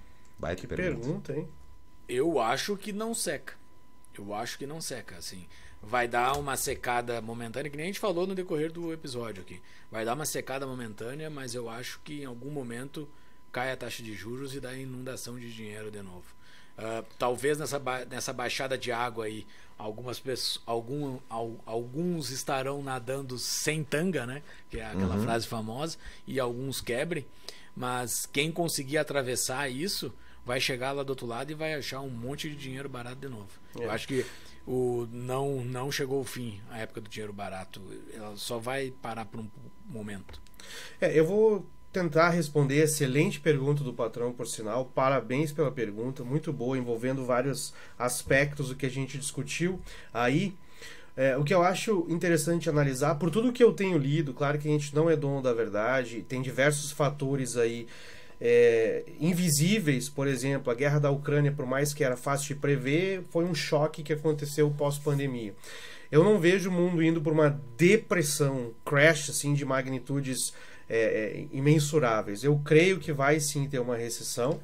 que pergunta.
pergunta, hein? Eu acho que não seca. Eu acho que não seca, assim. Vai dar uma secada momentânea, que nem a gente falou no decorrer do episódio aqui. Vai dar uma secada momentânea, mas eu acho que em algum momento cai a taxa de juros e dá inundação de dinheiro de novo. Uh, talvez nessa, ba nessa baixada de água aí, algumas pessoas, algum, al alguns estarão nadando sem tanga, né? Que é aquela uhum. frase famosa, e alguns quebrem. Mas quem conseguir atravessar isso vai chegar lá do outro lado e vai achar um monte de dinheiro barato de novo. É. Eu acho que o não não chegou o fim a época do dinheiro barato. Ela só vai parar por um momento. É, eu vou
tentar responder a excelente pergunta do patrão, por sinal. Parabéns pela pergunta, muito boa, envolvendo vários aspectos do que a gente discutiu aí. É, o que eu acho interessante analisar, por tudo que eu tenho lido, claro que a gente não é dono da verdade, tem diversos fatores aí é, invisíveis, por exemplo, a guerra da Ucrânia, por mais que era fácil de prever, foi um choque que aconteceu pós-pandemia. Eu não vejo o mundo indo por uma depressão, crash assim, de magnitudes é, é imensuráveis. Eu creio que vai sim ter uma recessão.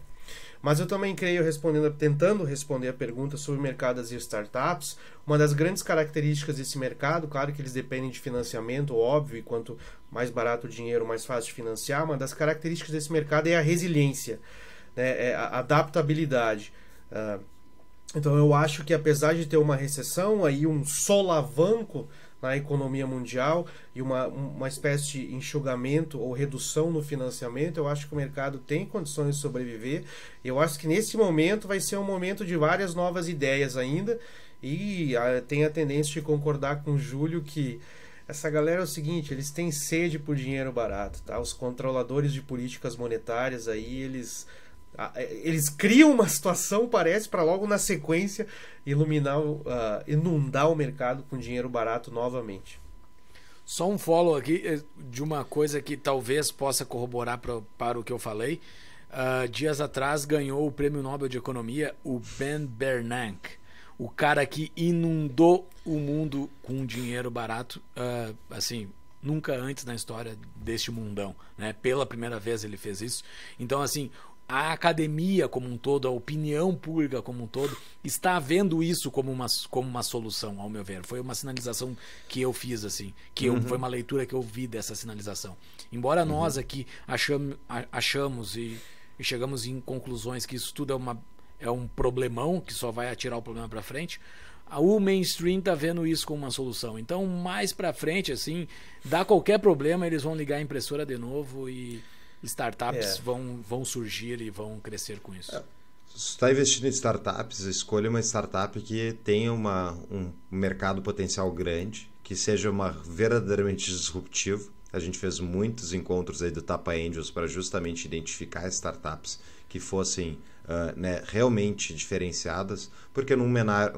Mas eu também creio, respondendo, tentando responder a pergunta sobre mercados e startups, uma das grandes características desse mercado, claro que eles dependem de financiamento, óbvio, e quanto mais barato o dinheiro, mais fácil de financiar, uma das características desse mercado é a resiliência, né? é a adaptabilidade. Uh, então eu acho que apesar de ter uma recessão aí, um solavanco na economia mundial e uma, uma espécie de enxugamento ou redução no financiamento, eu acho que o mercado tem condições de sobreviver. Eu acho que nesse momento vai ser um momento de várias novas ideias ainda e a, ah, tem a tendência de concordar com o Júlio que essa galera é o seguinte, eles têm sede por dinheiro barato, tá? Os controladores de políticas monetárias aí, eles é, eles criam uma situação, parece, para logo na sequência iluminar, uh, inundar o mercado com dinheiro barato
novamente. Só um follow aqui eh, de uma coisa que talvez possa corroborar pra, para o que eu falei. Uh, dias atrás ganhou o Prêmio Nobel de Economia o Ben Bernanke, o cara que inundou o mundo com dinheiro barato, uh, assim, nunca antes na história deste mundão, né? Pela primeira vez ele fez isso. Então, assim, a academia como um todo, a opinião pública como um todo, está vendo isso como uma, como uma solução, ao meu ver. Foi uma sinalização que eu fiz, assim, que eu, uhum. foi uma leitura que eu vi dessa sinalização. Embora uhum. nós aqui acham, achamos e, e, chegamos em conclusões que isso tudo é, uma, é um problemão, que só vai atirar o problema para frente, o mainstream tá vendo isso como uma solução. Então, mais para frente, assim, dá qualquer problema, eles vão ligar a impressora de novo e startups é. vão, vão surgir e vão crescer com isso. É. Se está investindo em startups,
escolha é uma startup que tenha uma, um mercado potencial grande, que seja uma verdadeiramente disruptivo. A gente fez muitos encontros aí do Tapa Angels para justamente identificar startups que fossem uh, né, realmente diferenciadas, porque num,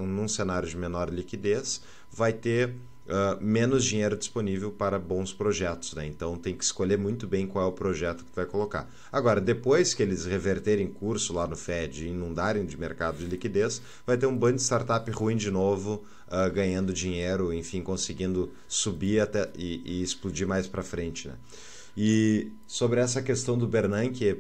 num cenário de menor liquidez vai ter Uh, menos dinheiro disponível para bons projetos, né? Então tem que escolher muito bem qual é o projeto que vai colocar. Agora, depois que eles reverterem curso lá no Fed e inundarem de mercado de liquidez, vai ter um bando de startup ruim de novo, uh, ganhando dinheiro, enfim, conseguindo subir até e, e explodir mais para frente, né? E sobre essa questão do Bernanke, é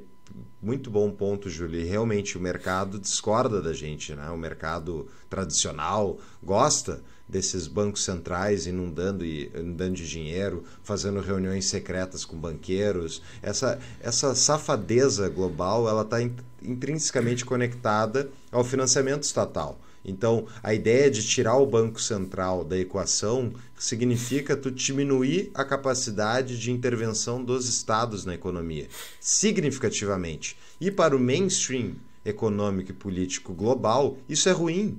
muito bom ponto, Julie. Realmente o mercado discorda da gente, né? O mercado tradicional gosta desses bancos centrais inundando e inundando de dinheiro, fazendo reuniões secretas com banqueiros. Essa, essa safadeza global ela está intrinsecamente conectada ao financiamento estatal. Então, a ideia de tirar o Banco Central da equação significa tu diminuir a capacidade de intervenção dos estados na economia, significativamente. E para o mainstream econômico e político global, isso é ruim.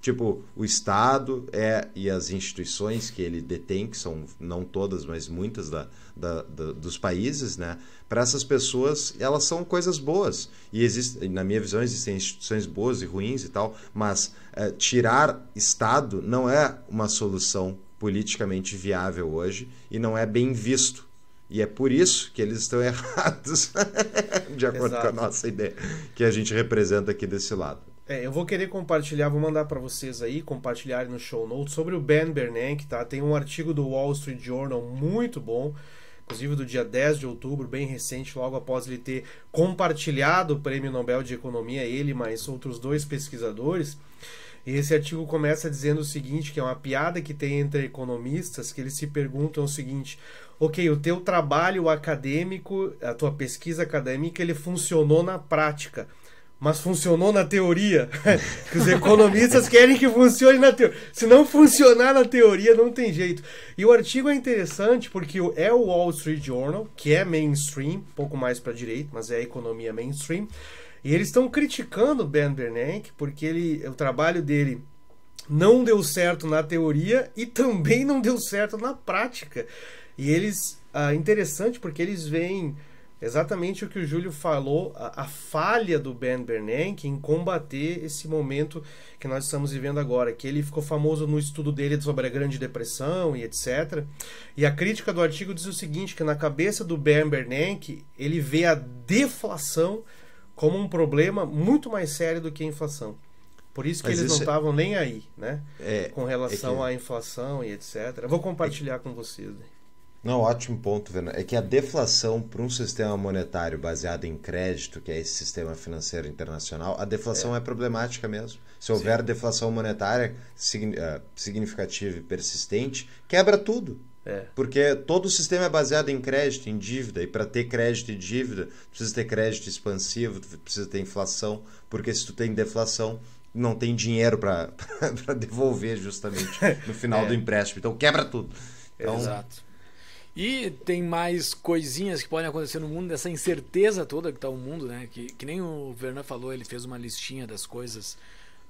Tipo, o Estado é, e as instituições que ele detém, que são não todas, mas muitas da, da, da dos países, né? Para essas pessoas, elas são coisas boas. E existe, na minha visão, existem instituições boas e ruins e tal, mas é, tirar Estado não é uma solução politicamente viável hoje e não é bem visto. E é por isso que eles estão errados, de acordo Exato. com a nossa ideia que a gente representa aqui desse lado.
É, eu vou querer compartilhar, vou mandar para vocês aí, compartilhar no show notes sobre o Ben Bernanke, tá? Tem um artigo do Wall Street Journal muito bom, inclusive do dia 10 de outubro, bem recente, logo após ele ter compartilhado o Prêmio Nobel de Economia, ele mais outros dois pesquisadores. E esse artigo começa dizendo o seguinte, que é uma piada que tem entre economistas, que eles se perguntam o seguinte: OK, o teu trabalho acadêmico, a tua pesquisa acadêmica, ele funcionou na prática? mas funcionou na teoria. que os economistas querem que funcione na teoria. Se não funcionar na teoria, não tem jeito. E o artigo é interessante porque é o Wall Street Journal, que é mainstream, um pouco mais para direita, mas é a economia mainstream. E eles estão criticando Ben Bernanke porque ele, o trabalho dele não deu certo na teoria e também não deu certo na prática. E eles, ah, interessante porque eles veem exatamente o que o Júlio falou, a, a, falha do Ben Bernanke em combater esse momento que nós estamos vivendo agora, que ele ficou famoso no estudo dele sobre a Grande Depressão e etc. E a crítica do artigo diz o seguinte, que na cabeça do Ben Bernanke, ele vê a deflação como um problema muito mais sério do que a inflação. Por isso que Mas eles não é estavam é... nem aí, né? É, com relação é que... à inflação e etc. Eu vou é compartilhar com vocês. Né?
Não, ótimo ponto, Verna. É que a deflação para um sistema monetário baseado em crédito, que é esse sistema financeiro internacional, a deflação é, é problemática mesmo. Se houver Sim. deflação monetária eh, significativa e persistente, quebra tudo. É. Porque todo o sistema é baseado em crédito, em dívida, e para ter crédito e dívida, precisa ter crédito expansivo, precisa ter inflação, porque se tu tem deflação, não tem dinheiro para devolver justamente no final é. do empréstimo. Então quebra tudo.
Então, Exato. E tem mais coisinhas que podem acontecer no mundo, dessa incerteza toda que está o mundo, né? Que, que nem o Werner falou, ele fez uma listinha das coisas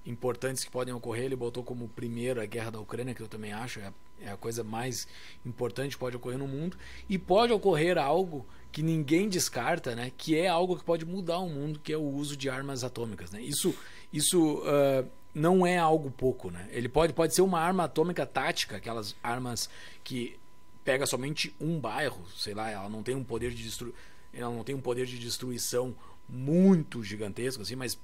importantes que podem ocorrer. Ele botou como primeiro a guerra da Ucrânia, que eu também acho é, é a coisa mais importante que pode ocorrer no mundo. E pode ocorrer algo que ninguém descarta, né? Que é algo que pode mudar o mundo, que é o uso de armas atômicas, né? Isso, isso uh, não é algo pouco, né? Ele pode, pode ser uma arma atômica tática, aquelas armas que pega somente um bairro, sei lá, ela não tem um poder de destru... ela não tem um poder de destruição muito gigantesco assim, mas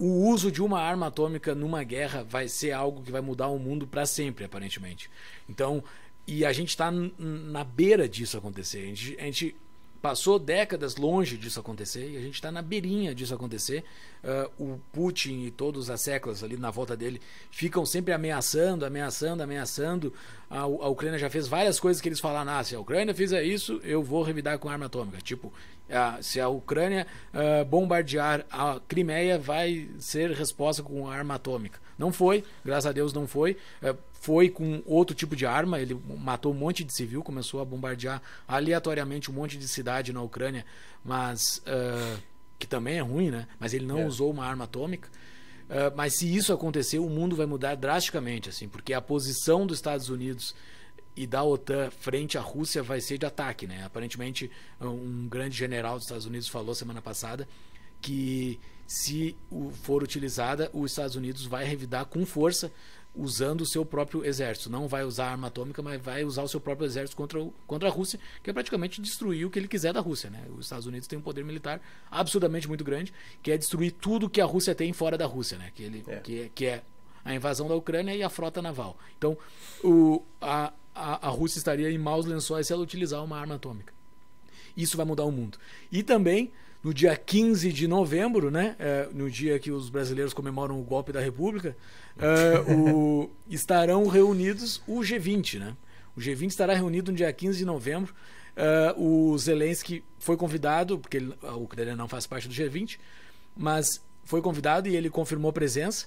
o uso de uma arma atômica numa guerra vai ser algo que vai mudar o mundo para sempre, aparentemente. Então, e a gente está na beira disso acontecer. A gente, a gente passou décadas longe disso acontecer e a gente está na beirinha disso acontecer. Uh, o Putin e todos as séculos ali na volta dele ficam sempre ameaçando, ameaçando, ameaçando. A, a Ucrânia já fez várias coisas que eles falaram: ah, se a Ucrânia fizer isso, eu vou revidar com arma atômica. Tipo, se a Ucrânia uh, bombardear a Crimeia, vai ser resposta com arma atômica. Não foi, graças a Deus não foi. É, foi com outro tipo de arma, ele matou um monte de civil, começou a bombardear aleatoriamente um monte de cidade na Ucrânia, mas uh, que também é ruim, né? Mas ele não é. usou uma arma atômica. Uh, mas se isso acontecer, o mundo vai mudar drasticamente, assim, porque a posição dos Estados Unidos e da OTAN frente à Rússia vai ser de ataque, né? Aparentemente, um grande general dos Estados Unidos falou semana passada que se for utilizada, os Estados Unidos vai revidar com força usando o seu próprio exército. Não vai usar arma atômica, mas vai usar o seu próprio exército contra, o, contra a Rússia, que é praticamente destruir o que ele quiser da Rússia. Né? Os Estados Unidos têm um poder militar absurdamente muito grande, que é destruir tudo que a Rússia tem fora da Rússia, né? que, ele, é. Que, que é a invasão da Ucrânia e a frota naval. Então, o, a, a, a Rússia estaria em maus lençóis se ela utilizar uma arma atômica. Isso vai mudar o mundo. E também no dia 15 de novembro, né, é, no dia que os brasileiros comemoram o golpe da República, é, o, estarão reunidos o G20. Né? O G20 estará reunido no dia 15 de novembro. É, o Zelensky foi convidado, porque ele, a Ucrânia não faz parte do G20, mas foi convidado e ele confirmou presença.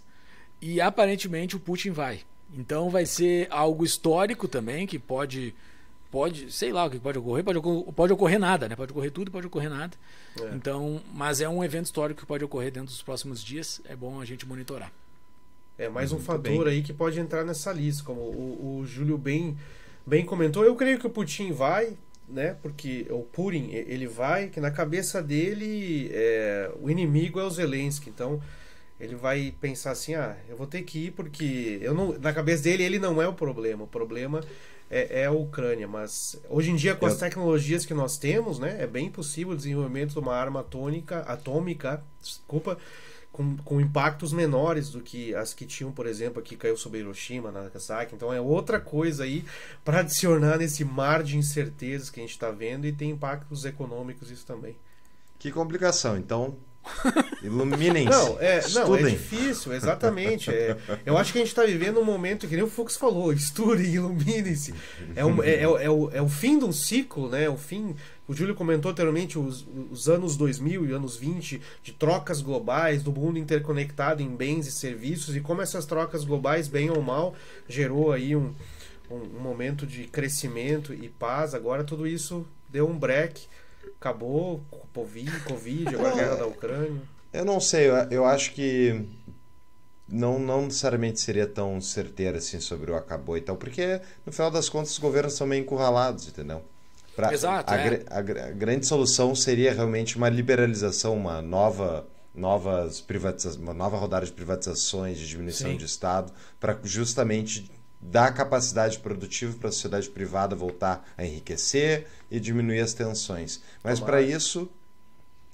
E aparentemente o Putin vai. Então vai ser algo histórico também, que pode pode, sei lá o que pode ocorrer, pode, pode ocorrer nada, né? Pode ocorrer tudo, pode ocorrer nada. É. Então, mas é um evento histórico que pode ocorrer dentro dos próximos dias, é bom a gente monitorar. É mais um uhum. fator bem. aí
que pode entrar nessa lista, como o, o Júlio bem, bem comentou. Eu creio que o Putin vai, né? Porque o Putin ele vai, que na cabeça dele é, o inimigo é o Zelensky, então ele vai pensar assim, ah, eu vou ter que ir porque eu não, na cabeça dele ele não é o problema, o problema é, é a Ucrânia, mas hoje em dia com as tecnologias que nós temos, né, é bem possível o desenvolvimento de uma arma atônica, atômica, desculpa, com, com impactos menores do que as que tinham, por exemplo, aqui caiu sobre Hiroshima, Nagasaki. Então é outra coisa aí para adicionar nesse mar de incertezas que a gente está vendo e tem impactos econômicos isso também.
Que complicação. Então, Iluminem. É, não, é, estudem. não, é difícil, exatamente. É, eu acho que
a gente está vivendo um momento que nem o Fux falou, estudem, iluminem-se. É, um, é, é, é, o, é o fim de um ciclo, né? O fim. O Júlio comentou anteriormente os, os anos 2000 e anos 20 de trocas globais, do mundo interconectado em bens e serviços, e como essas trocas globais, bem ou mal, gerou aí um, um, um momento de crescimento e paz. Agora tudo isso deu um break acabou Covid, COVID agora a guerra é. da Ucrânia.
Eu não sei, eu, eu acho que não, não necessariamente seria tão certeira assim sobre o acabou e tal, porque no final das contas os governos são meio encurralados, entendeu? Pra, Exato. A, é. a, a, grande solução seria realmente uma liberalização, uma nova novas privatizações, uma nova rodada de privatizações, de diminuição Sim. de Estado, para justamente dar capacidade produtiva para a sociedade privada voltar a enriquecer e diminuir as tensões. Mas para isso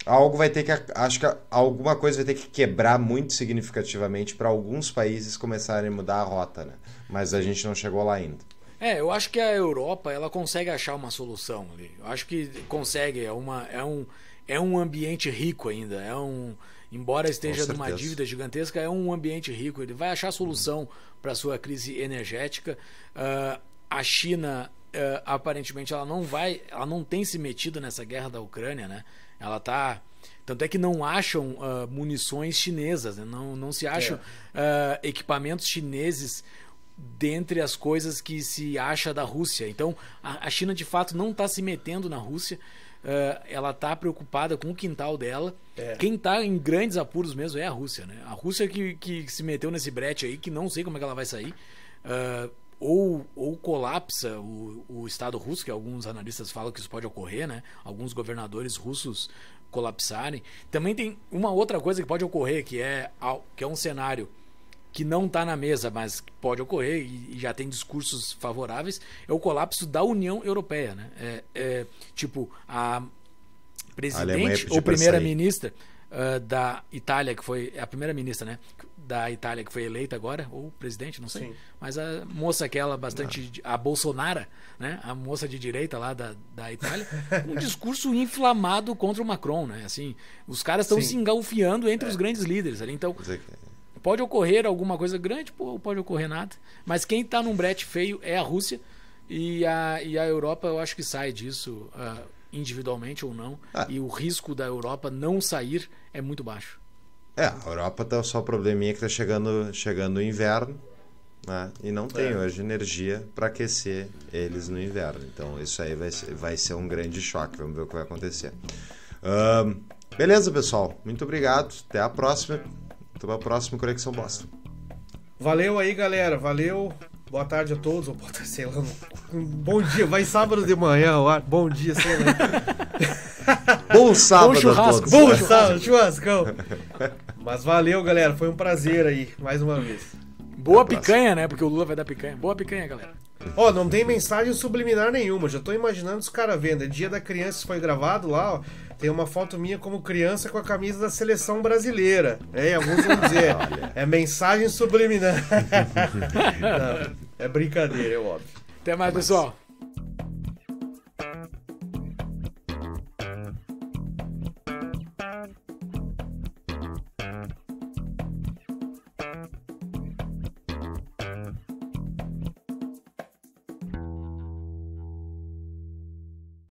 algo vai ter que acho que alguma coisa vai ter que quebrar muito significativamente para alguns países começarem a mudar a rota, né? Mas a gente não chegou lá ainda.
É, eu acho que a Europa ela consegue achar uma solução ali. Eu acho que consegue, é uma é um é um ambiente rico ainda, é um embora esteja numa dívida gigantesca, é um ambiente rico, ele vai achar solução uhum. para sua crise energética. Uh, a China uh, aparentemente ela não vai, ela não tem se metido nessa guerra da Ucrânia, né? Ela tá. Tanto é que não acham uh, munições chinesas, né? não, não se acham é. uh, equipamentos chineses dentre as coisas que se acha da Rússia. Então, a, a China de fato não está se metendo na Rússia. Uh, ela está preocupada com o quintal dela. É. Quem está em grandes apuros mesmo é a Rússia, né? A Rússia que, que se meteu nesse brete aí, que não sei como é que ela vai sair. Uh, ou, ou colapsa o, o Estado russo, que alguns analistas falam que isso pode ocorrer, né? Alguns governadores russos colapsarem. Também tem uma outra coisa que pode ocorrer, que é, que é um cenário que não está na mesa, mas pode ocorrer e, já tem discursos favoráveis, é o colapso da União Europeia, né? É, é tipo, a presidente a ou primeira-ministra uh, da Itália, que foi a primeira-ministra, né? da Itália que foi eleita agora, ou presidente, não sei. Sim. Mas a moça aquela bastante. Não. Ah. A Bolsonara, né? A moça de direita lá da, da Itália, um discurso inflamado contra o Macron, né? Assim, os caras estão se engalfiando entre é. os grandes líderes ali. Então. Pode ocorrer alguma coisa grande, pô, pode ocorrer nada. Mas quem está num brete feio é a Rússia. E a, e a Europa, eu acho que sai disso uh, individualmente ou não. Ah. E o risco da Europa não sair é muito baixo.
É, a Europa tá só o probleminha que tá chegando, chegando o inverno, né? E não tem é. hoje energia para aquecer eles no inverno. Então isso aí vai, vai ser um grande choque. Vamos ver o que vai acontecer. Um, beleza, pessoal. Muito obrigado. Até a próxima. Até a próxima Conexão Boston.
Valeu aí, galera. Valeu. Boa tarde a todos, ou boa tarde, sei lá. bom dia, vai sábado de manhã, ó, bom dia, sei lá. bom sábado bom churrasco, a todos. Bom sábado, churrascão. Mas valeu, galera, foi um prazer aí, mais uma vez. Boa Até picanha, próxima. né? Porque o Lula vai dar picanha. Boa picanha, galera. Ó, oh, não tem mensagem subliminar nenhuma. Já tô imaginando os caras vendo. É dia da criança, foi gravado lá, ó. Tem uma foto minha como criança com a camisa da seleção brasileira. É, E alguns vão dizer, é mensagem subliminar. é brincadeira, é óbvio. Até mais, Até mais. pessoal.